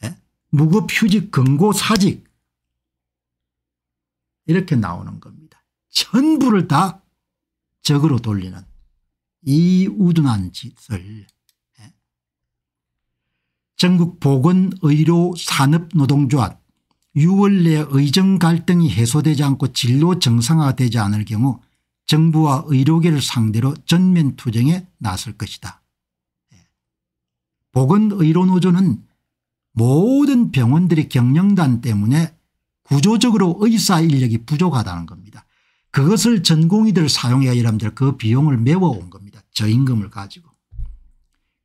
예? 무급휴직, 근고사직 이렇게 나오는 겁니다. 전부를 다 적으로 돌리는 이 우둔한 짓을 예. 전국 보건의료 산업노동조합 6월 내 의정 갈등이 해소되지 않고 진로 정상화가 되지 않을 경우 정부와 의료계를 상대로 전면 투쟁에 나설 것이다. 예. 보건의료노조는 모든 병원들이 경영단 때문에 구조적으로 의사 인력이 부족하다는 겁니다. 그것을 전공의들 사용해야 이람들 그 비용을 메워온 겁니다. 저임금을 가지고.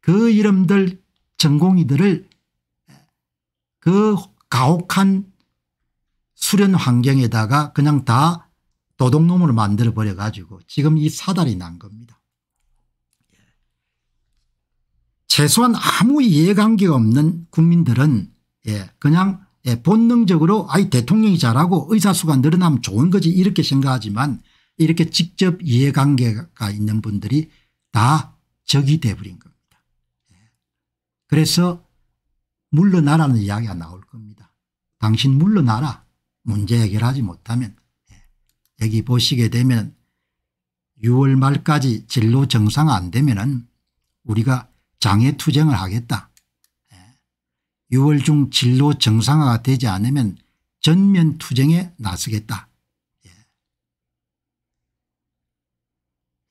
그 이름들 전공의들을 그 가혹한 수련 환경에다가 그냥 다 도둑놈으로 만들어버려 가지고 지금 이 사달이 난 겁니다. 최소한 아무 이해관계가 없는 국민들은 예, 그냥 예, 본능적으로 아이 대통령이 잘하고 의사수가 늘어나면 좋은 거지 이렇게 생각하지만 이렇게 직접 이해관계가 있는 분들이 다 적이 돼버린 겁니다. 예. 그래서 물러나라는 이야기가 나올 겁니다. 당신 물러나라 문제 해결하지 못하면 예. 여기 보시게 되면 6월 말까지 진로 정상안 되면 은 우리가 장애투쟁을 하겠다. 6월 중 진로 정상화가 되지 않으면 전면 투쟁에 나서겠다. 예.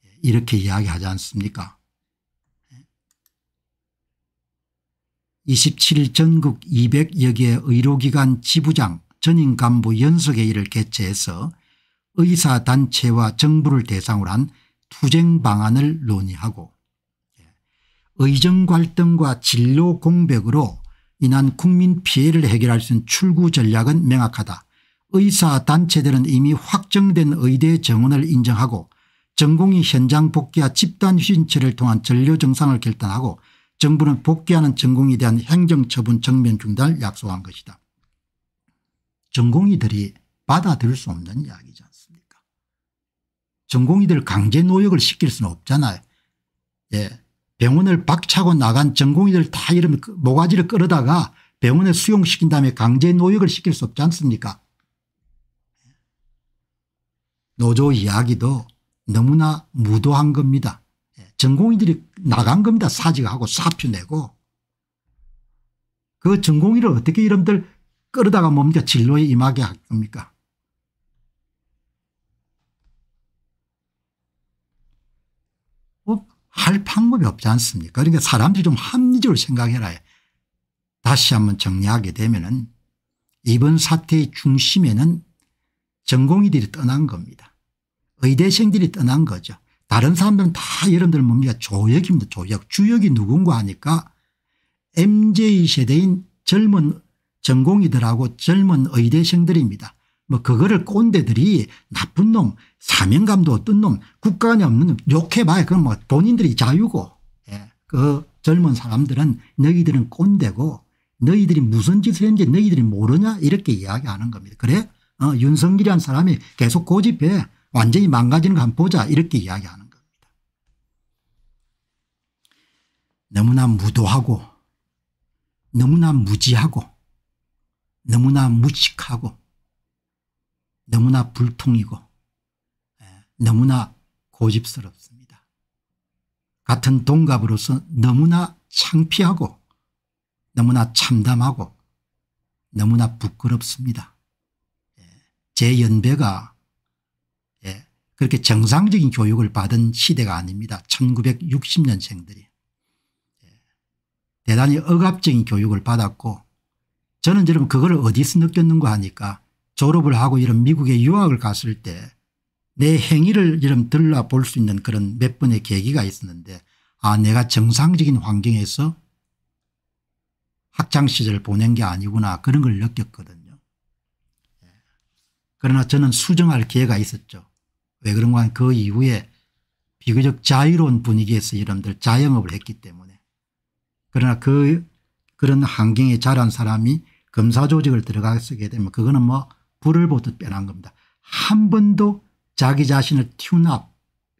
예, 이렇게 이야기하지 않습니까 27일 예. 전국 200여 개의 료기관 지부장 전임 간부 연석회의를 개최해서 의사단체와 정부를 대상으로 한 투쟁 방안을 논의하고 의정 갈등과 진로 공백으로 인한 국민 피해를 해결할 수 있는 출구 전략은 명확하다. 의사 단체들은 이미 확정된 의대 정원을 인정하고 전공이 현장 복귀와 집단 휴진체를 통한 전료 정상을 결단하고 정부는 복귀하는 전공에 대한 행정처분 정면 중단을 약속한 것이다. 전공이들이 받아들일 수 없는 이야기지 않습니까 전공이들 강제 노역을 시킬 수는 없잖아요. 예. 병원을 박차고 나간 전공의들 다이러 그 모가지를 끌어다가 병원에 수용시킨 다음에 강제 노역을 시킬 수 없지 않습니까 노조 이야기도 너무나 무도한 겁니다. 예, 전공의들이 나간 겁니다. 사직하고 사표 내고. 그 전공의를 어떻게 이름들 끌어다가 뭡니까 진로에 임하게 할 겁니까 할 방법이 없지 않습니까 그러니까 사람들이 좀 합리적으로 생각해라 다시 한번 정리하게 되면 은 이번 사태의 중심에는 전공의들이 떠난 겁니다. 의대생들이 떠난 거죠. 다른 사람들은 다 여러분들 뭡니까 조역입니다. 조역. 주역이 누군가 하니까 mz 세대인 젊은 전공의들하고 젊은 의대생들입니다. 뭐 그거를 꼰대들이 나쁜 놈 사명감도 없던 놈 국가관이 없는 놈 욕해봐야 그건 뭐 본인들이 자유고 예. 그 젊은 사람들은 너희들은 꼰대고 너희들이 무슨 짓을 했는지 너희들이 모르냐 이렇게 이야기하는 겁니다. 그래 어, 윤석열이란 사람이 계속 고집해 완전히 망가지는 거 한번 보자 이렇게 이야기하는 겁니다. 너무나 무도하고 너무나 무지하고 너무나 무식하고 너무나 불통이고 예, 너무나 고집스럽습니다. 같은 동갑으로서 너무나 창피하고 너무나 참담하고 너무나 부끄럽습니다. 예, 제 연배가 예, 그렇게 정상적인 교육을 받은 시대가 아닙니다. 1960년생들이. 대단히 억압적인 교육을 받았고 저는 지금 그걸 어디서 느꼈는가 하니까 졸업을 하고 이런 미국에 유학을 갔을 때 내 행위를 이런 들러볼 수 있는 그런 몇 번의 계기가 있었는데 아 내가 정상적인 환경에서 학창시절 보낸 게 아니구나 그런 걸 느꼈거든요. 예. 그러나 저는 수정할 기회가 있었죠. 왜 그런가 하면 그 이후에 비교적 자유로운 분위기에서 이런들 자영업을 했기 때문에 그러나 그 그런 환경에 자란 사람이 검사 조직을 들어가게 되면 그거는 뭐 불을 보듯 변한 겁니다. 한 번도 자기 자신을 튠업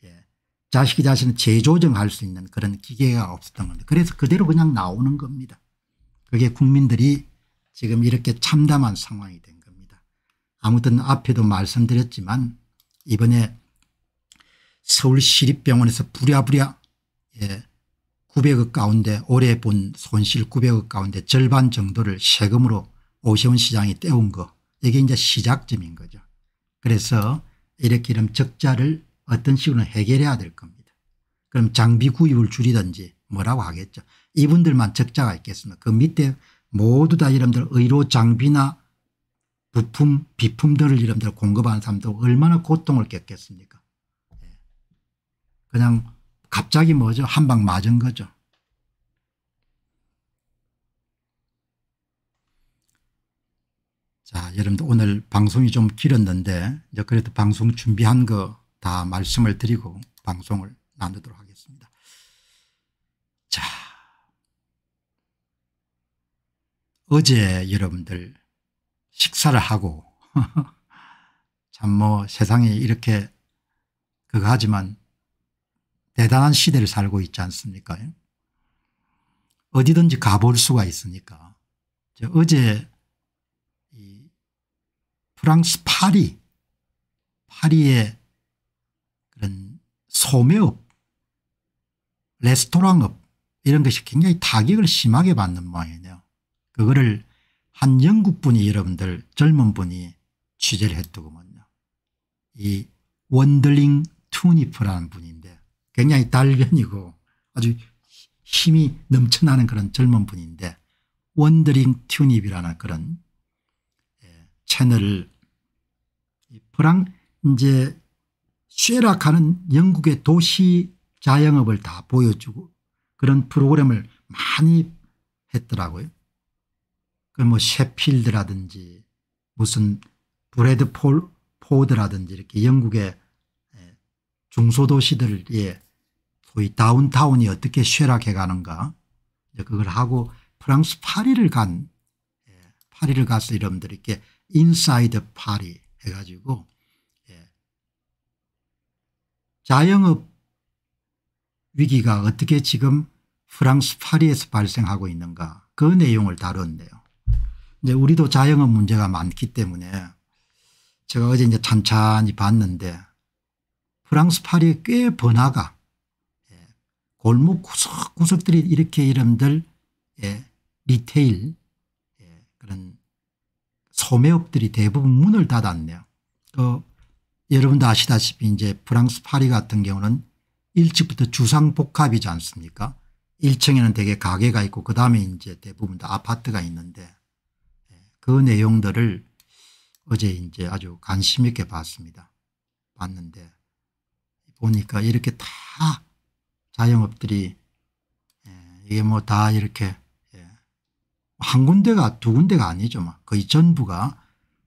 예, 자식이 자신을 재조정할 수 있는 그런 기계가 없었던 겁니다. 그래서 그대로 그냥 나오는 겁니다. 그게 국민들이 지금 이렇게 참담한 상황이 된 겁니다. 아무튼 앞에도 말씀드렸지만 이번에 서울시립병원에서 부랴부랴 900억 예, 가운데 올해 본 손실 900억 가운데 절반 정도를 세금으로 오세훈 시장이 떼운 거 이게 이제 시작점인 거죠. 그래서 이렇게 이런 적자를 어떤 식으로 해결해야 될 겁니다. 그럼 장비 구입을 줄이든지 뭐라고 하겠죠. 이분들만 적자가 있겠습니다. 그 밑에 모두 다 여러분들 의료 장비나 부품 비품들을 여러분들 공급하는 사람도 얼마나 고통을 겪겠습니까. 예. 그냥 갑자기 뭐죠 한 방 맞은 거죠. 자, 여러분들 오늘 방송이 좀 길었는데 이제 그래도 방송 준비한 거 다 말씀을 드리고 방송을 나누도록 하겠습니다. 자, 어제 여러분들 식사를 하고 참 뭐세상이 이렇게 그거 하지만 대단한 시대를 살고 있지 않습니까? 어디든지 가볼 수가 있으니까 어제 프랑스 파리 파리의 그런 소매업 레스토랑업 이런 것이 굉장히 타격을 심하게 받는 모양이네요. 그거를 한 영국분이 여러분들 젊은 분이 취재를 했더구먼요. 이 원들링 투니프라는 분인데 굉장히 달변이고 아주 힘이 넘쳐나는 그런 젊은 분인데 원더링 튜닙이라는 그런 예, 채널을 프랑 이제 쇠락하는 영국의 도시 자영업을 다 보여주고 그런 프로그램을 많이 했더라고요. 그 뭐 셰필드라든지 무슨 브레드 폴, 포드라든지 이렇게 영국의 예, 중소도시들의 예, 소위 다운타운이 어떻게 쇠락해 가는가 그걸 하고 프랑스 파리를 간 예, 파리를 가서 여러분들 이렇게 인사이드 파리 해가지고 예. 자영업 위기가 어떻게 지금 프랑스 파리에서 발생하고 있는가 그 내용을 다뤘네요. 이제 우리도 자영업 문제가 많기 때문에 제가 어제 이제 찬찬히 봤는데 프랑스 파리에 꽤 번화가 예, 골목 구석구석들이 이렇게 이름들 예, 리테일 소매업들이 대부분 문을 닫았네요. 그 여러분도 아시다시피 이제 프랑스 파리 같은 경우는 일찍부터 주상복합이지 않습니까 1층에는 되게 가게가 있고 그다음에 이제 대부분 다 아파트가 있는데 예, 그 내용들을 어제 이제 아주 관심 있게 봤습니다. 봤는데 보니까 이렇게 다 자영업들이 예, 이게 뭐 다 이렇게 한 군데가 두 군데가 아니죠. 거의 뭐. 그 전부가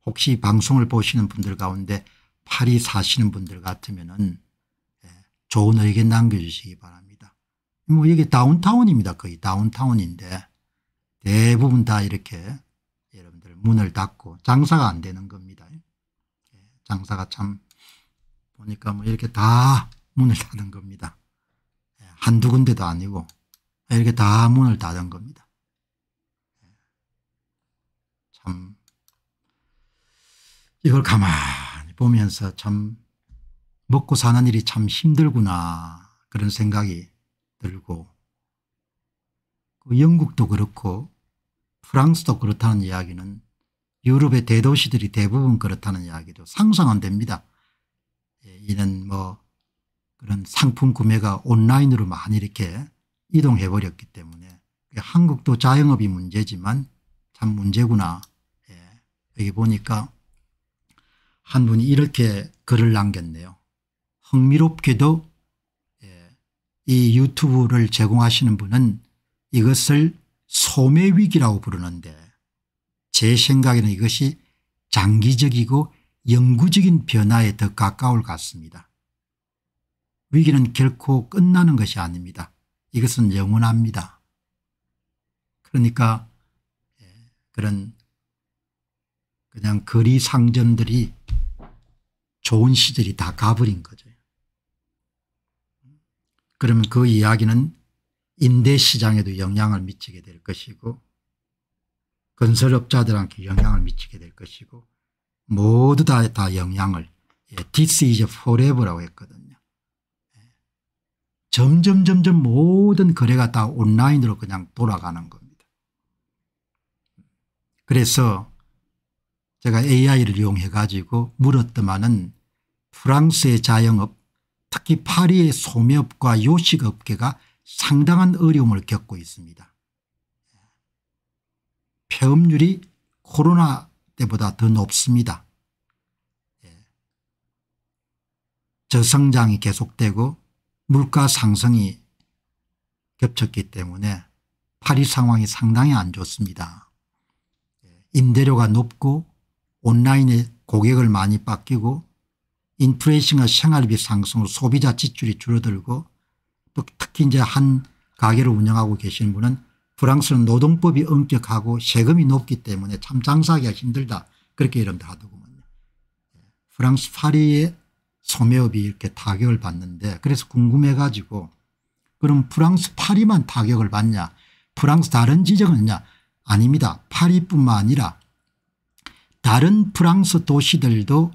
혹시 방송을 보시는 분들 가운데 파리 사시는 분들 같으면 은 예, 좋은 의견 남겨주시기 바랍니다. 뭐 여기 다운타운입니다. 거의 다운타운인데 대부분 다 이렇게 여러분들 문을 닫고 장사가 안 되는 겁니다. 예, 장사가 참 보니까 뭐 이렇게 다 문을 닫은 겁니다. 예, 한두 군데도 아니고 이렇게 다 문을 닫은 겁니다. 참 음. 이걸 가만히 보면서 참 먹고 사는 일이 참 힘들구나 그런 생각이 들고 그 영국도 그렇고 프랑스도 그렇다는 이야기는 유럽의 대도시들이 대부분 그렇다는 이야기도 상상 안 됩니다. 예, 이는 뭐 그런 상품 구매가 온라인으로 많이 이렇게 이동해버렸기 때문에 한국도 자영업이 문제지만 참 문제구나 여기 보니까 한 분이 이렇게 글을 남겼네요. 흥미롭게도 예, 이 유튜브를 제공하시는 분은 이것을 소매위기라고 부르는데 제 생각에는 이것이 장기적이고 영구적인 변화에 더 가까울 같습니다. 위기는 결코 끝나는 것이 아닙니다. 이것은 영원합니다. 그러니까 예, 그런 그냥 거리 상점들이 좋은 시절이 다 가버린 거죠. 그러면 그 이야기는 임대시장에도 영향을 미치게 될 것이고 건설업자들한테 영향을 미치게 될 것이고 모두 다, 다 영향을 예, this is forever라고 했거든요. 예. 점점 점점 모든 거래가 다 온라인으로 그냥 돌아가는 겁니다. 그래서 제가 AI를 이용해 가지고 물었더만은 프랑스의 자영업 특히 파리의 소매업과 요식업계가 상당한 어려움을 겪고 있습니다. 폐업률이 코로나 때보다 더 높습니다. 예. 저성장이 계속되고 물가 상승이 겹쳤기 때문에 파리 상황이 상당히 안 좋습니다. 예. 임대료가 높고 온라인에 고객을 많이 바뀌고 인플레이션과 생활비 상승으로 소비자 지출이 줄어들고 또 특히 이제 한 가게를 운영하고 계시는 분은 프랑스는 노동법이 엄격하고 세금이 높기 때문에 참 장사하기가 힘들다 그렇게 이름들 하더구먼요 예. 프랑스 파리의 소매업이 이렇게 타격을 받는데 그래서 궁금해 가지고 그럼 프랑스 파리만 타격을 받냐 프랑스 다른 지적은있냐 아닙니다. 파리뿐만 아니라 다른 프랑스 도시들도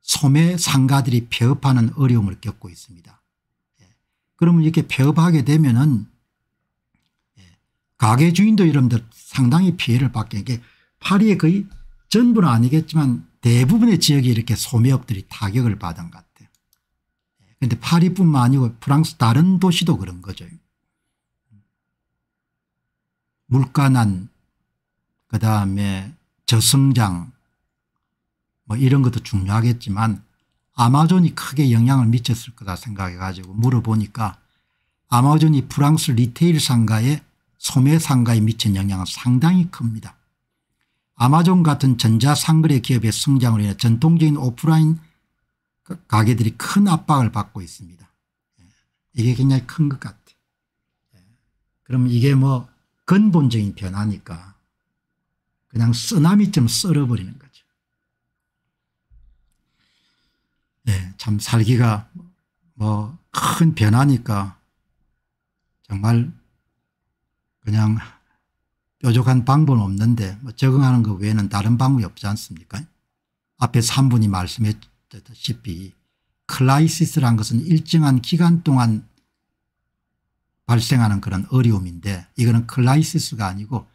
소매 예, 상가들이 폐업하는 어려움을 겪고 있습니다. 예, 그러면 이렇게 폐업하게 되면은 예, 가게 주인도 여러분들 상당히 피해를 받게 이게 파리의 거의 전부는 아니겠지만 대부분의 지역이 이렇게 소매업들이 타격을 받은 것 같아요. 그런데 파리뿐만 아니고 프랑스 다른 도시도 그런 거죠. 물가난 그다음에 저성장 뭐 이런 것도 중요하겠지만 아마존이 크게 영향을 미쳤을 거다 생각해 가지고 물어보니까 아마존이 프랑스 리테일 상가에 소매 상가에 미친 영향은 상당히 큽니다. 아마존 같은 전자상거래 기업의 성장으로 인해 전통적인 오프라인 가게들이 큰 압박을 받고 있습니다. 예. 이게 굉장히 큰 것 같아요. 예. 그럼 이게 뭐 근본적인 변화니까 그냥 쓰나미처럼 썰어버리는 거죠. 네, 참 살기가 뭐 큰 변화니까 정말 그냥 뾰족한 방법은 없는데 뭐 적응하는 것 외에는 다른 방법이 없지 않습니까? 앞에 3분이 말씀했듯이 클라이시스란 것은 일정한 기간 동안 발생하는 그런 어려움인데 이거는 클라이시스가 아니고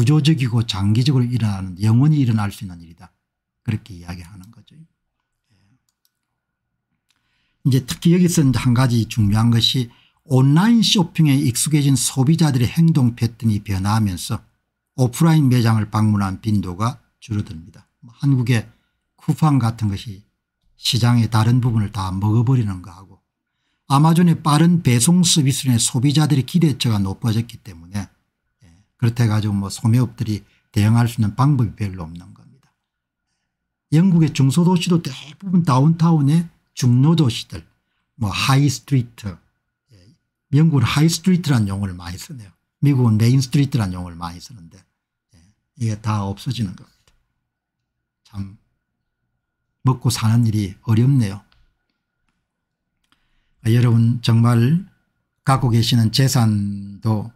구조적이고 장기적으로 일어나는 영원히 일어날 수 있는 일이다. 그렇게 이야기하는 거죠. 예. 이제 특히 여기서 한 가지 중요한 것이 온라인 쇼핑에 익숙해진 소비자들의 행동 패턴이 변화하면서 오프라인 매장을 방문한 빈도가 줄어듭니다. 뭐 한국의 쿠팡 같은 것이 시장의 다른 부분을 다 먹어버리는 거하고 아마존의 빠른 배송 서비스는 소비자들의 기대치가 높아졌기 때문에 그렇다 가지고 뭐 소매업들이 대응할 수 있는 방법이 별로 없는 겁니다. 영국의 중소도시도 대부분 다운타운의 중노도시들 뭐 하이스트리트 예, 영국은 하이스트리트란 용어를 많이 쓰네요. 미국은 메인스트리트란 용어를 많이 쓰는데 예, 이게 다 없어지는 겁니다. 참 먹고 사는 일이 어렵네요. 여러분 정말 갖고 계시는 재산도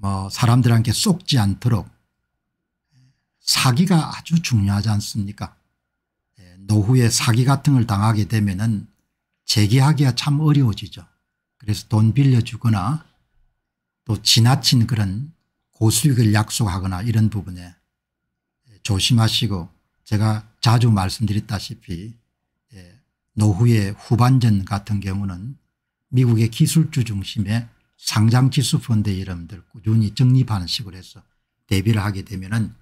뭐 사람들한테 쏙지 않도록 사기가 아주 중요하지 않습니까 예, 노후에 사기 같은 걸 당하게 되면 은 재기하기가 참 어려워지죠. 그래서 돈 빌려주거나 또 지나친 그런 고수익을 약속하거나 이런 부분에 조심하시고 제가 자주 말씀드렸다시피 예, 노후의 후반전 같은 경우는 미국의 기술주 중심의 상장지수펀드 여러분들 꾸준히 정립하는 식으로 해서 대비를 하게 되면 은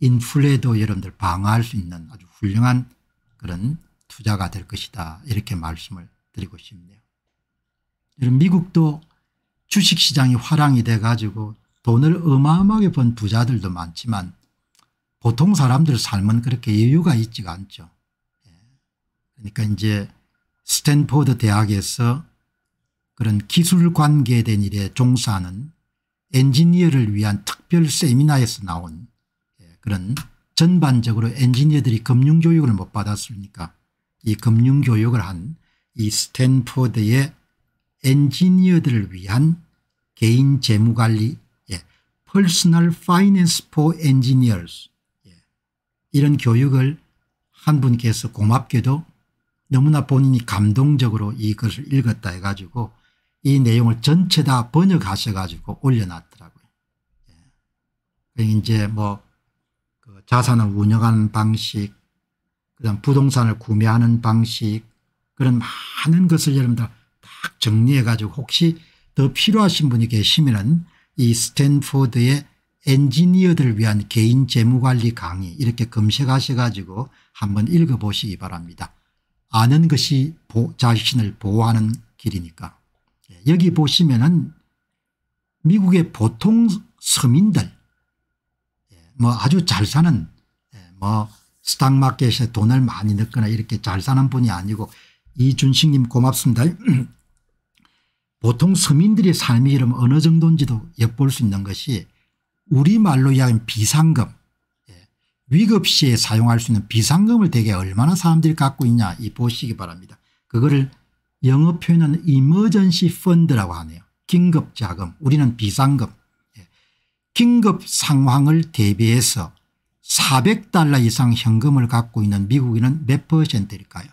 인플레도 여러분들 방어할 수 있는 아주 훌륭한 그런 투자가 될 것이다 이렇게 말씀을 드리고 싶네요. 여러분 미국도 주식시장이 화랑이 돼가지고 돈을 어마어마하게 번 부자들도 많지만 보통 사람들 삶은 그렇게 여유가 있지가 않죠. 예. 그러니까 이제 스탠포드 대학에서 그런 기술 관계된 일에 종사하는 엔지니어를 위한 특별 세미나에서 나온 예, 그런 전반적으로 엔지니어들이 금융교육을 못 받았으니까 이 금융교육을 한 이 스탠포드의 엔지니어들을 위한 개인 재무관리 예, Personal Finance for Engineers 예, 이런 교육을 한 분께서 고맙게도 너무나 본인이 감동적으로 이것을 읽었다 해가지고 이 내용을 전체 다 번역하셔 가지고 올려놨더라고요. 예. 그러니까 이제 뭐그 자산을 운영하는 방식 그다음 부동산을 구매하는 방식 그런 많은 것을 여러분들 딱 정리해 가지고 혹시 더 필요하신 분이 계시면 은이 스탠포드의 엔지니어들을 위한 개인 재무관리 강의 이렇게 검색하셔 가지고 한번 읽어보시기 바랍니다. 아는 것이 자신을 보호하는 길이니까. 여기 보시면은 미국의 보통 서민들 뭐 아주 잘 사는 뭐 스탁마켓에 돈을 많이 넣거나 이렇게 잘 사는 분이 아니고 이준식님 고맙습니다. 보통 서민들의 삶이 그럼 어느 정도인지도 엿볼 수 있는 것이 우리말로 이야기하면 비상금 예, 위급 시에 사용할 수 있는 비상금을 대개 얼마나 사람들이 갖고 있냐 이 보시기 바랍니다. 그거를 영어 표현하는 이머전시 펀드라고 하네요. 긴급자금 우리는 비상금 예. 긴급 상황을 대비해서 400달러 이상 현금을 갖고 있는 미국인은 몇 퍼센트일까요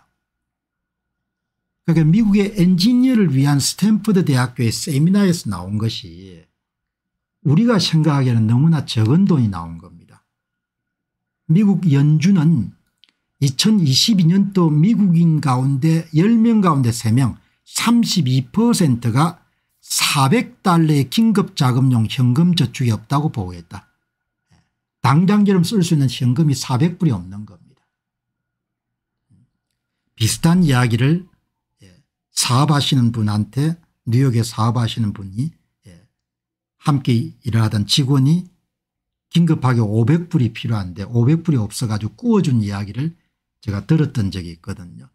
그러니까 미국의 엔지니어를 위한 스탠퍼드 대학교의 세미나에서 나온 것이 우리가 생각하기에는 너무나 적은 돈이 나온 겁니다. 미국 연준은 2022년도 미국인 가운데 10명 가운데 3명 32%가 400달러의 긴급자금용 현금 저축이 없다고 보고했다. 당장처럼 쓸 수 있는 현금이 400불이 없는 겁니다. 비슷한 이야기를 예, 사업하시는 분한테 뉴욕에 사업하시는 분이 예, 함께 일 하던 직원이 긴급하게 500불이 필요한데 500불이 없어가지고 구워준 이야기를 제가 들었던 적이 있거든요.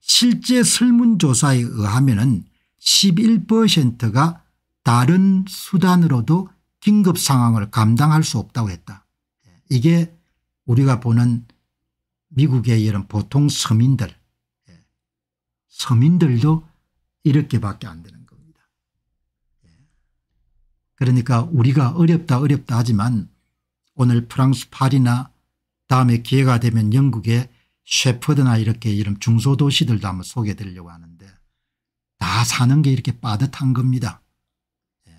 실제 설문조사에 의하면 11%가 다른 수단으로도 긴급 상황을 감당할 수 없다고 했다. 예, 이게 우리가 보는 미국의 이런 보통 서민들 예, 서민들도 이렇게밖에 안 되는 겁니다. 예. 그러니까 우리가 어렵다 어렵다 하지만 오늘 프랑스 파리나 다음에 기회가 되면 영국에 셰퍼드나 이렇게 이런 중소도시들도 한번 소개해 드리려고 하는데 다 사는 게 이렇게 빠듯한 겁니다. 예.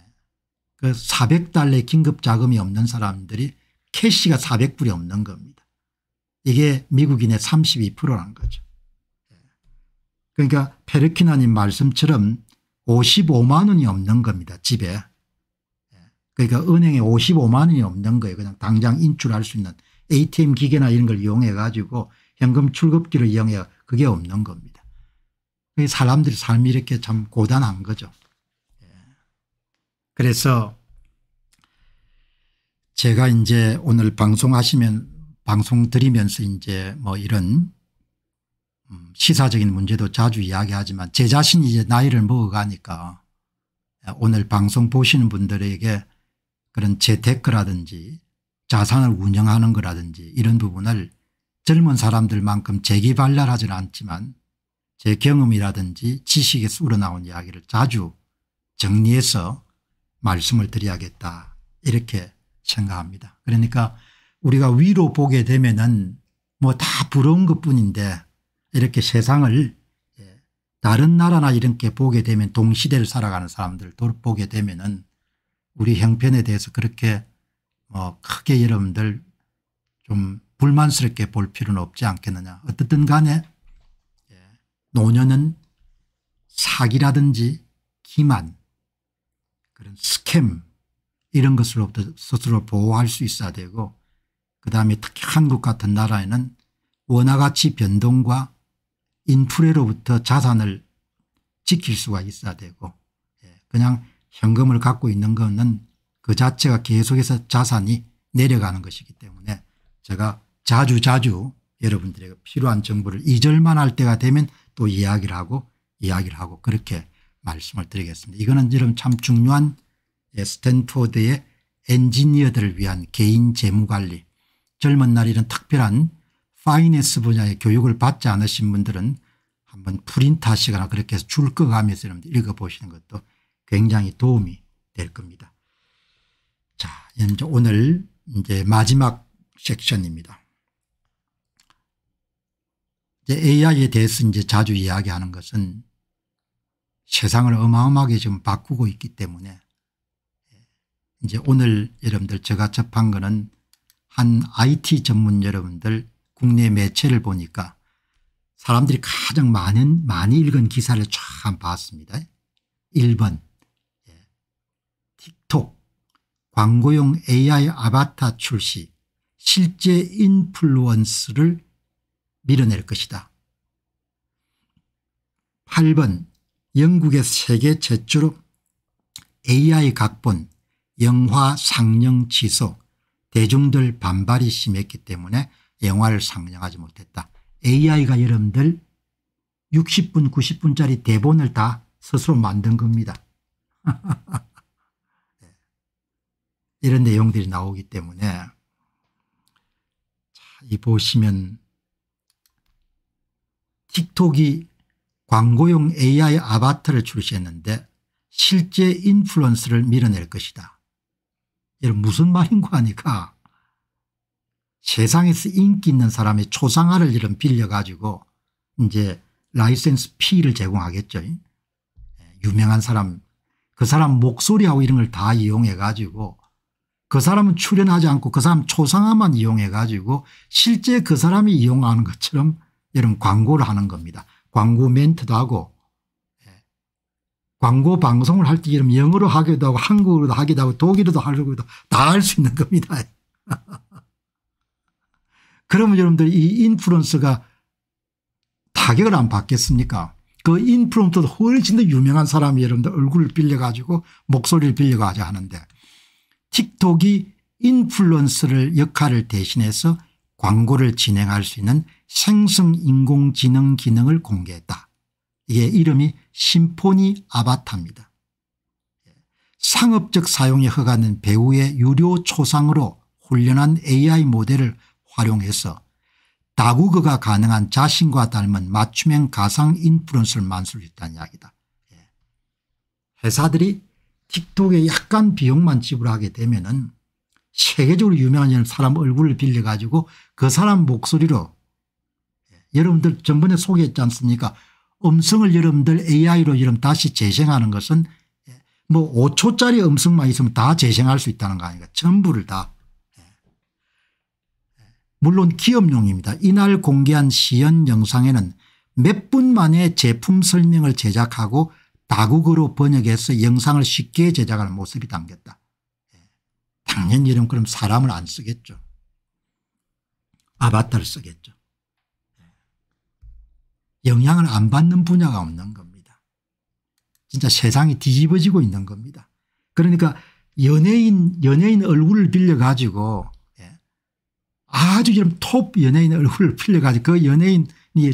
그 400달러의 긴급자금이 없는 사람들이 캐시가 400불이 없는 겁니다. 이게 미국인의 32%란 거죠. 예. 그러니까 페르키나님 말씀처럼 55만 원이 없는 겁니다. 집에. 예. 그러니까 은행에 55만 원이 없는 거예요. 그냥 당장 인출할 수 있는 ATM 기계나 이런 걸 이용해 가지고 현금 출급기를 이용해 그게 없는 겁니다. 그 사람들이 삶이 이렇게 참 고단한 거죠. 예. 그래서 제가 이제 오늘 방송하시면 방송 드리면서 이제 뭐 이런 음, 시사적인 문제도 자주 이야기하지만 제 자신이 이제 나이를 먹어가니까 오늘 방송 보시는 분들에게 그런 재테크라든지 자산을 운영하는 거라든지 이런 부분을 젊은 사람들만큼 재기발랄하진 않지만 제 경험이라든지 지식에서 우러나온 이야기를 자주 정리해서 말씀을 드려야겠다 이렇게 생각합니다. 그러니까 우리가 위로 보게 되면은 뭐 다 부러운 것뿐인데 이렇게 세상을 예, 다른 나라나 이렇게 보게 되면 동시대를 살아가는 사람들 보게 되면은 우리 형편에 대해서 그렇게 뭐 크게 여러분들 좀 불만스럽게 볼 필요는 없지 않겠느냐. 어떻든 간에 예, 노년은 사기라든지 기만 그런 스캠 이런 것으로부터 스스로 보호할 수 있어야 되고 그다음에 특히 한국 같은 나라에는 원화가치 변동과 인플레로부터 자산을 지킬 수가 있어야 되고 예, 그냥 현금을 갖고 있는 것은 그 자체가 계속해서 자산이 내려가는 것이기 때문에 제가 자주 자주 여러분들에게 필요한 정보를 잊을만할 때가 되면 또 이야기를 하고 이야기를 하고 그렇게 말씀을 드리겠습니다. 이거는 여러참 중요한 예, 스탠포드의 엔지니어들을 위한 개인 재무관리 젊은 날 이런 특별한 파이낸스 분야의 교육을 받지 않으신 분들은 한번 프린트하시거나 그렇게 해서 줄거하면서 여러분들 읽어보시는 것도 굉장히 도움이 될 겁니다. 자, 이제 오늘 이제 마지막 섹션입니다. AI에 대해서 이제 자주 이야기하는 것은 세상을 어마어마하게 지금 바꾸고 있기 때문에 이제 오늘 여러분들 제가 접한 거는 한 IT 전문 여러분들 국내 매체를 보니까 사람들이 가장 많은 많이 읽은 기사를 참 봤습니다. 1번 예. 틱톡 광고용 AI 아바타 출시 실제 인플루언스를 밀어낼 것이다. 8번 영국의 세계 최초로 AI 각본 영화 상영 취소 대중들 반발이 심했기 때문에 영화를 상영하지 못했다. AI가 여러분들 60분 90분짜리 대본을 다 스스로 만든 겁니다. 네. 이런 내용들이 나오기 때문에 이 보시면 틱톡이 광고용 AI 아바타를 출시했는데 실제 인플루언스를 밀어낼 것이다. 이런 무슨 말인가 하니까 세상에서 인기 있는 사람의 초상화를 이런 빌려가지고 이제 라이센스 P를 제공하겠죠. 유명한 사람 그 사람 목소리하고 이런 걸 다 이용해 가지고 그 사람은 출연하지 않고 그 사람 초상화만 이용해 가지고 실제 그 사람이 이용하는 것처럼 여러분 광고를 하는 겁니다. 광고 멘트도 하고 예. 광고 방송을 할때 이름 영어로 하기도 하고 한국어로 하기도 하고 독일어도 하기도 다할 수 있는 겁니다. 그러면 여러분들 이 인플루언서가 타격을 안 받겠습니까 그 인플루언서도 훨씬 더 유명한 사람이 여러분들 얼굴을 빌려가지고 목소리를 빌려가지고 하는데 틱톡이 인플루언서를 역할을 대신해서 광고를 진행할 수 있는 생성 인공지능 기능을 공개했다. 이게 이름이 심포니 아바타입니다. 상업적 사용에 허가된 배우의 유료 초상으로 훈련한 AI 모델을 활용해서 다국어가 가능한 자신과 닮은 맞춤형 가상 인플루언를 만들었다는 이야기다. 예. 회사들이 틱톡에 약간 비용만 지불하게 되면 은 세계적으로 유명한 사람 얼굴을 빌려가지고 그 사람 목소리로 여러분들 전번에 소개했지 않습니까 음성을 여러분들 AI로 여러분 다시 재생하는 것은 예, 뭐 5초짜리 음성만 있으면 다 재생할 수 있다는 거 아닌가 전부를 다. 예. 예. 물론 기업용입니다. 이날 공개한 시연 영상에는 몇 분 만에 제품 설명을 제작하고 다국어로 번역해서 영상을 쉽게 제작하는 모습이 담겼다. 당연히 이런 그럼 사람을 안 쓰겠죠. 아바타를 쓰겠죠. 영향을 안 받는 분야가 없는 겁니다. 진짜 세상이 뒤집어지고 있는 겁니다. 그러니까 연예인 연예인 얼굴을 빌려 가지고 예. 아주 이런 톱 연예인 얼굴을 빌려가지고 그 연예인이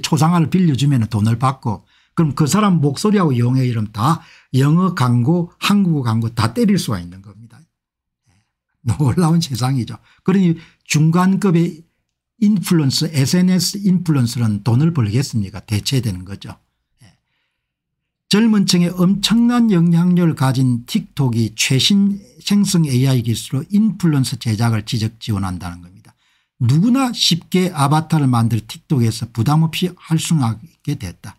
초상화를 빌려주면 돈을 받고 그럼 그 사람 목소리하고 영어 이름 다 영어 광고 한국어 광고 다 때릴 수가 있는 겁니다. 예. 놀라운 세상이죠. 그러니 중간급의 인플루언스 sns 인플루언스는 돈을 벌겠습니까 대체되는 거죠. 예. 젊은 층에 엄청난 영향력을 가진 틱톡이 최신 생성 AI 기술로 인플루언서 제작을 지적 지원한다는 겁니다. 누구나 쉽게 아바타를 만들 틱톡에서 부담없이 활성화하게 됐다.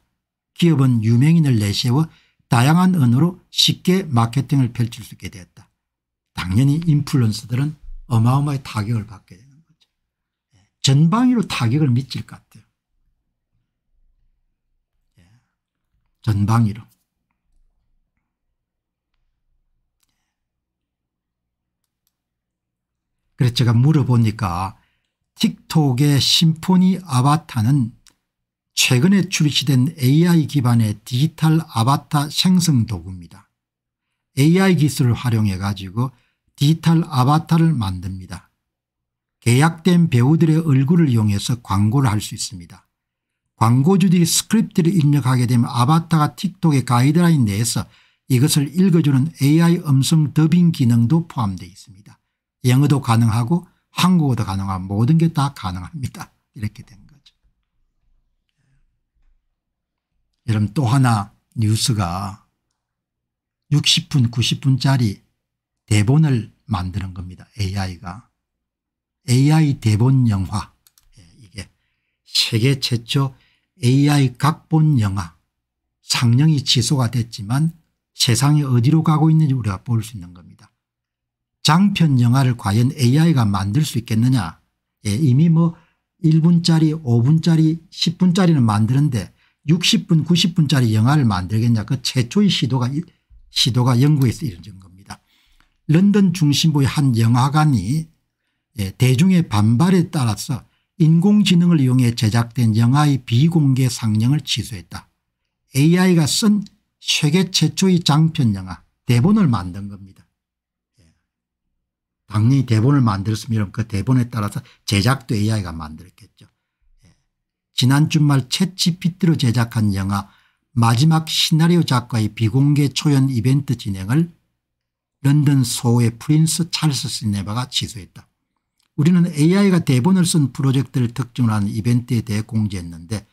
기업은 유명인을 내세워 다양한 언어로 쉽게 마케팅을 펼칠 수 있게 됐다. 당연히 인플루언서들은 어마어마한 타격을 받게 됩니다. 전방위로 타격을 미칠 것 같아요. 예. 전방위로. 그래서 제가 물어보니까 틱톡의 심포니 아바타는 최근에 출시된 AI 기반의 디지털 아바타 생성 도구입니다. AI 기술을 활용해 가지고 디지털 아바타를 만듭니다. 계약된 배우들의 얼굴을 이용해서 광고를 할 수 있습니다. 광고주들이 스크립트를 입력하게 되면 아바타가 틱톡의 가이드라인 내에서 이것을 읽어주는 AI 음성 더빙 기능도 포함되어 있습니다. 영어도 가능하고 한국어도 가능한 모든 게 다 가능합니다. 이렇게 된 거죠. 여러분 또 하나 뉴스가 60분 90분짜리 대본을 만드는 겁니다. AI가. AI 대본 영화 예, 이게 세계 최초 AI 각본 영화 상영이 취소가 됐지만 세상이 어디로 가고 있는지 우리가 볼 수 있는 겁니다. 장편 영화를 과연 AI가 만들 수 있겠느냐 예, 이미 뭐 1분짜리 5분짜리 10분짜리는 만드는데 60분 90분짜리 영화를 만들겠냐 그 최초의 시도가 시도가 영국에서 이루어진 겁니다. 런던 중심부의 한 영화관이 예, 대중의 반발에 따라서 인공지능을 이용해 제작된 영화의 비공개 상영을 취소했다. AI가 쓴 세계 최초의 장편 영화 대본을 만든 겁니다. 예. 당연히 대본을 만들었으면 그 대본에 따라서 제작도 AI가 만들었겠죠. 예. 지난 주말 챗 GPT로 제작한 영화 마지막 시나리오 작가의 비공개 초연 이벤트 진행을 런던 소호의 프린스 찰스 시네마가 취소했다. 우리는 AI가 대본을 네 쓴 프로젝트를 특정으로 한 이벤트에 대해 공지했는데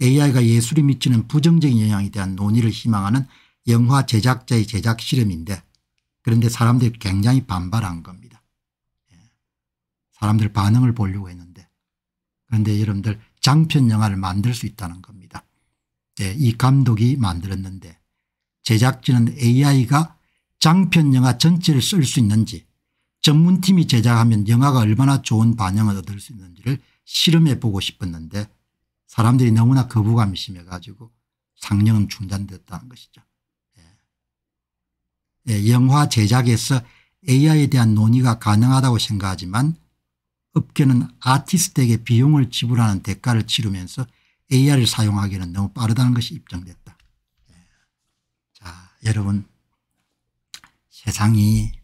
AI가 예술에 미치는 부정적인 영향에 대한 논의를 희망하는 영화 제작자의 제작 실험인데 그런데 사람들이 굉장히 반발한 겁니다. 예. 사람들 반응을 보려고 했는데 그런데 여러분들 장편 영화를 만들 수 있다는 겁니다. 네, 이 감독이 만들었는데 제작진은 AI가 장편 영화 전체를 쓸 수 있는지 전문팀이 제작하면 영화가 얼마나 좋은 반영을 얻을 수 있는지를 실험해 보고 싶었는데 사람들이 너무나 거부감이 심해 가지고 상영은 중단됐다는 것이죠. 예. 예, 영화 제작에서 AI에 대한 논의가 가능하다고 생각하지만 업계는 아티스트에게 비용을 지불하는 대가를 치르면서 AI를 사용하기는 너무 빠르다는 것이 입증됐다. 예. 자 여러분 세상이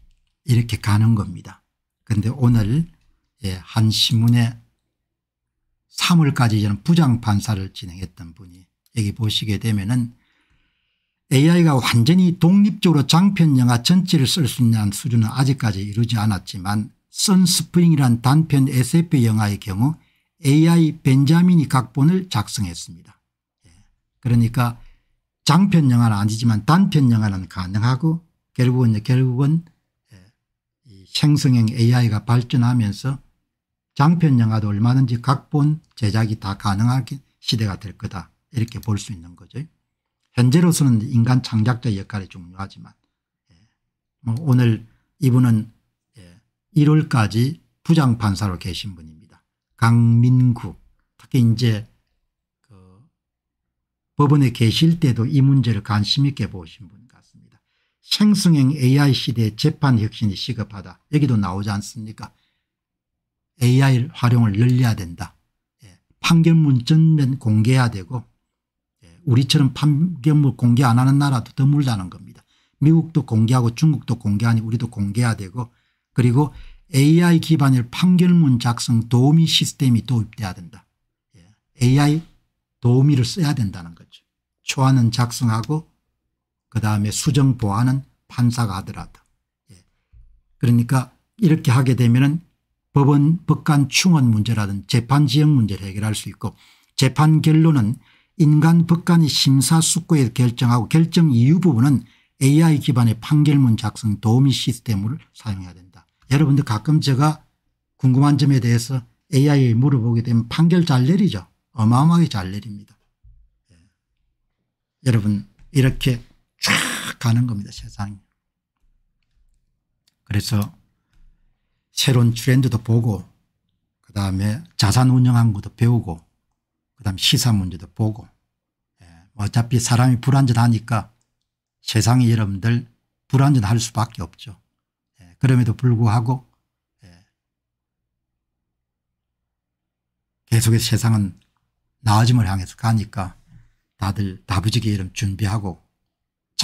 이렇게 가는 겁니다. 그런데 오늘 예, 한 신문에 3월까지 저는 부장판사를 진행했던 분이 여기 보시게 되면은 AI가 완전히 독립적으로 장편 영화 전체를 쓸 수 있는 수준은 아직까지 이루지 않았지만 선스프링이란 단편 SF 영화의 경우 AI 벤자민이 각본을 작성했습니다. 예. 그러니까 장편 영화는 아니지만 단편 영화는 가능하고 결국은 결국은 생성형 AI가 발전하면서 장편 영화도 얼마든지 각본 제작이 다 가능한 시대가 될 거다 이렇게 볼 수 있는 거죠. 현재로서는 인간 창작자 역할이 중요하지만 예. 뭐 오늘 이분은 1월까지 예, 부장판사로 계신 분입니다. 강민구 특히 이제 그 법원에 계실 때도 이 문제를 관심 있게 보신 분. 생성형 AI 시대의 재판 혁신이 시급하다. 여기도 나오지 않습니까? AI 활용을 늘려야 된다. 예. 판결문 전면 공개해야 되고 예. 우리처럼 판결문 공개 안 하는 나라도 드물다는 겁니다. 미국도 공개하고 중국도 공개하니 우리도 공개해야 되고 그리고 AI 기반의 판결문 작성 도우미 시스템이 도입돼야 된다. 예. AI 도우미를 써야 된다는 거죠. 초안은 작성하고 그다음에 수정 보완은 판사가 하더라도 예. 그러니까 이렇게 하게 되면은 법원 법관 충원 문제라든 재판 지역 문제를 해결할 수 있고 재판 결론은 인간 법관이 심사숙고에 결정하고 결정 이유 부분은 AI 기반의 판결문 작성 도우미 시스템을 사용해야 된다. 여러분들 가끔 제가 궁금한 점에 대해서 AI에 물어보게 되면 판결 잘 내리죠. 어마어마하게 잘 내립니다. 예. 여러분 이렇게 쫙 가는 겁니다. 세상이. 그래서 새로운 트렌드도 보고 그다음에 자산 운영한 것도 배우고 그다음 시사 문제도 보고 예, 뭐 어차피 사람이 불안전하니까 세상이 여러분들 불안전할 수밖에 없죠. 예, 그럼에도 불구하고 예, 계속해서 세상은 나아짐을 향해서 가니까 다들 다부지게 이름 준비하고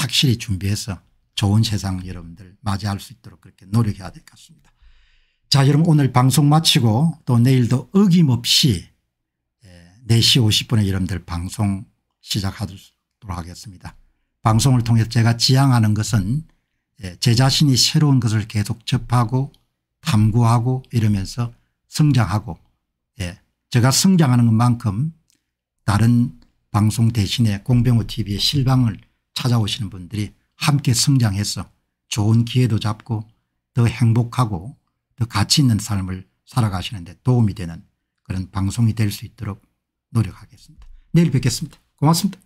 착실히 준비해서 좋은 세상 여러분들 맞이할 수 있도록 그렇게 노력해야 될 것 같습니다. 자 여러분 오늘 방송 마치고 또 내일도 어김없이 4시 예, 50분에 여러분들 방송 시작하도록 하겠습니다. 방송을 통해서 제가 지향하는 것은 예, 제 자신이 새로운 것을 계속 접하고 탐구하고 이러면서 성장하고 예, 제가 성장하는 것만큼 다른 방송 대신에 공병호 tv의 실망을 찾아오시는 분들이 함께 성장해서 좋은 기회도 잡고 더 행복하고 더 가치 있는 삶을 살아가시는 데 도움이 되는 그런 방송이 될 수 있도록 노력하겠습니다. 내일 뵙겠습니다. 고맙습니다.